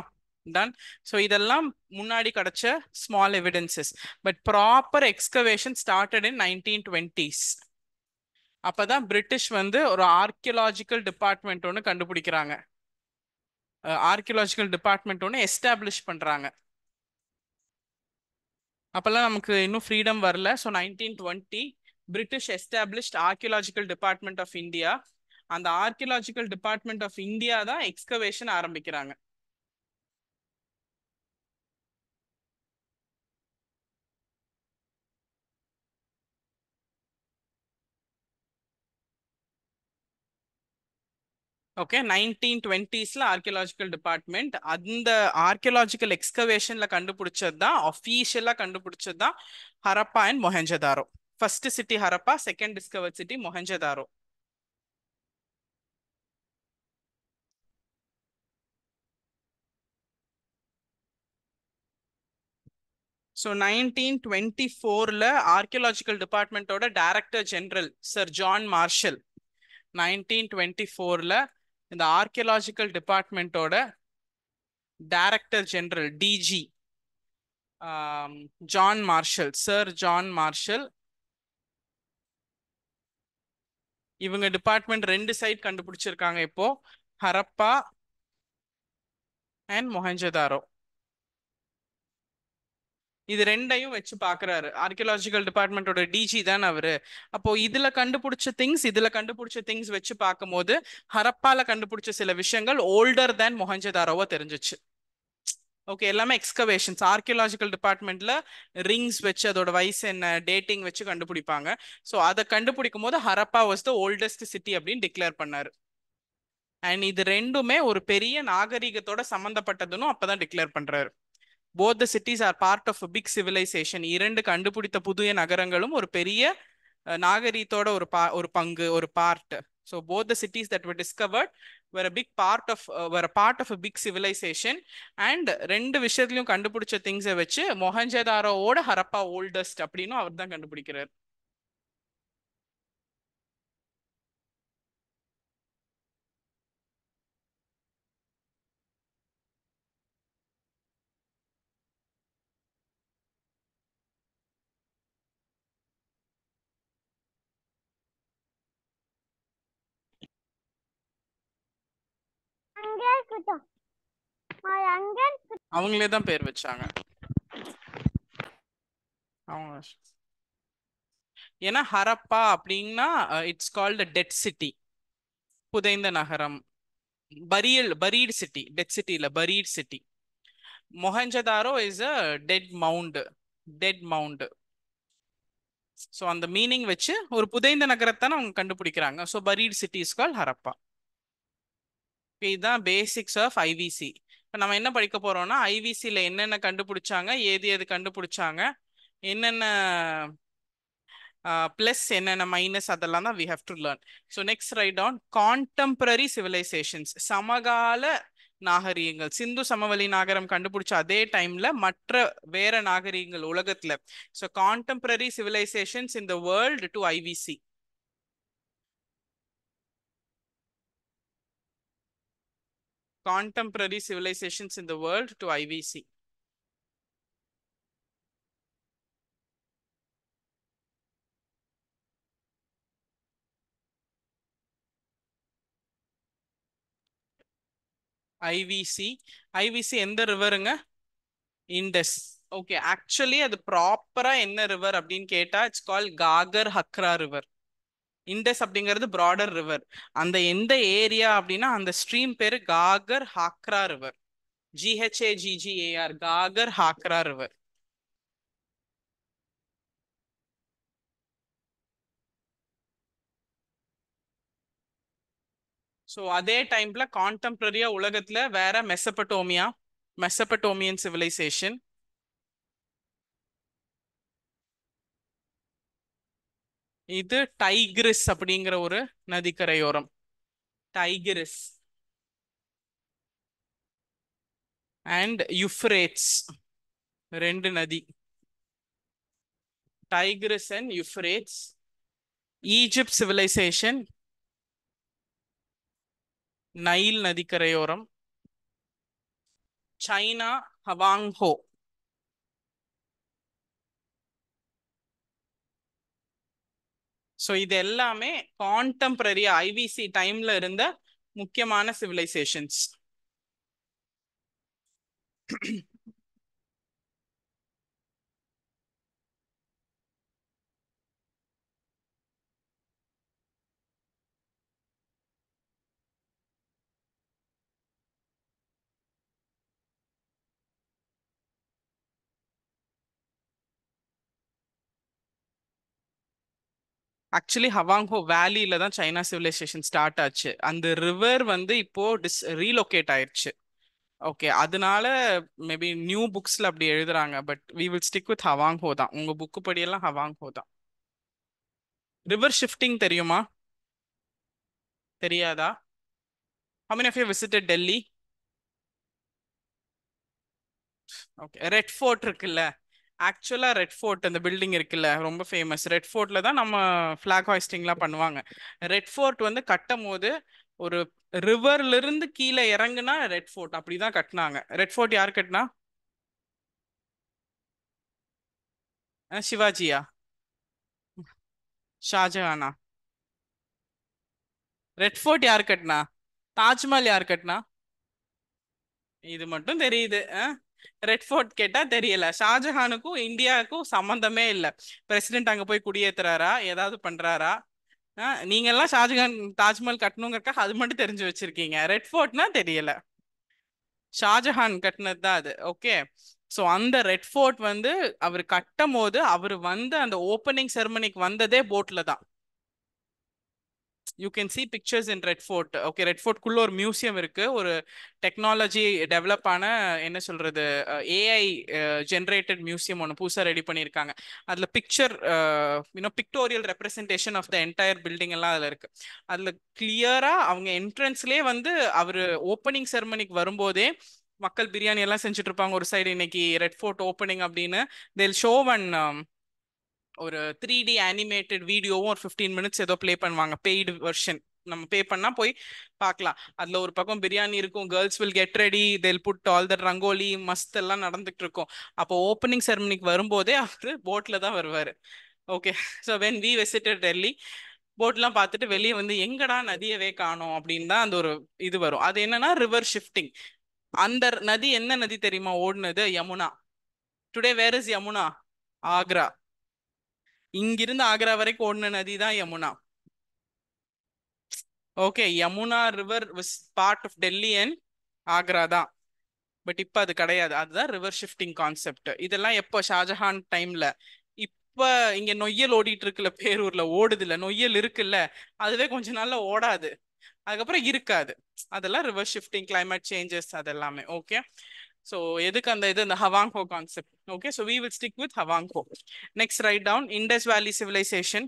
டன் ஸோ இதெல்லாம் முன்னாடி கிடைச்ச small evidences but proper excavation started in nineteen twenties அப்போ தான் பிரிட்டிஷ் வந்து ஒரு ஆர்கியலாஜிக்கல் டிபார்ட்மெண்ட் ஒன்று கண்டுபிடிக்கிறாங்க ஆர்கியலாஜிக்கல் டிபார்ட்மெண்ட் ஒன்று எஸ்டாப்ளிஷ் பண்ணுறாங்க அப்போல்லாம் நமக்கு இன்னும் ஃப்ரீடம் வரல so nineteen twenty British established archaeological department of India அந்த ஆர்கியலாஜிக்கல் டிபார்ட்மெண்ட் ஆஃப் இந்தியா தான் எக்ஸ்கவேஷன் ஆரம்பிக்கிறாங்க ஓகே நைன்டீன் டுவெண்ட்டீஸில் ஆர்கியலாஜிக்கல் டிபார்ட்மெண்ட் அந்த ஆர்கியலாஜிக்கல் எக்ஸ்கவேஷனில் கண்டுபிடிச்சது தான் அஃபீஷியலாக கண்டுபிடிச்சது தான் Harappa and Mohenjodaro first city Harappa second discover city Mohenjodaro so nineteen twenty ஃபோரில் ஆர்கியலாஜிக்கல் டிபார்ட்மெண்ட்டோட director general sir John Marshall nineteen twenty ஃபோரில் இந்த ஆர்கியலாஜிக்கல் டிபார்ட்மெண்ட்டோட director general DG John Marshall sir John Marshall இவங்க டிபார்ட்மெண்ட் ரெண்டு சைட் கண்டுபிடிச்சிருக்காங்க இப்போ ஹரப்பா அண்ட் மொஹஞ்சதாரோ இது ரெண்டையும் வச்சு பாக்குறாரு ஆர்கியலாஜிக்கல் டிபார்ட்மெண்ட்டோட டிஜி தான் அவரு அப்போ இதுல கண்டுபிடிச்ச திங்ஸ் இதுல கண்டுபிடிச்ச திங்ஸ் வச்சு பார்க்கும்போது ஹரப்பால கண்டுபிடிச்ச சில விஷயங்கள் ஓல்டர் தேன் மொஹஞ்சதாரோவா தெரிஞ்சிச்சு ஓகே எல்லாமே எக்ஸ்கவேஷன்ஸ் ஆர்கியலாஜிக்கல் டிபார்ட்மெண்ட்ல ரிங்ஸ் வச்சு அதோட வயசு என்ன டேட்டிங் வச்சு கண்டுபிடிப்பாங்க ஸோ அதை கண்டுபிடிக்கும் போது Harappa was the oldest city அப்படின்னு டிக்ளேர் பண்ணாரு அண்ட் இது ரெண்டுமே ஒரு பெரிய நாகரிகத்தோட சம்மந்தப்பட்டதுன்னு அப்பதான் டிக்ளேர் பண்றாரு both the cities are part of big civilization இரண்டு கண்டுபிடித்த புதிய நகரங்களும் ஒரு பெரிய நாகரீகத்தோட ஒரு பா ஒரு பங்கு ஒரு part so both the cities that discovered were a big part of were a part of a big civilization and ரெண்டு விஷயத்துலையும் கண்டுபிடிச்ச திங்ஸை வச்சு மொஹஞ்சதாரோவோட ஹரப்பா ஓல்டஸ்ட் அப்படின்னு அவர் தான் கண்டுபிடிக்கிறார் இருக்கட்டும் அவங்களே தான் பேர் வச்சாங்க அவங்க ஏன்னா ஹரப்பா அப்படின்னா இட்ஸ் கால்டு டெட் சிட்டி புதைந்த நகரம் burial buried city dead city இல்லை buried city Mohenjodaro is a dead mound dead mound so அந்த மீனிங் வச்சு ஒரு புதைந்த நகரத்தான அவங்க கண்டுபிடிக்கிறாங்க so buried city is call Harappa இதுதான் பேசிக்ஸ் ஆஃப் ஐவிசி இப்போ நம்ம என்ன படிக்க போகிறோம்னா ஐவிசியில் என்னென்ன கண்டுபிடிச்சாங்க ஏது எது கண்டுபிடிச்சாங்க என்னென்ன ப்ளஸ் என்னென்ன மைனஸ் அதெல்லாம் தான் we have to learn so next right on contemporary civilizations சமகால நாகரீகங்கள் சிந்து சமவெளி நாகரம் கண்டுபிடிச்ச அதே டைம்ல மற்ற வேற நாகரீகங்கள் உலகத்துல so contemporary civilizations in the world to IVC contemporary civilizations in the world to IVC. IVC. IVC in the river inga? Indus. Okay, actually, the proper in the river, Abdin Keta, it's called Gagar Hakra River. Indus அப்படிங்கிறது broader river அந்த எந்த area அப்படின்னா அந்த stream பேரு Ghaggar Hakra river GHA GGAR Ghaggar Hakra river so அதே டைம்ல கான்டெம்பரரியா உலகத்துல வேற மெசபட்டோமியா மெசபட்டோமியன் சிவிலைசேஷன் இது டைகிரிஸ் அப்படிங்கிற ஒரு நதிக்கரையோரம் டைகிரிஸ் அண்ட் யுஃப்ரேட்ஸ் ரெண்டு நதி Tigris and Euphrates Egypt civilization Nile நதிக்கரையோரம் சைனா ஹவாங்ஹோ ஸோ இது எல்லாமே கான்டெம்பரரி ஐவிசி டைம்ல இருந்த முக்கியமான சிவிலைசேஷன்ஸ் ஆக்சுவலி ஹவாங்ஹோ வேலியில தான் சைனா சிவிலைசேஷன் ஸ்டார்ட் ஆச்சு அந்த ரிவர் வந்து இப்போ டிஸ் ரீலொகேட் ஆயிடுச்சு ஓகே அதனால மேபி நியூ புக்ஸ்ல அப்படி எழுதுறாங்க but we will stick with Hwang Ho தான் உங்க புக்கு படியெல்லாம் ஹவாங்ஹோ தான் ரிவர் ஷிஃப்டிங் தெரியுமா தெரியாதா how many of you visited Delhi okay red fort இருக்குல்ல ஆக்சுவலா ரெட் ஃபோர்ட் அந்த பில்டிங் இருக்குல்ல ரொம்ப ஃபேமஸ் ரெட் ஃபோர்ட்ல தான் நம்ம ஃப்ளாக் ஹாய்ஸ்டிங்லாம் பண்ணுவாங்க ரெட் ஃபோர்ட் வந்து கட்டும் போது ஒரு ரிவர்ல இருந்து கீழே இறங்குனா ரெட் ஃபோர்ட் அப்படிதான் கட்டினாங்க ரெட் ஃபோர்ட் யார் கட்டினா சிவாஜியா ஷாஜஹானா ரெட் ஃபோர்ட் யார் கட்டினா தாஜ்மஹால் யார் கட்டினா இது மட்டும் தெரியுது ஆ ரெட் ஃபோர்ட் கேட்டா தெரியல ஷாஜஹானுக்கும் இந்தியாவுக்கும் சம்மந்தமே இல்லை பிரசிடென்ட் அங்க போய் குடியேத்துறாரா ஏதாவது பண்றாரா நீங்க எல்லாம் ஷாஜஹான் தாஜ்மஹால் கட்டணுங்கிறக்காக அது மட்டும் தெரிஞ்சு வச்சிருக்கீங்க ரெட் ஃபோர்ட்னா தெரியல ஷாஜஹான் கட்டினது தான் அது ஓகே ஸோ அந்த ரெட் ஃபோர்ட் வந்து அவர் கட்டும் போது அவர் வந்து அந்த ஓப்பனிங் செரமனிக்கு வந்ததே போட்டில் தான் you can see pictures in red fort okay red ஃபோர்ட்குள்ள ஒரு மியூசியம் இருக்கு ஒரு டெக்னாலஜி டெவலப் ஆன என்ன சொல்றது ஏஐ ஜென்ரேட்டட் மியூசியம் ஒன்று புதுசாக ரெடி பண்ணியிருக்காங்க அதில் picture you know pictorial representation of the entire building எல்லாம் அதில் இருக்கு அதில் கிளியராக அவங்க என்ட்ரன்ஸ்லேயே வந்து அவர் ஓப்பனிங் செரமனிக்கு வரும்போதே மக்கள் பிரியாணி எல்லாம் செஞ்சுட்டு இருப்பாங்க ஒரு சைடு இன்னைக்கு ரெட் ஃபோர்ட் ஓப்பனிங் அப்படின்னு தேல் ஷோ அண்ட் ஒரு த்ரீ டி அனிமேட்டட் வீடியோவும் ஒரு ஃபிஃப்டீன் மினிட்ஸ் ஏதோ ப்ளே பண்ணுவாங்க பெய்டு வெர்ஷன் நம்ம பே பண்ணா போய் பார்க்கலாம் அதுல ஒரு பக்கம் பிரியாணி இருக்கும் girls will get ready they'll put all that rangoli மஸ்த் எல்லாம் நடந்துட்டு இருக்கும் அப்போ ஓப்பனிங் செரமனிக்கு வரும்போதே அவரு போட்ல தான் வருவாரு okay so when we visited Delhi போட்லாம் பார்த்துட்டு வெளியே வந்து எங்கடா நதியவே காணும் அப்படின்னு தான் அந்த ஒரு இது வரும் அது என்னன்னா ரிவர் ஷிஃப்டிங் அந்த நதி என்ன நதி தெரியுமா ஓடுனது Yamuna today where is Yamuna Agra இங்கிருந்து ஆக்ரா வரைக்கும் ஓடின நதி தான் Yamuna okay Yamuna river was part of Delhi and Agra தான் பட் இப்போ அது கிடையாது அதுதான் ரிவர் ஷிஃப்டிங் கான்செப்ட் இதெல்லாம் எப்போ ஷாஜஹான் டைம்ல இப்போ இங்கே நொய்யல் ஓடிட்டு இருக்குல்ல பேரூர்ல இல்லை நொய்யல் இருக்குல்ல அதுவே கொஞ்ச நாள்ல ஓடாது அதுக்கப்புறம் இருக்காது அதெல்லாம் ரிவர் ஷிஃப்டிங் கிளைமேட் சேஞ்சஸ் அதெல்லாமே ஓகே ஸோ எதுக்கு அந்த இது இந்த Hwang Ho concept okay so we will stick with Hwang Ho next right down Indus valley civilization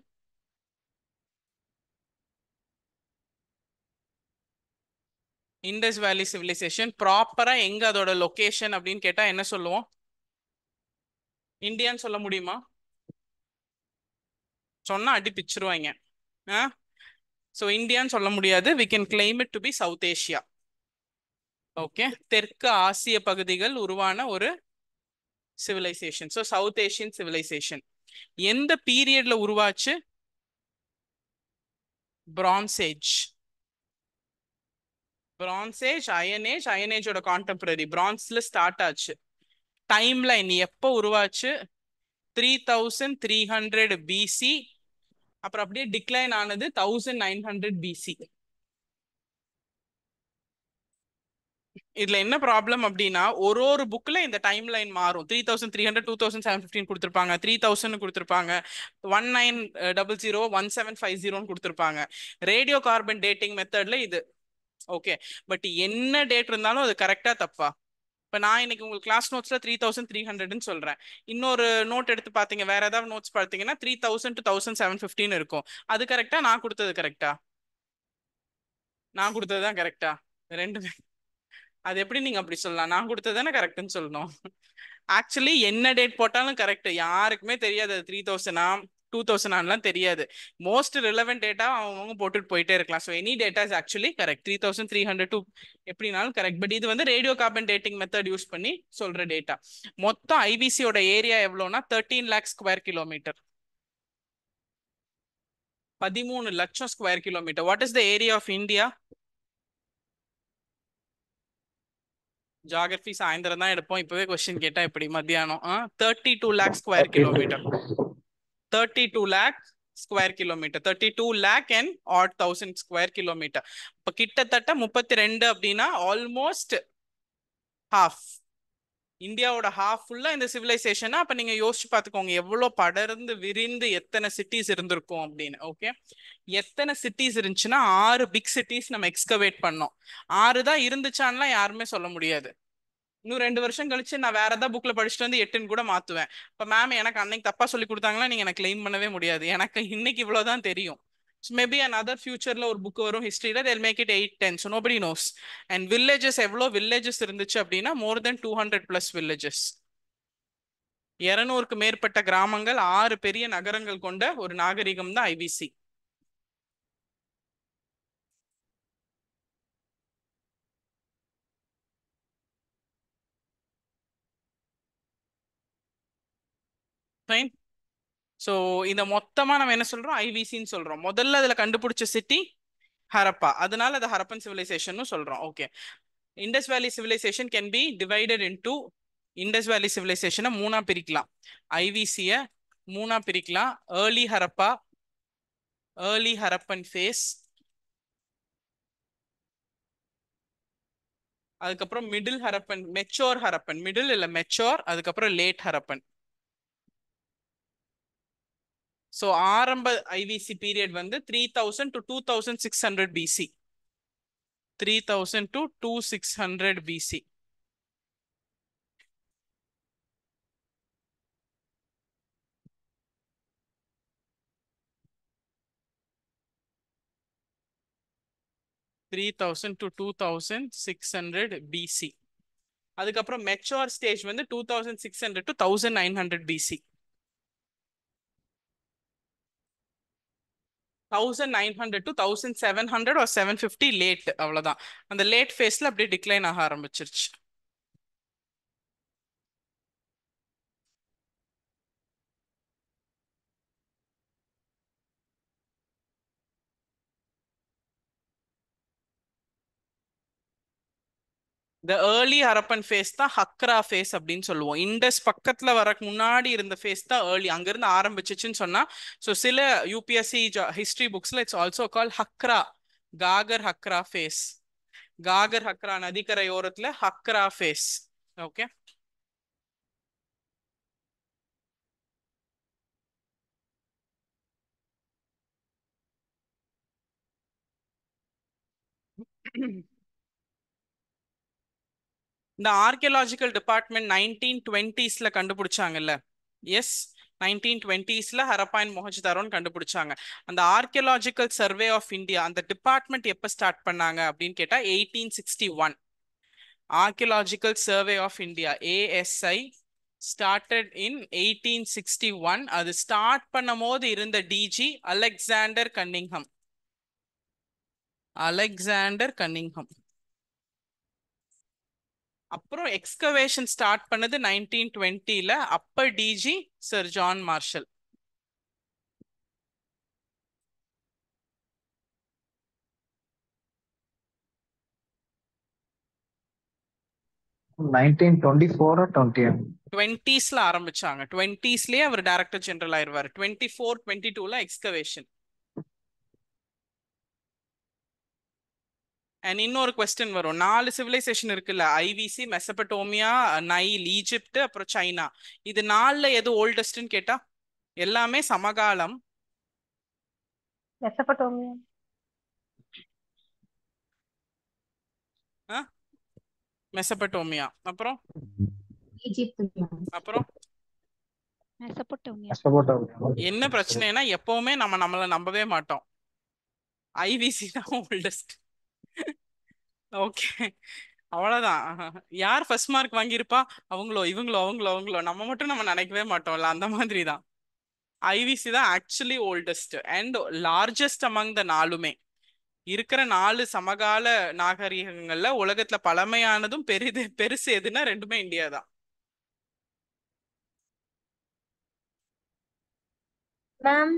Indus valley civilization ப்ராப்பராக எங்கே அதோட லொக்கேஷன் அப்படின்னு கேட்டால் என்ன சொல்லுவோம் இந்தியான்னு சொல்ல முடியுமா சொன்னால் அடி பிச்சிருவாங்க ஆ ஸோ இந்தியான்னு சொல்ல முடியாது we can claim it to be South Asia okay தெற்கு ஆசிய பகுதிகள் உருவான ஒரு civilization so South Asian civilization எந்த பீரியட்ல உருவாச்சு பிரான்சேஜ் பிரான்சேஜ் அயனேஜ் அயனேஜோட கான்டெம்பரரி பிரான்ஸ்ல ஸ்டார்ட் ஆச்சு டைம் லைன் எப்போ உருவாச்சு three thousand three hundred BC அப்புறம் அப்படியே டிக்ளைன் ஆனது தௌசண்ட் நைன் ஹண்ட்ரட் பிசி இதுல என்ன ப்ராப்ளம் அப்படின்னா ஒரு ஒரு புக்ல இந்த டைம் லைன் மாறும் three thousand three hundred two thousand seven fifteen கொடுத்துருப்பாங்க த்ரீ தௌசண்ட் கொடுத்துருப்பாங்க one nine double zero one seven five ஜீரோன்னு கொடுத்துருப்பாங்க ரேடியோ கார்பன் டேட்டிங் மெத்தட்ல இது ஓகே பட் என்ன டேட் இருந்தாலும் அது கரெக்டா தப்பா இப்போ நான் இன்னைக்கு உங்களுக்கு கிளாஸ் நோட்ஸ்ல த்ரீ தௌசண்ட் த்ரீ ஹண்ட்ரட்னு சொல்றேன் இன்னொரு நோட் எடுத்து பார்த்தீங்க வேற ஏதாவது நோட்ஸ் பார்த்தீங்கன்னா three thousand two thousand seven fifteen இருக்கும் அது கரெக்டா நான் கொடுத்தது கரெக்டா நான் கொடுத்தது தான் கரெக்டா ரெண்டுமே அது எப்படி நீங்க அப்படி சொல்லலாம் நான் கொடுத்தது கரெக்ட்னு சொல்லணும் ஆக்சுவலி என்ன டேட் போட்டாலும் கரெக்ட் யாருக்குமே தெரியாது அது த்ரீ தௌசண்டா டூ தௌசண்ட்லாம் தெரியாது மோஸ்ட் ரிலவெண்ட் டேட்டா அவங்க போட்டுட்டு போயிட்டே இருக்கலாம் so any data is actually correct three thousand three hundred two எப்படினாலும் கரெக்ட் பட் இது வந்து radio carbon dating method use பண்ணி சொல்ற டேட்டா மொத்தம் ஐபிசியோட ஏரியா எவ்வளோனா தேர்ட்டீன் லேக் ஸ்கொயர் கிலோமீட்டர் பதிமூணு லட்சம் square kilometre what is the area of India geography சாயந்தரம் தான் எடுப்போம் இப்பவே கொஸ்டின் கேட்டா எப்படி மத்தியானம் thirty two lakh square kilometre thirty two lakh square kilometre thirty two lakh and add thousand square kilometre இப்போ கிட்டத்தட்ட முப்பத்தி ரெண்டு அப்படின்னா ஆல்மோஸ்ட் ஹாஃப் இந்தியாவோட ஹாஃப் ஃபுல்லாக இந்த சிவிலைசேஷனா அப்போ நீங்கள் யோசிச்சு பார்த்துக்கோங்க எவ்வளோ படர்ந்து விரிந்து எத்தனை சிட்டிஸ் இருந்திருக்கும் அப்படின்னு ஓகே எத்தனை சிட்டிஸ் இருந்துச்சுன்னா ஆறு பிக் சிட்டிஸ் நம்ம எக்ஸ்கவேட் பண்ணோம் ஆறு தான் இருந்துச்சான்லாம் யாருமே சொல்ல முடியாது இன்னும் ரெண்டு வருஷம் கழிச்சு நான் வேற ஏதாவது புக்கில் படிச்சுட்டு வந்து எட்டுன்னு கூட மாற்றுவேன் இப்போ மேம் எனக்கு அன்னைக்கு தப்பாக சொல்லி கொடுத்தாங்களா நீங்கள் எனக்கு கிளைம் பண்ணவே முடியாது எனக்கு இன்னைக்கு இவ்வளவுதான் தெரியும் மேபி maybe அதர் futureல ஒரு புக் வரும் ஹிஸ்டரியில they'll make it eight ten so nobody knows and villages எவ்வளோ வில்லேஜஸ் இருந்துச்சு அப்படின்னா more then two hundred plus villages இருநூறுக்கு மேற்பட்ட கிராமங்கள் ஆறு பெரிய நகரங்கள் கொண்ட ஒரு நாகரிகம் தான் ஐபிசி ஃபைன் ஸோ இதை மொத்தமாக நம்ம என்ன சொல்கிறோம் ஐவிசின்னு சொல்கிறோம் முதல்ல அதில் கண்டுபிடிச்ச சிட்டி ஹரப்பா அதனால அதை ஹரப்பன் சிவிலைசேஷன் சொல்கிறோம் okay Indus valley civilization can be divided into Indus valley சிவிலைசேஷனை மூணாக பிரிக்கலாம் ஐவிசியை மூணாக பிரிக்கலாம் early Harappa early Harappan phase அதுக்கப்புறம் middle Harappan mature Harappan middle இல்லை மெச்சோர் அதுக்கப்புறம் late Harappan So Aramba IVC period when the 3000 to 2600 BC. 3000 to 2600 BC. Three thousand to two thousand six hundred BC. அதுக்கப்புறம் mature stage வந்து two thousand six hundred to thousand nine hundred BC. Thousand nine hundred to thousand seven hundred ஒரு seven fifty late அவ்வளோதான் அந்த late ஃபேஸில் அப்படியே decline ஆக ஆரம்பிச்சிருச்சு த early Harappan face தான் ஹக்ரா ஃபேஸ் அப்படின்னு சொல்லுவோம் இண்டஸ் பக்கத்தில் வர முன்னாடி இருந்த ஃபேஸ் தான் ஏர்லி அங்கேருந்து ஆரம்பிச்சிச்சுன்னு சொன்னால் ஸோ சில யூபிஎஸ்சி ஹிஸ்ட்ரி புக்ஸில் it's also call Hakra Ghaggar Hakra phase Ghaggar Hakra நதிக்கரை ஓரத்தில் ஹக்ரா ஃபேஸ் ஓகே mm இந்த ஆர்கியலாஜிக்கல் டிபார்ட்மெண்ட் நைன்டீன் டுவெண்ட்டீஸில் கண்டுபிடிச்சாங்கல்ல எஸ் நைன்டீன் டுவெண்ட்டீஸில் ஹரப்பாயின் மொஹஜ்தாரோன் கண்டுபிடிச்சாங்க அந்த ஆர்கியலாஜிக்கல் சர்வே ஆஃப் இந்தியா அந்த டிபார்ட்மெண்ட் எப்போ ஸ்டார்ட் பண்ணாங்க அப்படின்னு கேட்டால் eighteen sixty one archaeological survey of India ASI started in eighteen sixty one அது ஸ்டார்ட் பண்ணும் போது இருந்த DG Alexander Cunningham Alexander Cunningham அப்புறம் எக்ஸ்கவேஷன் ஸ்டார்ட் பண்ணது நைன்டீன் டுவெண்ட்டில அப்பர் டிஜி சர் ஜான் மார்ஷல் ஆரம்பிச்சாங்க டுவெண்ட்டிஸ்லயே அவர் டைரக்டர் ஜெனரல் ஆயிருவாரு டுவெண்ட்டி ஃபோர் டுவெண்ட்டி டூல எக்ஸ்கவேஷன் அண்ட் இன்னொரு கொஸ்டின் வரும் நாலு சிவிலைசேஷன் இருக்குல்ல ஐவிசி மெசபட்டோமியா நைல் ஈஜிப்ட் அப்புறம் சைனா இது நாலுல எது ஓல்டஸ்ட்னு கேட்டா எல்லாமே சமகாலம் மெசபட்டோமியா மெசபட்டோமியா அப்புறம் அப்புறம் என்ன பிரச்சனைனா எப்பவுமே நம்ம நம்மள நம்பவே மாட்டோம் ஐவிசி தான் ஓல்டஸ்ட் ஓகே அவ்வளவுதான் யார் ஃபர்ஸ்ட் மார்க் வாங்கியிருப்பா அவங்களோ இவங்களோ அவங்களோ அவங்களோ நம்ம மட்டும் நம்ம நினைக்கவே மாட்டோம்ல அந்த மாதிரி தான் ஐவிசி தான் actually oldest and largest among the நாலுமே இருக்கிற நாலு சமகால நாகரிகங்கள்ல உலகத்துல பழமையானதும் பெரிது பெருசு எதுன்னா ரெண்டுமே இந்தியா தான் மேம்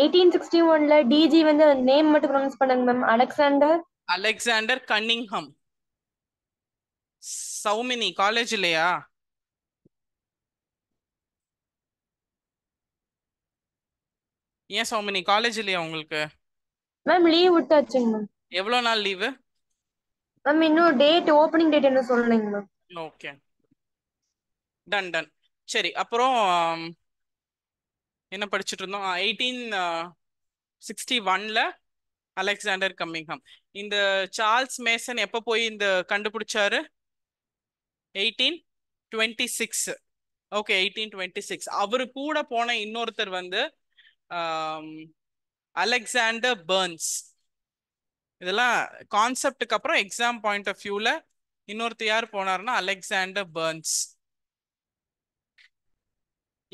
எயிட்டீன் சிக்ஸ்டி ஒன்ல டிஜி வந்து நேம் மட்டும் ப்ரொனவுன்ஸ் பண்ணுங்க ma'am Alexander Alexander Cunningham Sowmini college இல்லையா ஏன் சௌமினி காலேஜ் இல்லையா உங்களுக்கு மேம் லீவ் விட்டாச்சுங்க மேம் எவ்வளவு நாள் லீவு மேம் இன்னும் டேட் ஓப்பனிங் டேட் என்ன சொல்லுங்க மேம் ஓகே டன் டன் சரி அப்புறம் என்ன படிச்சுட்டு இருந்தோம் எயிட்டீன் சிக்ஸ்டி ஒன்ல அலெக்சாண்டர் கம்மிங்ஹாம் இந்த சார்ல்ஸ் மேசன் எப்போ போய் இந்த கண்டுபிடிச்சாரு eighteen twenty six okay eighteen twenty six அவரு கூட போன இன்னொருத்தர் வந்து அலெக்சாண்டர் பேர்ன்ஸ் இதெல்லாம் கான்செப்டுக்கு அப்புறம் எக்ஸாம் பாயிண்ட் ஆஃப் வியூவில் இன்னொருத்தர் யார் போனார்னா அலெக்சாண்டர் பேர்ன்ஸ்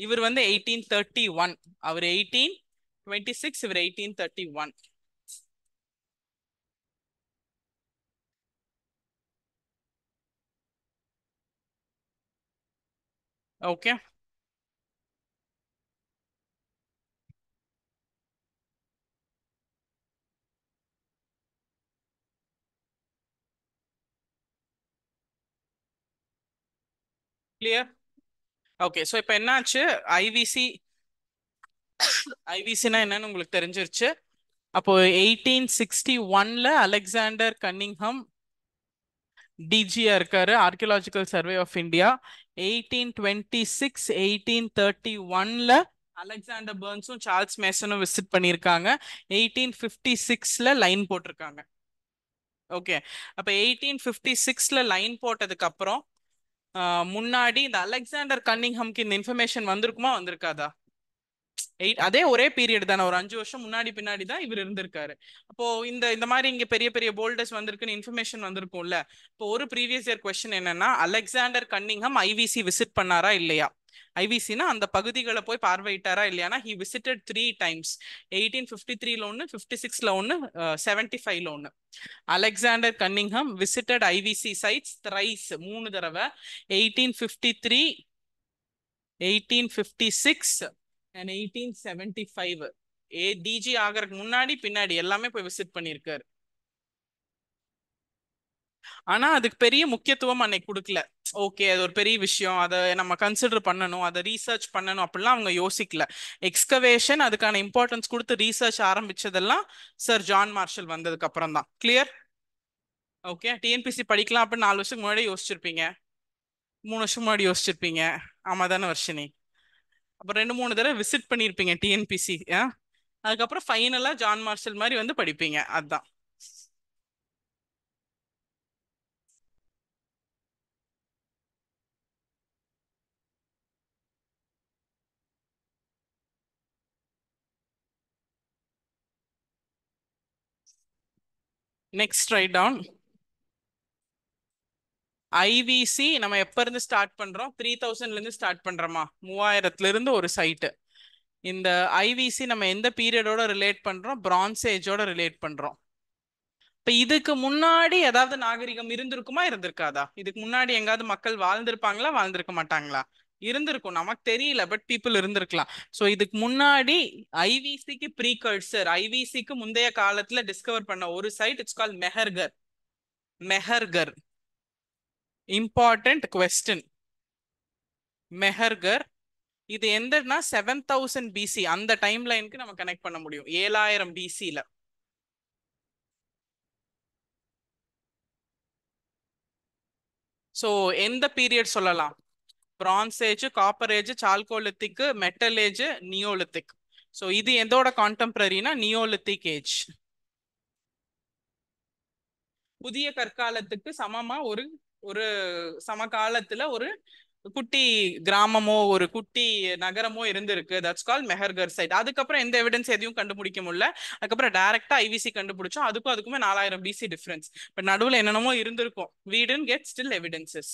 இவர் வந்து எயிட்டீன் தேர்ட்டி ஒன் அவர் எயிட்டீன் டுவெண்ட்டி சிக்ஸ் இவர் eighteen thirty one okay clear okay so இப்போ என்னாச்சு ஐவிசி ஐவிசினா என்னன்னு உங்களுக்கு தெரிஞ்சிருச்சு அப்போ எயிட்டீன் சிக்ஸ்டி ஒன்ல அலெக்சாண்டர் கன்னிங்ஹம் டிஜியா இருக்காரு archaeological survey of India eighteen twenty six eighteen thirty ஒன்ல அலெக்சாண்டர் பேர்ன்ஸும் சார்ல்ஸ் மேசனும் விசிட் பண்ணியிருக்காங்க எயிட்டீன் ஃபிஃப்டி சிக்ஸ்ல லைன் போட்டிருக்காங்க ஓகே அப்போ எயிட்டீன் ஃபிஃப்டி சிக்ஸ்ல லைன் போட்டதுக்கு அப்புறம் முன்னாடி இந்த அலெக்சாண்டர் கன்னிங்ஹம்க்கு இந்த இன்ஃபர்மேஷன் வந்திருக்குமா வந்திருக்காதா எயிட் அதே ஒரே பீரியட் தானே ஒரு அஞ்சு வருஷம் முன்னாடி பின்னாடி தான் இவர் இருந்திருக்காரு அப்போ இந்த இந்த மாதிரி இங்க பெரிய பெரிய போல்டர்ஸ் வந்திருக்குன்னு இன்ஃபர்மேஷன் வந்திருக்கும்ல இப்போ ஒரு ப்ரீவியஸ் இயர் கொஸ்டின் என்னன்னா அலெக்சாண்டர் கன்னிங்ஹம் ஐவிசி விசிட் பண்ணாரா இல்லையா ஐவிசினா அந்த பகுதிகளை போய் பார்வையிட்டாரா இல்லையானா he visited three times eighteen fifty த்ரீல ஒன்று ஃபிஃப்டி சிக்ஸ்ல ஒன்று செவன்டி ஃபைவ்ல ஒன்று Alexander Cunningham visited IVC sites thrice மூணு தடவை eighteen fifty three eighteen fifty six and eighteen seventy five a DG ஆகிறதுக்கு முன்னாடி பின்னாடி எல்லாமே போய் விசிட் பண்ணியிருக்காரு ஆனா அதுக்கு பெரிய முக்கியத்துவம் அன்னைக்கு கொடுக்கல ஓகே அது ஒரு பெரிய விஷயம் அதை நம்ம கன்சிடர் பண்ணணும் அதை ரீசர்ச் பண்ணணும் அப்படிலாம் அவங்க யோசிக்கல எக்ஸ்கவேஷன் அதுக்கான இம்பார்ட்டன்ஸ் கொடுத்து ரீசர்ச் ஆரம்பிச்சதெல்லாம் சார் ஜான் மார்ஷல் வந்ததுக்கு அப்புறம் தான் கிளியர் ஓகே டிஎன்பிசி படிக்கலாம் அப்படின்னு நாலு வருஷத்துக்கு முன்னாடி யோசிச்சிருப்பீங்க மூணு வருஷம் முன்னாடி யோசிச்சிருப்பீங்க ஆமா தானே வர்ஷினி அப்புறம் ரெண்டு மூணு தடவை விசிட் பண்ணியிருப்பீங்க டிஎன்பிசி அதுக்கப்புறம் ஃபைனலாக ஜான் மார்ஷல் மாதிரி வந்து படிப்பீங்க அதுதான் நெக்ஸ்ட் ரைட் டவுன் ஐவிசி நம்ம எப்ப இருந்து ஸ்டார்ட் பண்ணுறோம் த்ரீ தௌசண்ட்லேருந்து ஸ்டார்ட் பண்ணுறோமா மூவாயிரத்துலேருந்து ஒரு சைட்டு இந்த ஐவிசி நம்ம எந்த பீரியடோட ரிலேட் பண்ணுறோம் பிரான்ஸ் ஏஜோட ரிலேட் பண்ணுறோம் இப்போ இதுக்கு முன்னாடி ஏதாவது நாகரிகம் இருந்திருக்குமா இருந்திருக்காதா இதுக்கு முன்னாடி எங்காவது மக்கள் வாழ்ந்திருப்பாங்களா வாழ்ந்திருக்க மாட்டாங்களா இருந்திருக்கும் நமக்கு தெரியல பட் பீப்புள் இருந்திருக்கலாம் ஸோ இதுக்கு முன்னாடி ஐவிசிக்கு ப்ரீகர்சர் ஐவிசிக்கு முந்தைய காலத்துல டிஸ்கவர் பண்ண ஒரு site it's call Mehrgarh Mehrgarh important question Mehrgarh இது எந்தனா செவன் தௌசண்ட் பிசி அந்த டைம் லைனுக்கு நம்ம கனெக்ட் பண்ண முடியும் ஏழாயிரம் பிசியில ஸோ எந்த பீரியட் சொல்லலாம் bronze age copper age chalcolithic metal age neolithic so இது எதோட கான்டெம்பரரினா நியோலித்திக் ஏஜ் புதிய கற்காலத்துக்கு சமமா ஒரு ஒரு சமகாலத்துல ஒரு குட்டி கிராமமோ ஒரு குட்டி நகரமோ இருந்திருக்கு தட்ஸ் கால் மெஹர்கர் சைட் அதுக்கப்புறம் எந்த எவிடன்ஸ் எதையும் கண்டுபிடிக்க முடியல அதுக்கப்புறம் டைரக்டா ஐவிசி கண்டுபிடிச்சோம் அதுக்கும் அதுக்குமே நாலாயிரம் பிசி டிஃபரன்ஸ் பட் நடுவில் என்னென்னமோ இருந்திருக்கும் வீடுன்னு get still evidences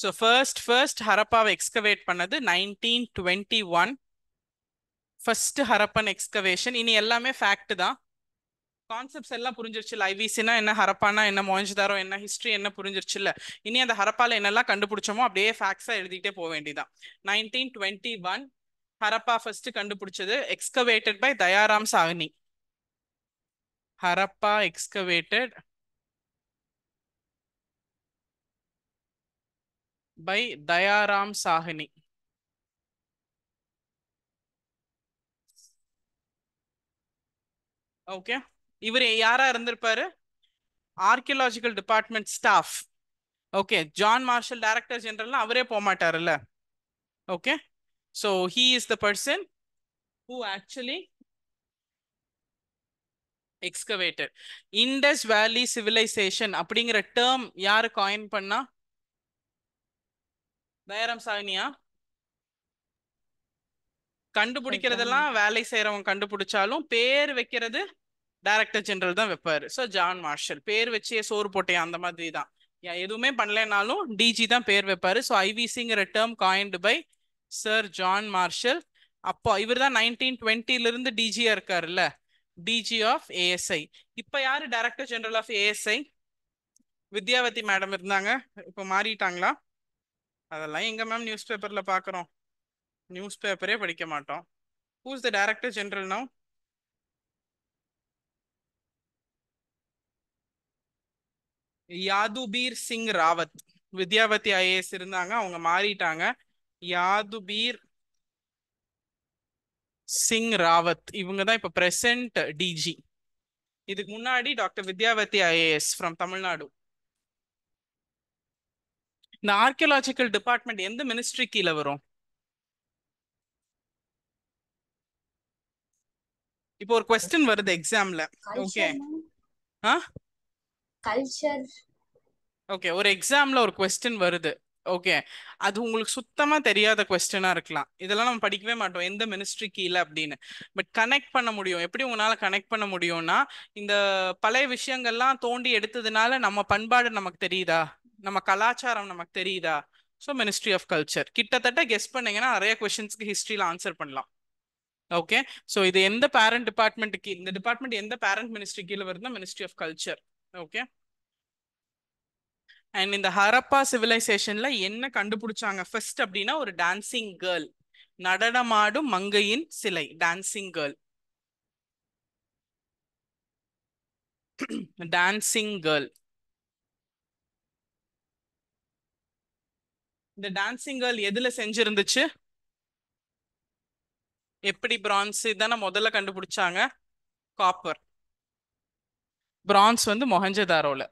so first first ஹரப்பாவை எக்ஸ்கவேட் பண்ணது nineteen twenty one first Harappan excavation இனி எல்லாமே ஃபேக்ட் தான் கான்செப்ட்ஸ் எல்லாம் புரிஞ்சிருச்சு ஐவிசினா என்ன ஹரப்பானா என்ன மோஞ்சதாரோ என்ன ஹிஸ்ட்ரி என்ன புரிஞ்சிருச்சு இல்ல இனி அந்த ஹரப்பால என்னெல்லாம் கண்டுபிடிச்சோமோ அப்படியே ஃபேக்ஸா எழுதிக்கிட்டே போக வேண்டியதான் nineteen twenty one Harappa first கண்டுபிடிச்சது excavated by Dayaram Sahni Harappa excavated by Dayaram Sahni okay இவர் யாரா இருந்திருப்பாரு archaeological department staff okay John Marshall director general அவரே போக மாட்டாருல்ல okay so he is the person who actually excavator Indus valley civilisation அப்படிங்கிற டேர்ம் யாரு காயின் பண்ணா நேரம் சாவினியா கண்டுபிடிக்கிறதெல்லாம் வேலை செய்யறவங்க கண்டுபிடிச்சாலும் பேர் வைக்கிறது டைரக்டர் ஜெனரல் தான் வைப்பாரு ஸோ ஜான் மார்ஷல் பேர் வச்சு சோறு போட்டேன் அந்த மாதிரி தான் எதுவுமே பண்ணலைனாலும் டிஜி தான் பேர் வைப்பாரு ஸோ ஐவிசிங்கிற term coined by sir John Marshall அப்போ இவர் தான் நைன்டீன் டுவெண்ட்டிலிருந்து டிஜியா இருக்காருல்ல டிஜி ஆஃப் ஏஎஸ்ஐ இப்போ யாரு director general of ASI Vidyavathi madam இருந்தாங்க இப்போ மாறிட்டாங்களா அதெல்லாம் எங்க மேம் நியூஸ் பேப்பர்ல பாக்குறோம் நியூஸ் பேப்பரே படிக்க மாட்டோம் who's the director general now Yadubir Singh Rawat Vidyavathi IAS இருந்தாங்க அவங்க மாறிட்டாங்க யாதுபீர் சிங் ராவத் இவங்க தான் இப்போ பிரசன்ட் டிஜி இதுக்கு முன்னாடி doctor Vidyavathi IAS from Tamil Nadu இந்த ஆர்கியோலாஜிக்கல் டிபார்ட்மெண்ட் எந்த மினிஸ்ட்ரி கீழே வரும் இப்போ ஒரு கொஸ்டின் வருது எக்ஸாம்ல ஓகே ஆ கல்ச்சர் ஓகே ஒரு எக்ஸாம்ல ஒரு கொஸ்டின் வருது ஓகே அது உங்களுக்கு சுத்தமா தெரியாத கொஸ்டினா இருக்கலாம் இதெல்லாம் நம்ம படிக்கவே மாட்டோம் எந்த மினிஸ்ட்ரி கீழே அப்படின்னு பட் கனெக்ட் பண்ண முடியும் எப்படி உங்களால கனெக்ட் பண்ண முடியும்னா இந்த பழைய விஷயங்கள்லாம் தோண்டி எடுத்ததுனால நம்ம பண்பாடு நமக்கு தெரியுதா நம்ம கலாச்சாரம் நமக்கு தெரியுதா ஸோ மினிஸ்ட்ரி ஆஃப் கல்ச்சர் கிட்டத்தட்ட கெஸ் பண்ணீங்கன்னா நிறைய கொஸ்டின்ஸ்க்கு ஹிஸ்ட்ரியில் ஆன்சர் பண்ணலாம் ஓகே ஸோ இது எந்த பேரண்ட் டிபார்ட்மெண்ட்டுக்கு இந்த டிபார்ட்மெண்ட் எந்த பேரண்ட் மினிஸ்ட்ரி கீழே வருதுன்னா ministry of culture okay and இந்த ஹரப்பா சிவிலைசேஷன்ல என்ன கண்டுபிடிச்சாங்க ஃபர்ஸ்ட் அப்படின்னா ஒரு டான்சிங் கேர்ள் நடனமாடும் மங்கையின் சிலை டான்சிங் கேர்ள் டான்சிங் கேர்ள் இந்த டான்சிங் கேர்ள் எதுல செஞ்சிருந்துச்சு எப்படி பிரான்ஸ் இதான முதல்ல கண்டுபிடிச்சாங்க காப்பர் பிரான்ஸ் வந்து மொஹஞ்சதாரோல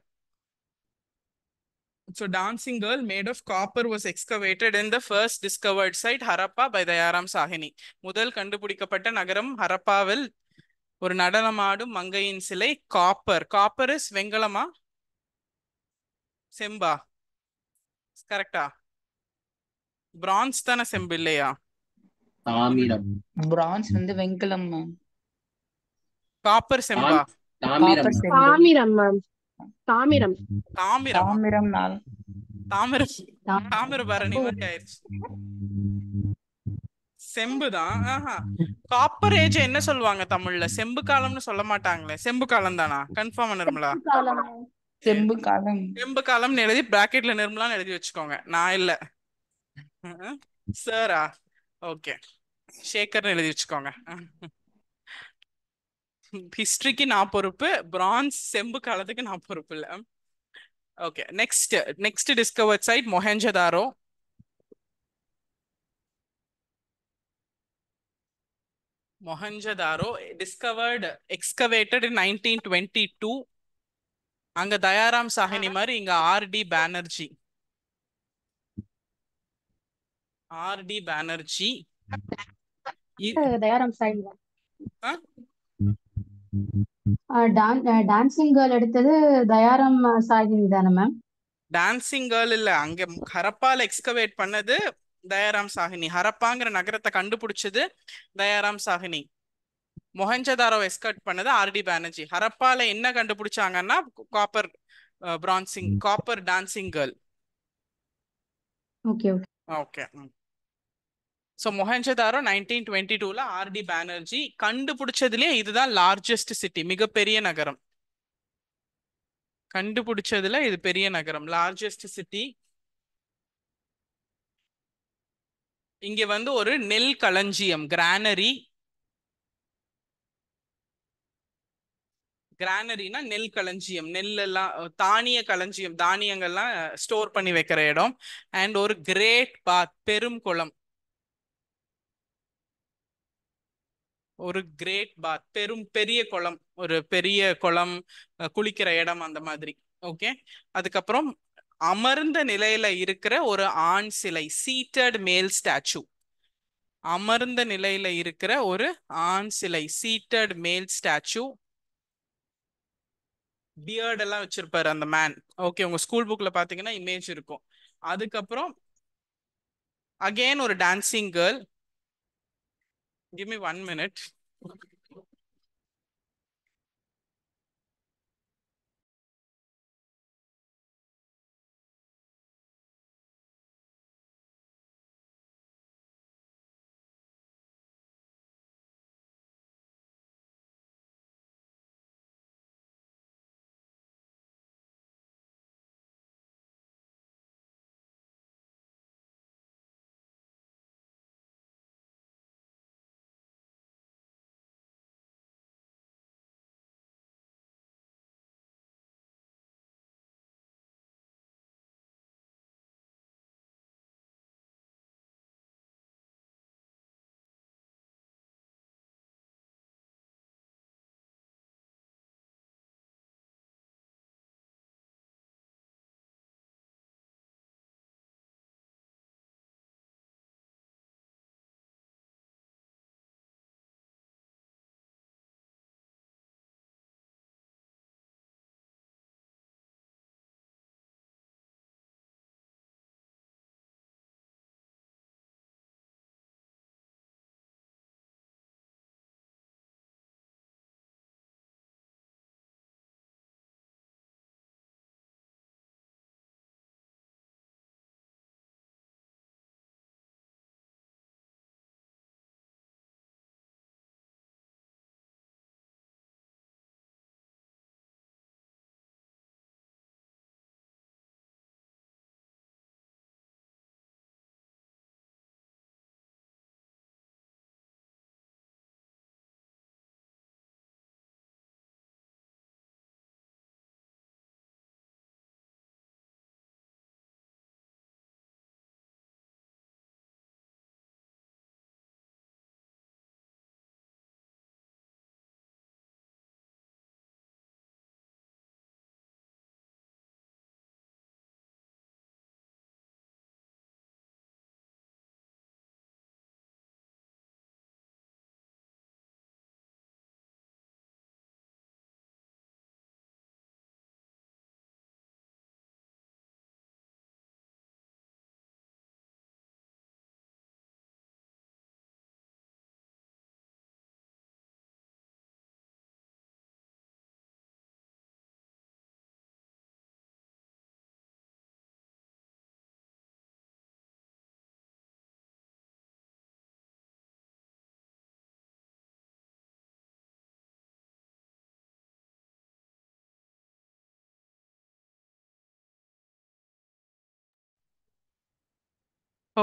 So dancing girl made of copper was excavated in the first discovered site Harappa by Dayaram Sahini. முதல் கண்டுபிடிக்கப்பட்ட நகரம் ஹரப்பாவில் ஒரு நடனமாடும் மங்கையின் சிலை காப்பர் காப்பர் இஸ் வெங்கலமா செம்பா கரெக்டா பிரான்ஸ் தானே செம்பு இல்லையா பிரான்ஸ் வந்து வெங்கலம் காப்பர் செம்பா காப்பர் செம்பா தாமிரம் தாமிரம் தாமிரம் நாள் தாமிரம் தாமிரபரணி மாதிரி காப்பர் ஏஜ் என்ன சொல்லுவாங்க தமிழ்ல செம்பு காலம்னு சொல்ல மாட்டாங்களே செம்பு காலம் தானா கன்ஃபார்ம் நிர்மலா செம்பு காலம் செம்பு காலம்னு எழுதி பிராக்கெட்ல நிர்மலான்னு எழுதி வச்சுக்கோங்க நான் இல்ல சாரா ஓகே ஷேகர்னு எழுதி வச்சுக்கோங்க ஹிஸ்டரிக்கு நான் பொறுப்பு பிரான்ஸ் செம்பு காலத்துக்கு நான் பொறுப்பு இல்ல okay next next discovered site Mohenjodaro Mohenjodaro discovered excavated in nineteen twenty two அங்க தயாராம் சாஹினி மாதிரி இங்க RD Banerjee RD Banerjee Dayaram Sahni dancing girl எடுத்தது தயாராம் சாகினி தானே மேம் டான்சிங் கேர்ள் இல்ல அங்க ஹரப்பால எக்ஸ்கவேட் பண்ணது தயாராம் சாகினி ஹரப்பாங்கிற நகரத்தை கண்டுபிடிச்சது தயாராம் சாகினி மொஹஞ்சதாரோ எஸ்கர்ட் பண்ணது ஆர்டி பானர்ஜி ஹரப்பால என்ன கண்டுபிடிச்சாங்கன்னா copper bronzing copper dancing girl okay okay okay so Mohenjodaro nineteen twenty டூவில் ஆர்டி பானர்ஜி கண்டுபிடிச்சதுலேயே இதுதான் லார்ஜஸ்ட் சிட்டி மிகப்பெரிய நகரம் கண்டுபிடிச்சதுல இது பெரிய நகரம் லார்ஜஸ்ட் சிட்டி இங்க வந்து ஒரு நெல் களஞ்சியம் கிரானரி கிரானரினா நெல் களஞ்சியம் நெல் எல்லாம் தானிய களஞ்சியம் தானியங்கள்லாம் ஸ்டோர் பண்ணி வைக்கிற இடம் அண்ட் ஒரு கிரேட் பாத் பெரும் குளம் ஒரு கிரேட் பாத் பெரும் பெரிய குளம் ஒரு பெரிய குளம் குளிக்கிற இடம் அந்த மாதிரி ஓகே அதுக்கப்புறம் அமர்ந்த நிலையில இருக்கிற ஒரு ஆண் சிலை சீட்டட் மேல் ஸ்டாச்சு அமர்ந்த நிலையில இருக்கிற ஒரு ஆண் சிலை சீட்டட் மேல் ஸ்டாச்சு பியர்ட் எல்லாம் வச்சிருப்பாரு அந்த மேன் ஓகே உங்க ஸ்கூல் புக்ல பாத்தீங்கன்னா இமேஜ் இருக்கும் அதுக்கப்புறம் அகெயின் ஒரு dancing girl Give me one minute.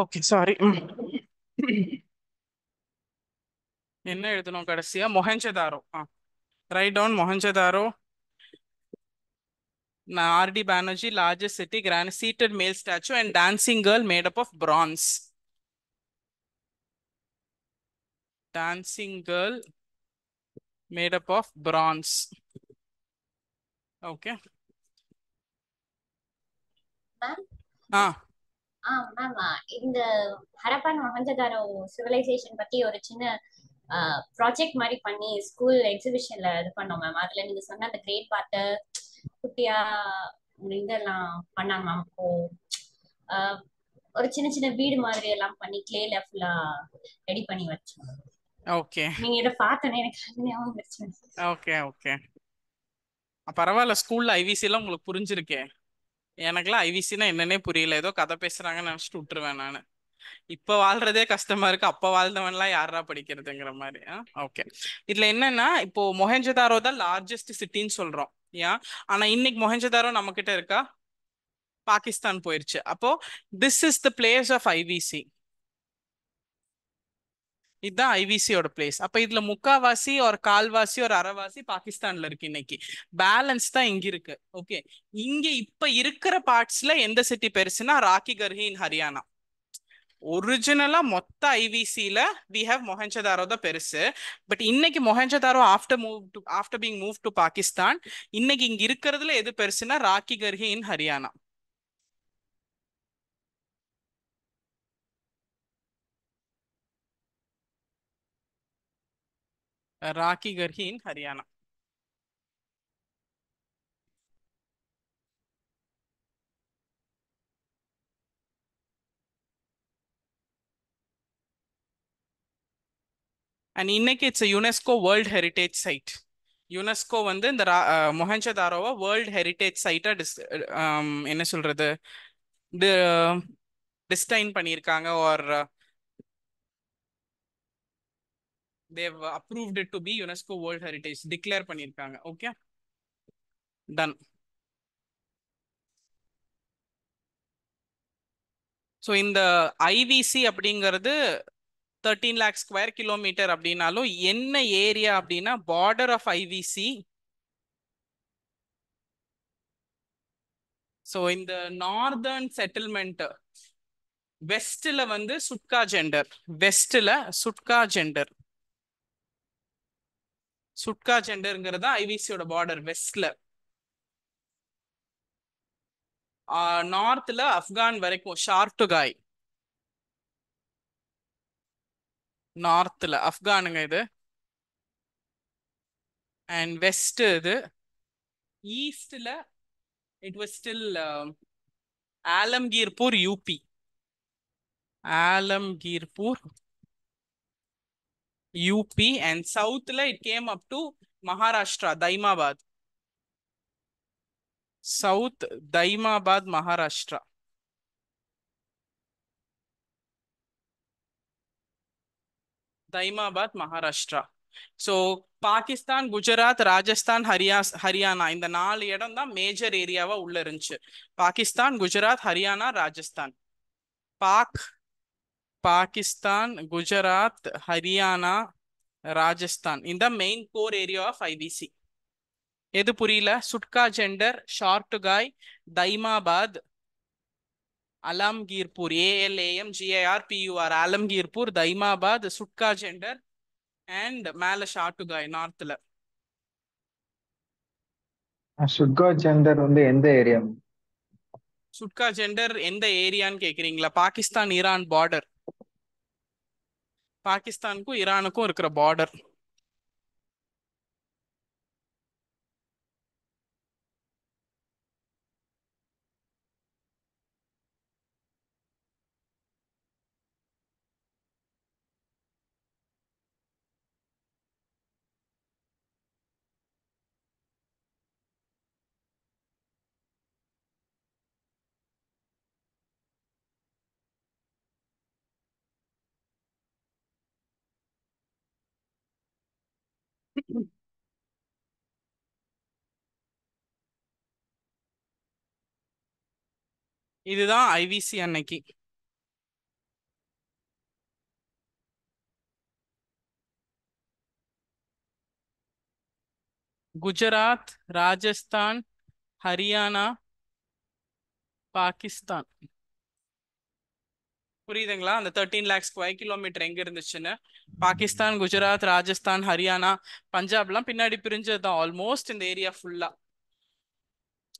Okay sorry என்ன எழுதணும் கடைசியா Mohenjodaro ah write down Mohenjodaro RD Banerjee largest city grand seated male statue and dancing girl made up of bronze dancing girl made up of bronze okay ah ah ma'am இந்த Harappan Mohenjodaro civilisation பத்தி ஒரு சின்ன project மாதிரி பண்ணி school எக்ஸிபிஷன்ல இது பண்ணோம் மேம் அதுல நீங்க சொன்ன அந்த கிரேட் பாட்டு குட்டியா இதெல்லாம் பண்ணாங்க மேம் இப்போ ஒரு சின்ன சின்ன வீடு மாதிரி எல்லாம் பண்ணி கிளேல ஃபுல்லா ரெடி பண்ணி வச்சோம் ஓகே நீங்க இத பார்த்தனே எனக்கு ஞாபகம் வந்துச்சு ஓகே ஓகே பரவாயில்ல ஸ்கூல்ல ஐவிசி எல்லாம் உங்களுக்கு புரிஞ்சிருக்கேன் எனக்குலாம் ஐவிசினா என்னன்னே புரியல ஏதோ கதை பேசுறாங்கன்னு நினைச்சிட்டு விட்டுருவேன் நான் இப்போ வாழ்றதே கஷ்டமா இருக்கு அப்போ வாழ்ந்தவன்லாம் யாரா படிக்கிறதுங்கிற மாதிரி ஓகே இதுல என்னன்னா இப்போ மொஹெஞ்சதாரோ தான் லார்ஜஸ்ட் சிட்டின்னு சொல்றோம் ஏன் ஆனா இன்னைக்கு மொஹெஞ்சதாரோ நம்ம கிட்ட இருக்கா பாகிஸ்தான் போயிருச்சு அப்போ this is the place of IVC இதுதான் ஐவிசியோட பிளேஸ் அப்ப இதுல முக்காவாசி ஒரு கால்வாசி ஒரு அரைவாசி பாகிஸ்தான்ல இருக்கு இன்னைக்கு பேலன்ஸ் தான் இங்க இருக்கு ஓகே இங்க இப்ப இருக்கிற பார்ட்ஸ்ல எந்த சிட்டி பெருசுன்னா ராக்கி கர்ஹின் ஹரியானா ஒரிஜினலா மொத்த ஐவிசியில வி ஹவ் மொஹஞ்சதாரோ தான் பெருசு பட் இன்னைக்கு Mohenjodaro after move to after being move to Pakistan இன்னைக்கு இங்க இருக்கிறதுல எது பெருசுன்னா Rakhigarhi in Haryana Rakhigarhi Garhi in Haryana. And இன்னைக்கு it's UNESCO world heritage site UNESCO வந்து இந்த ரா மொஹஞ்சதாரோவை வேர்ல்ட் ஹெரிட்டேஜ் சைட்டாக டிஸ் என்ன சொல்கிறது டிஸ்டைன் பண்ணியிருக்காங்க are they approved to be UNESCO world heritage declare பண்ணியிருக்காங்க ஓகே டன் ஸோ இந்த ஐவிசி அப்படிங்கிறது தேர்ட்டீன் லேக் ஸ்கொயர் கிலோமீட்டர் அப்படின்னாலும் என்ன ஏரியா அப்படின்னா பார்டர் ஆஃப் ஐவிசி ஸோ இந்த நார்தர்ன் செட்டில்மெண்ட் வெஸ்டில் வந்து சுட்கா ஜெண்டர் வெஸ்டில் சுட்கா ஜெண்டர் சுட்கா தான் ஐவிசியோட பார்டர் வெஸ்ட்ல நார்த்ல ஆப்கான் வரைக்கும் ஷார்டுகாய் நார்த்ல ஆப்கானுங்க இது அண்ட் வெஸ்ட் இது ஈஸ்ட்ல it was still Alamgirpur UP Alamgirpur UP and சவுத்தில் it came up to Maharashtra Daimabad south Daimabad Maharashtra Daimabad Maharashtra so Pakistan Gujarat Rajasthan ஹரியாஸ் ஹரியானா இந்த நாலு இடம் தான் மேஜர் ஏரியாவா உள்ள இருந்துச்சு பாகிஸ்தான் குஜராத் ஹரியானா ராஜஸ்தான் பாக் Pakistan Gujarat Haryana Rajasthan In the main core area of IBC. எது புரியல Sutkagendor Shortugai Daimabad Alamgirpur A L A M G I R P U R Alamgirpur Daimabad Sutkagendor and மேல ஷார்டுகாய் நார்த்ல சுட்கா ஜெண்டர் வந்து எந்த ஏரியா சுட்கா ஜெண்டர் எந்த ஏரியான்னு கேக்குறீங்களா பாகிஸ்தான் ஈரான் பார்டர் பாகிஸ்தானுக்கும் ஈரானுக்கும் இருக்கிற பார்டர் இதுதான் ஐவிசி அன்னைக்கு குஜராத் ராஜஸ்தான் ஹரியானா பாகிஸ்தான் புரியுதுங்களா அந்த தேர்ட்டீன் லேக்ஸ் ஃபைவ் கிலோமீட்டர் எங்க இருந்துச்சுன்னு பாகிஸ்தான் குஜராத் ராஜஸ்தான் ஹரியானா பஞ்சாப்லாம் பின்னாடி பிரிஞ்சது தான் ஆல்மோஸ்ட் இந்த ஏரியா ஃபுல்லா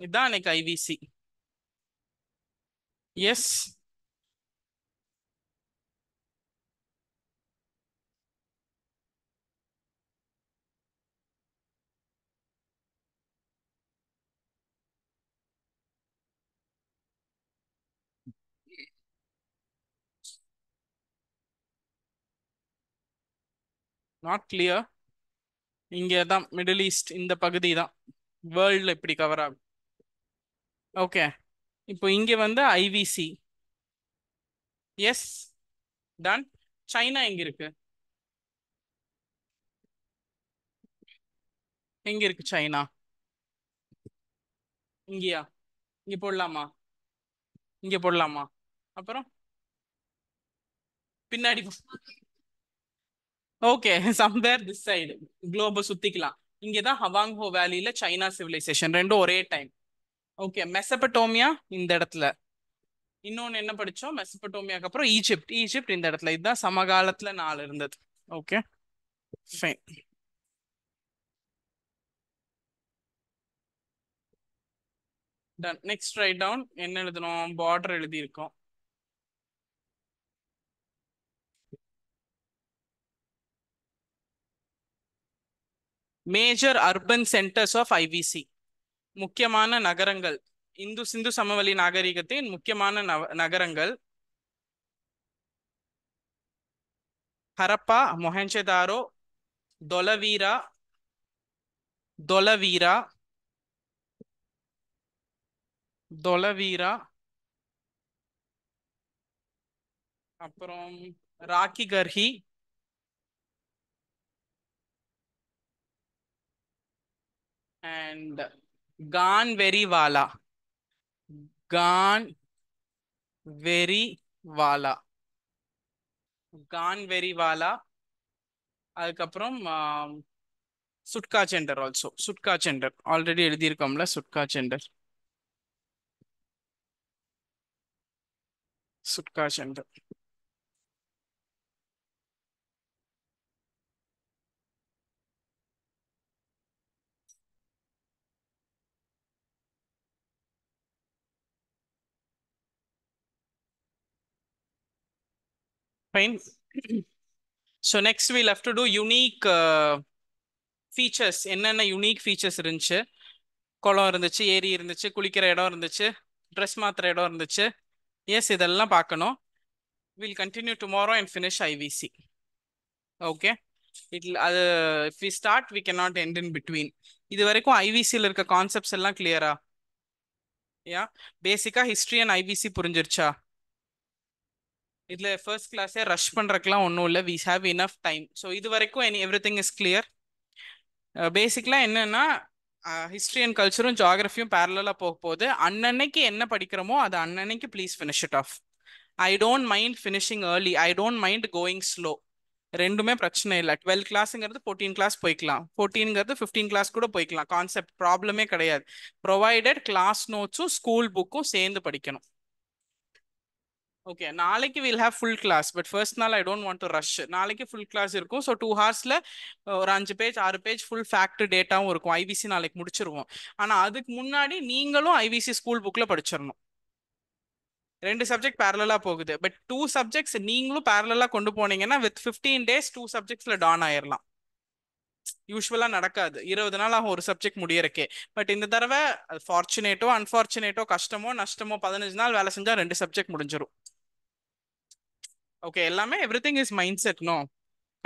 இதுதான் அன்னைக்கு ஐவிசி எஸ் நாட் கிளியர் இங்கே தான் மிடில் ஈஸ்ட் இந்த பகுதி தான் வேர்ல்டில் இப்படி கவர் ஆகும் ஓகே இப்போ இங்கே வந்து ஐவிசி எஸ் டன் சைனா எங்க இருக்கு எங்க இருக்கு சைனா இங்கயா இங்க போடலாமா இங்க போடலாமா அப்புறம் பின்னாடி ஓகே சம்வேர் திஸ் சைடு குளோப சுத்திக்கலாம் இங்கதான் ஹவாங்ஹோ வேலியில சைனா சிவிலைசேஷன் ரெண்டும் ஒரே டைம் ஓகே மெசபட்டோமியா இந்த இடத்துல இன்னொன்னு என்ன படிச்சோம் மெசபட்டோமியாக்கு அப்புறம் ஈஜிப்ட் ஈஜிப்ட் இந்த இடத்துல இதுதான் சமகாலத்துல நாலு இருந்தது okay fine done next right down என்ன எழுதணும் பார்டர் எழுதியிருக்கோம் major urban centres of IVC முக்கியமான நகரங்கள் இந்து சிந்து சமவெளி நாகரிகத்தின் முக்கியமான நகரங்கள் ஹரப்பா மொஹஞ்சதாரோ தொலவீரா தொலவீரா தொலவீரா அப்புறம் rakhi கர்ஹி and Ganveriwala. Ganveriwala. Ganveriwala. அதுக்கப்புறம் Sutkagendor also Sutkagendor already எழுதியிருக்கோம்ல Sutkagendor Sutkagendor Fine. So next we'll have to do unique uh, features. என்னென்ன unique features இருந்துச்சு குளம் இருந்துச்சு ஏரி இருந்துச்சு குளிக்கிற இடம் இருந்துச்சு ட்ரெஸ் மாத்திர இடம் இருந்துச்சு எஸ் இதெல்லாம் பார்க்கணும் will continue tomorrow and finish IVC okay it அது if we start we can not end in between இது வரைக்கும் ஐவிசியில் இருக்க கான்செப்ட்ஸ் எல்லாம் கிளியரா யா பேசிக்காக ஹிஸ்ட்ரி அண்ட் ஐவிசி புரிஞ்சிருச்சா இதில் ஃபர்ஸ்ட் கிளாஸே ரஷ் பண்றதுக்குலாம் ஒன்றும் இல்லை we have enough time so இது வரைக்கும் any everything is clear பேசிக்லாம் என்னென்னா ஹிஸ்ட்ரி அண்ட் கல்ச்சரும் ஜாகிரஃபியும் பேரலாக போக போகுது அன்னன்னைக்கு என்ன படிக்கிறோமோ அது அன்னன்னைக்கு please finish it off I don't mind finishing early I don't mind going slow ரெண்டுமே பிரச்சனை இல்லை டுவெல் கிளாஸுங்கிறது ஃபோர்டீன் கிளாஸ் போய்க்கலாம் ஃபோர்டீனுங்கிறது ஃபிஃப்டீன் கிளாஸ் கூட போய்க்கலாம் கான்செப்ட் ப்ராப்ளமே கிடையாது ப்ரொவைடட் கிளாஸ் நோட்ஸும் ஸ்கூல் புக்கும் சேர்ந்து படிக்கணும் ஓகே நாளைக்கு will have full class but first நாள் I don't want to rush நாளைக்கு ஃபுல் கிளாஸ் இருக்கும் ஸோ டூ ஹார்ஸில் ஒரு அஞ்சு பேஜ் ஆறு பேஜ் ஃபுல் ஃபேக்ட் டேட்டாவும் இருக்கும் ஐவிசி நாளைக்கு முடிச்சிருவோம் ஆனால் அதுக்கு முன்னாடி நீங்களும் ஐவிசி ஸ்கூல் புக்கில் படிச்சிடணும் ரெண்டு சப்ஜெக்ட் பேரலாக போகுது பட் டூ சப்ஜெக்ட்ஸ் நீங்களும் பேரலாக கொண்டு போனீங்கன்னா வித் ஃபிஃப்டீன் டேஸ் டூ சப்ஜெக்ட்ஸில் டான் ஆயிடலாம் யூஸ்வலாக நடக்காது இருபது நாள் ஆகும் ஒரு சப்ஜெக்ட் முடியறக்கே பட் இந்த தடவை ஃபார்ச்சுனேட்டோ அன்ஃபார்ச்சுனேட்டோ கஷ்டமோ நஷ்டமோ பதினஞ்சு நாள் வேலை செஞ்சால் ரெண்டு சப்ஜெக்ட் முடிஞ்சிடும் ஓகே எல்லாமே everything is mind set no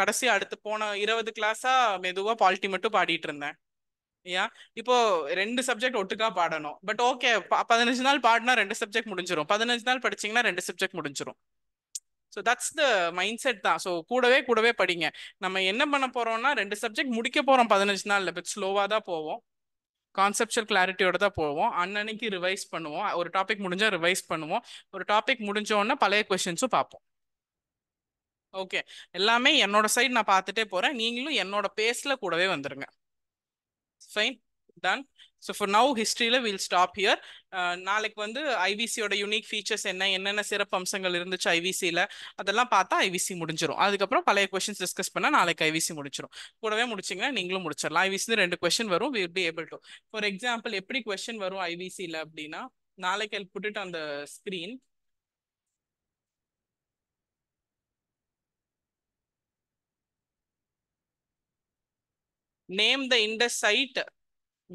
கடைசி அடுத்து போன இருபது கிளாஸா மெதுவா பாலிட்டி மட்டும் பாடிட்டு இருந்தேன் யா இப்போ ரெண்டு சப்ஜெக்ட் ஒட்டுக்கா பாடணும் பட் ஓகே பதினஞ்சு நாள் பாடினா ரெண்டு சப்ஜெக்ட் முடிஞ்சிடும் பதினஞ்சு நாள் படிச்சிங்கன்னா ரெண்டு சப்ஜெக்ட் முடிஞ்சிடும் so that's the mind set தான் ஸோ கூடவே கூடவே படிங்க நம்ம என்ன பண்ண போறோம்னா ரெண்டு சப்ஜெக்ட் முடிக்க போறோம் பதினஞ்சு நாள்ல பட் ஸ்லோவாக தான் போவோம் கான்செப்ஷுவல் கிளாரிட்டியோட தான் போவோம் அன்னன்னைக்கு ரிவைஸ் பண்ணுவோம் ஒரு டாபிக் முடிஞ்சால் ரிவைஸ் பண்ணுவோம் ஒரு டாபிக் முடிஞ்சோடனே பழைய கொஷின்ஸும் பார்ப்போம் ஓகே எல்லாமே என்னோட சைடு நான் பார்த்துட்டே போகிறேன் நீங்களும் என்னோட பேஸில் கூடவே வந்துடுங்க fine done so for now ஹிஸ்ட்ரியில் வில் ஸ்டாப் ஹியர் நாளைக்கு வந்து ஐவிசியோட யூனிக் ஃபீச்சர்ஸ் என்ன என்னென்ன சிறப்பு அம்சங்கள் இருந்துச்சு ஐவிசியில் அதெல்லாம் பார்த்தா ஐவிசி முடிஞ்சிடும் அதுக்கப்புறம் பழைய கொஷின்ஸ் டிஸ்கஸ் பண்ணால் நாளைக்கு ஐவிசி முடிச்சிடும் கூடவே முடிச்சிங்கன்னா நீங்களும் முடிச்சிடலாம் ஐவிசியில் ரெண்டு கொஷின் வரும் we be able to for example எப்படி கொஷின் வரும் ஐவிசியில் அப்படின்னா நாளைக்கு புட்டுட்டு அந்த screen name the Indus site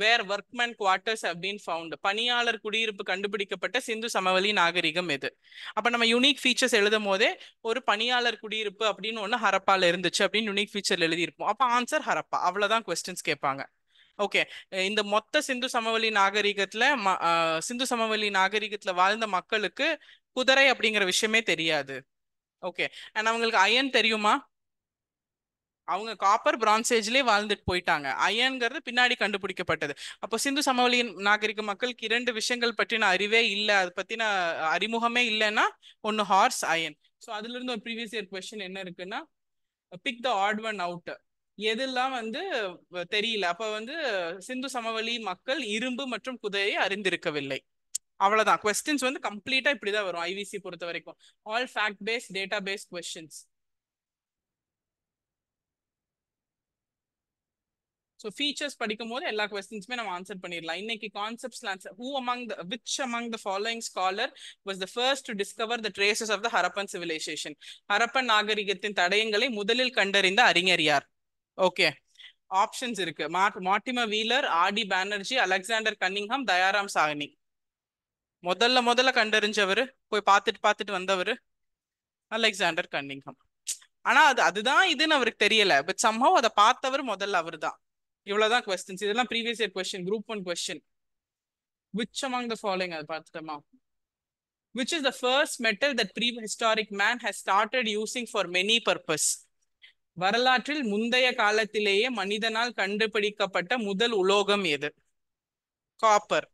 where workman quarters அப்படின்னு ஃபவுண்ட் பணியாளர் குடியிருப்பு கண்டுபிடிக்கப்பட்ட சிந்து சமவெளி நாகரிகம் எது அப்போ நம்ம யூனிக் ஃபீச்சர்ஸ் எழுதும் போதே ஒரு பணியாளர் குடியிருப்பு அப்படின்னு ஒன்று ஹரப்பால இருந்துச்சு அப்படின்னு யூனிக் ஃபீச்சர் எழுதியிருப்போம் அப்போ ஆன்சர் ஹரப்பா அவ்வளோதான் கொஸ்டின்ஸ் கேட்பாங்க ஓகே இந்த மொத்த சிந்து சமவெளி நாகரிகத்தில் ம சிந்து சமவெளி நாகரிகத்தில் வாழ்ந்த மக்களுக்கு குதிரை அப்படிங்கிற விஷயமே தெரியாது ஓகே அண்ட் அவங்களுக்கு அயன் தெரியுமா அவங்க காப்பர் பிரான்ஸ் வாழ்ந்துட்டு போயிட்டாங்க அயன்கிறது பின்னாடி கண்டுபிடிக்கப்பட்டது அப்போ சிந்து சமவெளியின் நாகரிக மக்களுக்கு இரண்டு விஷயங்கள் பற்றின அறிவே இல்லை அது பற்றின அறிமுகமே இல்லைன்னா ஒன்று ஹார்ஸ் அயன் ஸோ அதுலேருந்து ஒரு ப்ரீவியஸ் இயர் கொஸ்டின் என்ன இருக்குன்னா pick the odd one out எதெல்லாம் வந்து தெரியல அப்போ வந்து சிந்து சமவெளி மக்கள் இரும்பு மற்றும் குதிரையை அறிந்திருக்கவில்லை அவ்வளவுதான் கொஸ்டின்ஸ் வந்து கம்ப்ளீட்டாக இப்படி தான் வரும் ஐவிசி பொறுத்த வரைக்கும் all fact based data based questions so features படிக்கும் போது எல்லா கொஸ்டின்ஸுமே நம்ம ஆன்சர் பண்ணிடலாம் இன்னைக்கு கான்செப்ட்ஸ்ல answer who among the which among the following scholar was the first to discover the traces of the Harappan civilisation Harappan நாகரிகத்தின் தடயங்களை முதலில் கண்டறிந்த அறிஞர் யார் ஓகே ஆப்ஷன்ஸ் இருக்கு Mortimer Wheeler RD Banerjee Alexander Cunningham Dayaram Sahni முதல்ல முதல்ல கண்டறிஞ்சவர் போய் பார்த்துட்டு பார்த்துட்டு வந்தவர் அலெக்சாண்டர் கன்னிங்ஹாம் ஆனா அது அதுதான் இதுன்னு அவருக்கு தெரியல பட் சம்பவம் அதை பார்த்தவர் முதல்ல அவர் தான் இவ்வளவுதான் கொஸ்டின்ஸ் இதெல்லாம் previous year question group one question which among the following அதை பார்த்துட்டோமா which is the first metal that prehistoric man has started using for many purpose வரலாற்றில் முந்தைய காலத்திலேயே மனிதனால் கண்டுபிடிக்கப்பட்ட முதல் உலோகம் எது காப்பர்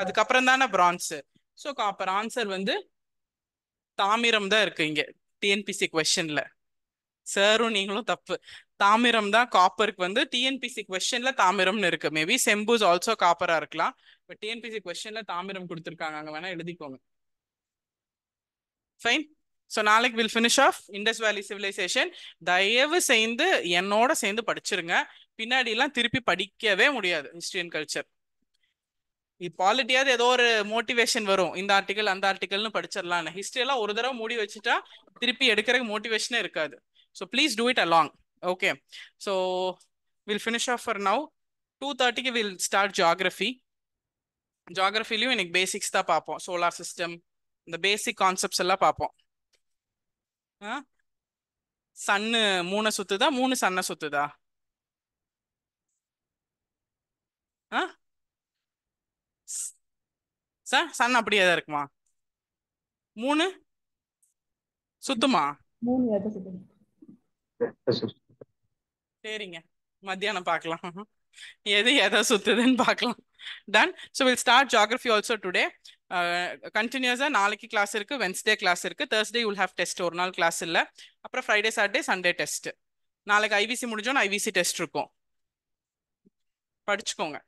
அதுக்கப்புறம் தானே பிரான்ஸு ஸோ காப்பர் ஆன்சர் வந்து தாமிரம் தான் இருக்கு இங்க டிஎன்பிசி கொஸ்டின்ல சாரும் நீங்களும் தப்பு தாமிரம் தான் காப்பருக்கு வந்து டிஎன்பிசி கொஸ்டின்ல தாமிரம்னு இருக்கு மேபி செம்பூஸ் ஆல்சோ காப்பரா இருக்கலாம் பட் டிஎன்பிசி கொஸ்டின்ல தாமிரம் கொடுத்துருக்காங்க அங்க வேணா எழுதிக்கோங்க ஃபைன் ஸோ நாளைக்கு will finish off Indus valley civilisation தயவு சேர்ந்து என்னோட சேர்ந்து படிச்சிருங்க பின்னாடிலாம் திருப்பி படிக்கவே முடியாது ஹிஸ்ட்ரி அண்ட் கல்ச்சர் இது பாலிட்டியாவது ஏதோ ஒரு மோட்டிவேஷன் வரும் இந்த ஆர்டிக்கல் அந்த ஆர்டிக்கல்னு படிச்சிடலாம்னு எல்லாம் ஒரு தடவை மூடி வச்சுட்டா திருப்பி எடுக்கிறதுக்கு மோட்டிவேஷனே இருக்காது So please do it along. Okay. So we'll finish off for now. 2.30 we'll start geography. ஜாகிரஃபிலையும் எனக்கு பேசிக்ஸ் தான் பார்ப்போம் சோலார் சிஸ்டம் இந்த பேசிக் கான்செப்ட்ஸ் எல்லாம் பார்ப்போம் சன்னு மூணை சுத்துதா மூணு சன்னை சுத்துதா ஆ சார் சன் அப்படியே தான் இருக்குமா மூணு சுத்துமா மூணு சரிங்க மத்தியானம் பார்க்கலாம் எது எதை சுத்துதுன்னு பார்க்கலாம் done so will start geography also today கண்டினியூஸாக நாளைக்கு கிளாஸ் இருக்குது வென்ஸ்டே கிளாஸ் இருக்குது தேர்ஸ்டே யூல் ஹேவ் டெஸ்ட் ஒரு நாள் கிளாஸ் இல்லை அப்புறம் ஃப்ரைடே சாட்டர்டே சண்டே டெஸ்ட் நாளைக்கு ஐவிசி முடிஞ்சோன்னு ஐவிசி டெஸ்ட் இருக்கும் படிச்சுக்கோங்க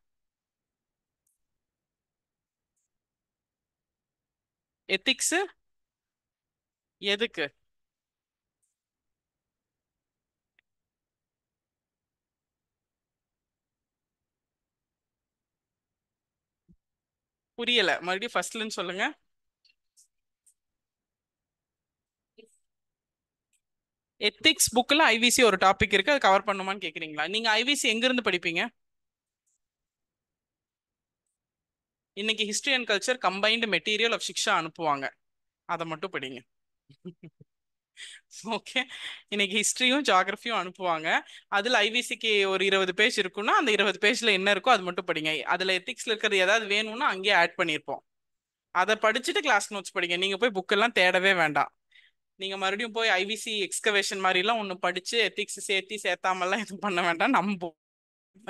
எத்திக்ஸு எதுக்கு புரியல மறுபடியும் ஃபர்ஸ்ட்லன்னு சொல்லுங்க எத்திக்ஸ் புக்கில் ஐவிசி ஒரு டாபிக் இருக்குது அது கவர் பண்ணுமான்னு கேட்குறீங்களா நீங்கள் ஐவிசி எங்கேருந்து படிப்பீங்க இன்னைக்கு history and culture combined material of Shiksha அனுப்புவாங்க அதை மட்டும் படிங்க ஓகே இன்னைக்கு ஹிஸ்ட்ரியும் ஜாகிரபியும் அனுப்புவாங்க அதில் ஐவிசிக்கு ஒரு இருபது பேஜ் இருக்கும்னா அந்த இருபது பேஜில் என்ன இருக்கோ அது மட்டும் படிங்க அதில் எத்திக்ஸில் இருக்கிறது ஏதாவது வேணும்னா அங்கேயே ஆட் பண்ணியிருப்போம் அதை படிச்சுட்டு கிளாஸ் நோட்ஸ் படிங்க நீங்கள் போய் புக்கெல்லாம் தேடவே வேண்டாம் நீங்கள் மறுபடியும் போய் ஐவிசி எக்ஸ்கவேஷன் மாதிரிலாம் ஒன்று படித்து எத்திக்ஸ் சேர்த்தி சேர்த்தாமல்லாம் எதுவும் பண்ண வேண்டாம் நம்பும்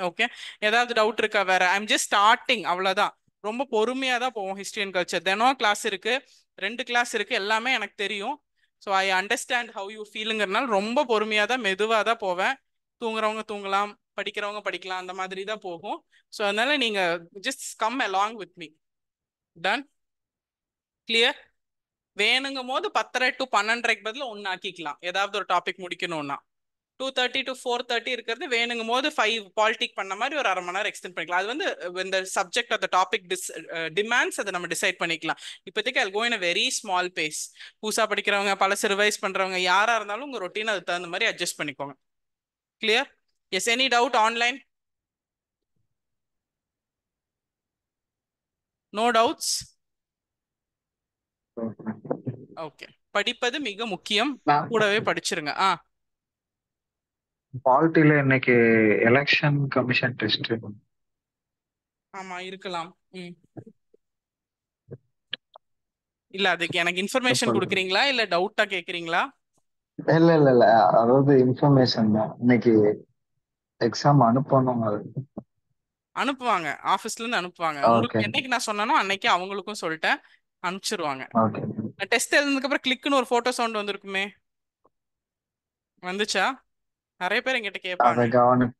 ஓகே ஏதாவது டவுட் இருக்கா வேற ஐம் ஜஸ்ட் ஸ்டார்டிங் அவ்வளவுதான் ரொம்ப பொறுமையாக தான் போவோம் ஹிஸ்டரி அண்ட் கல்ச்சர் தினம் கிளாஸ் இருக்குது ரெண்டு கிளாஸ் இருக்குது எல்லாமே எனக்கு தெரியும் so I understand how you ஃபீலுங்கிறனால ரொம்ப பொறுமையாக தான் மெதுவாக தான் போவேன் தூங்குறவங்க தூங்கலாம் படிக்கிறவங்க படிக்கலாம் அந்த மாதிரி தான் போகும் ஸோ அதனால நீங்கள் just come along with me done clear வேணுங்கும் போது பத்தரை டு பன்னெண்டரைக்கு பதில் ஒன்று ஆக்கிக்கலாம் ஏதாவது ஒரு டாபிக் முடிக்கணும்னா two thirty to four thirty இருக்கிறது வேணுங்கும் போது ஃபைவ் பாலிட்டிக் பண்ண மாதிரி ஒரு அரை மணி நேரம் எக்ஸ்டெண்ட் பண்ணிக்கலாம் அது வந்து இந்த சப்ஜெக்ட் அந்த டாபிக் டிஸ் டிமாண்ட்ஸ் அதை நம்ம டிசைட் பண்ணிக்கலாம் இப்போதைக்கு அது going a very small pace பூசா படிக்கிறவங்க பல சர்வைஸ் பண்ணுறவங்க யாராக இருந்தாலும் உங்கள் ரொட்டீன் அதுக்கு தகுந்த மாதிரி அட்ஜஸ்ட் பண்ணிக்கோங்க clear yes any doubt online no doubts okay படிப்பது மிக முக்கியம் கூடவே படிச்சிருங்க ஆ பால்ட்டில இன்னைக்கு எலெக்ஷன் கமிஷன் டெஸ்ட் ஆமா இருக்கலாம் இல்ல அதுக்கு எனக்கு இன்ஃபர்மேஷன் கொடுக்குறீங்களா இல்ல டவுட்டா கேக்குறீங்களா இல்ல இல்ல இல்ல அதாவது இன்ஃபர்மேஷன் தான் இன்னைக்கு எக்ஸாம் அனுப்பணும் அது அனுப்புவாங்க ஆபீஸ்ல இருந்து அனுப்புவாங்க உங்களுக்கு என்னைக்கு நான் சொன்னனோ அன்னைக்கு அவங்களுக்கும் சொல்லிட்டேன் அனுப்பிச்சிருவாங்க டெஸ்ட் எழுதுனதுக்கு அப்புறம் கிளிக்னு ஒரு போட்டோ சவுண்ட் வந்திருக்குமே வந்துச்சா நிறைய பேர் என்கிட்ட கேட்பாங்க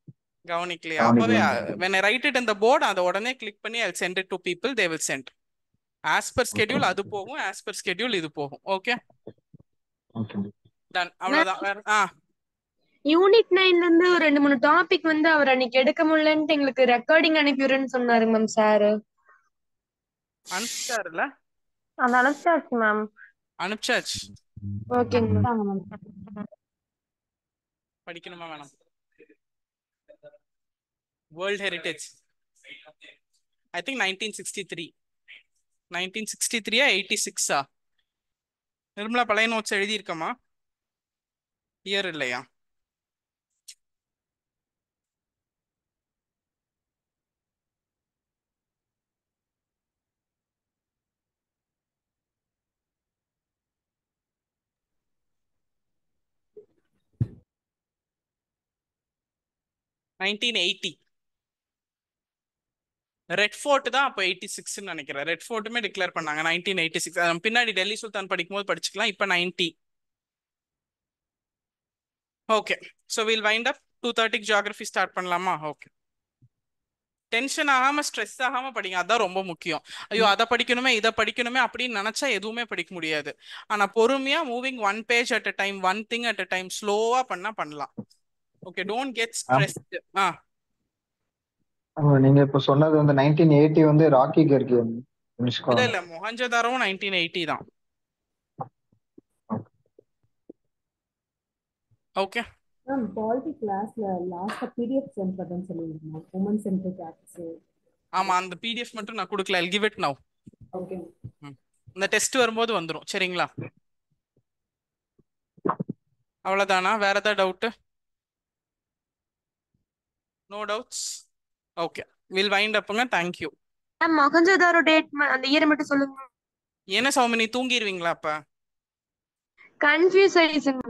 கவனிக்கலையா அப்போவே when i write it in the board அத உடனே கிளிக் பண்ணி i'll send it to people they will send as per schedule அது போகும் ஆஸ் பர் ஸ்கெட்யூல் இது போகும் ஓகே டன் அவ்வளவுதான் ஆ யூனிட் நைன்ல இருந்து ஒரு ரெண்டு மூணு டாபிக் வந்து அவர் அன்னைக்கு எடுக்க முடியலன்ட்டு எங்களுக்கு ரெக்கார்டிங் அனுப்பிடுறேன்னு சொன்னாரு மேம் சார் அனுப்பிச்சாருல அது அனுப்பிச்சாச்சு மேம் அனுப்பிச்சாச்சு ஓகேங்க மேம் படிக்கணுமா வேணாம் world heritage I think nineteen sixty three nineteen sixty த்ரீயா எயிட்டி சிக்ஸா நிர்மலா பழைய நோட்ஸ் எழுதியிருக்கமா இயர் இல்லையா நைன்டீன் எயிட்டி ரெட் ஃபோர்ட் தான் அப்போ எயிட்டி சிக்ஸ்னு நினைக்கிறேன் ரெட் ஃபோர்ட்டுமே டிக்ளேர் பண்ணாங்க நைன்டீன் எயிட்டி சிக்ஸ் பின்னாடி டெல்லி சுல்தான் படிக்கும்போது படிச்சுக்கலாம் இப்போ ninety okay so will wind up two தேர்ட்டிக்கு ஜியாகிரஃபி ஸ்டார்ட் பண்ணலாமா ஓகே டென்ஷன் ஆகாம ஸ்ட்ரெஸ் ஆகாம படிங்க அதான் ரொம்ப முக்கியம் ஐயோ அதை படிக்கணுமே இதை படிக்கணுமே அப்படின்னு நினைச்சா எதுவுமே படிக்க முடியாது ஆனால் பொறுமையா moving one page at a time one thing at a time ஸ்லோவா பண்ணா பண்ணலாம் ஓகே டோன்ட் கெட் ஸ்ட்ரெஸ்ட் ஆ நீங்க இப்ப சொன்னது வந்து 1980 வந்து ராக்கி கர்கி இல்ல இல்ல மொஹஞ்சதாரோ 1980 தான் ஓகே மேம் பாலிட்டி கிளாஸ்ல லாஸ்ட் பிடிஎஃப் சென்ட் பண்ணனும் சொல்லிருந்தீங்க உமன் சென்டர் கேட்ஸ் ஆமா அந்த பிடிஎஃப் மட்டும் நான் கொடுக்கல I give it now okay இந்த டெஸ்ட் வரும்போது வந்துரும் சரிங்களா அவ்வளவுதானா வேற ஏதாவது doubt no doubts okay will wind அப்புங்க தேங்க்யூ மேம் மொகஞ்சதாரோ டேட் அந்த இயர் மட்டும் சொல்லுங்க என்ன சௌமினி தூங்கிடுவீங்களா அப்ப கன்ஃபியூஸ் ஆயிடுச்சுங்க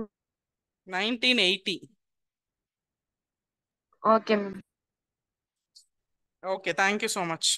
nineteen eighty okay ma'am okay you so much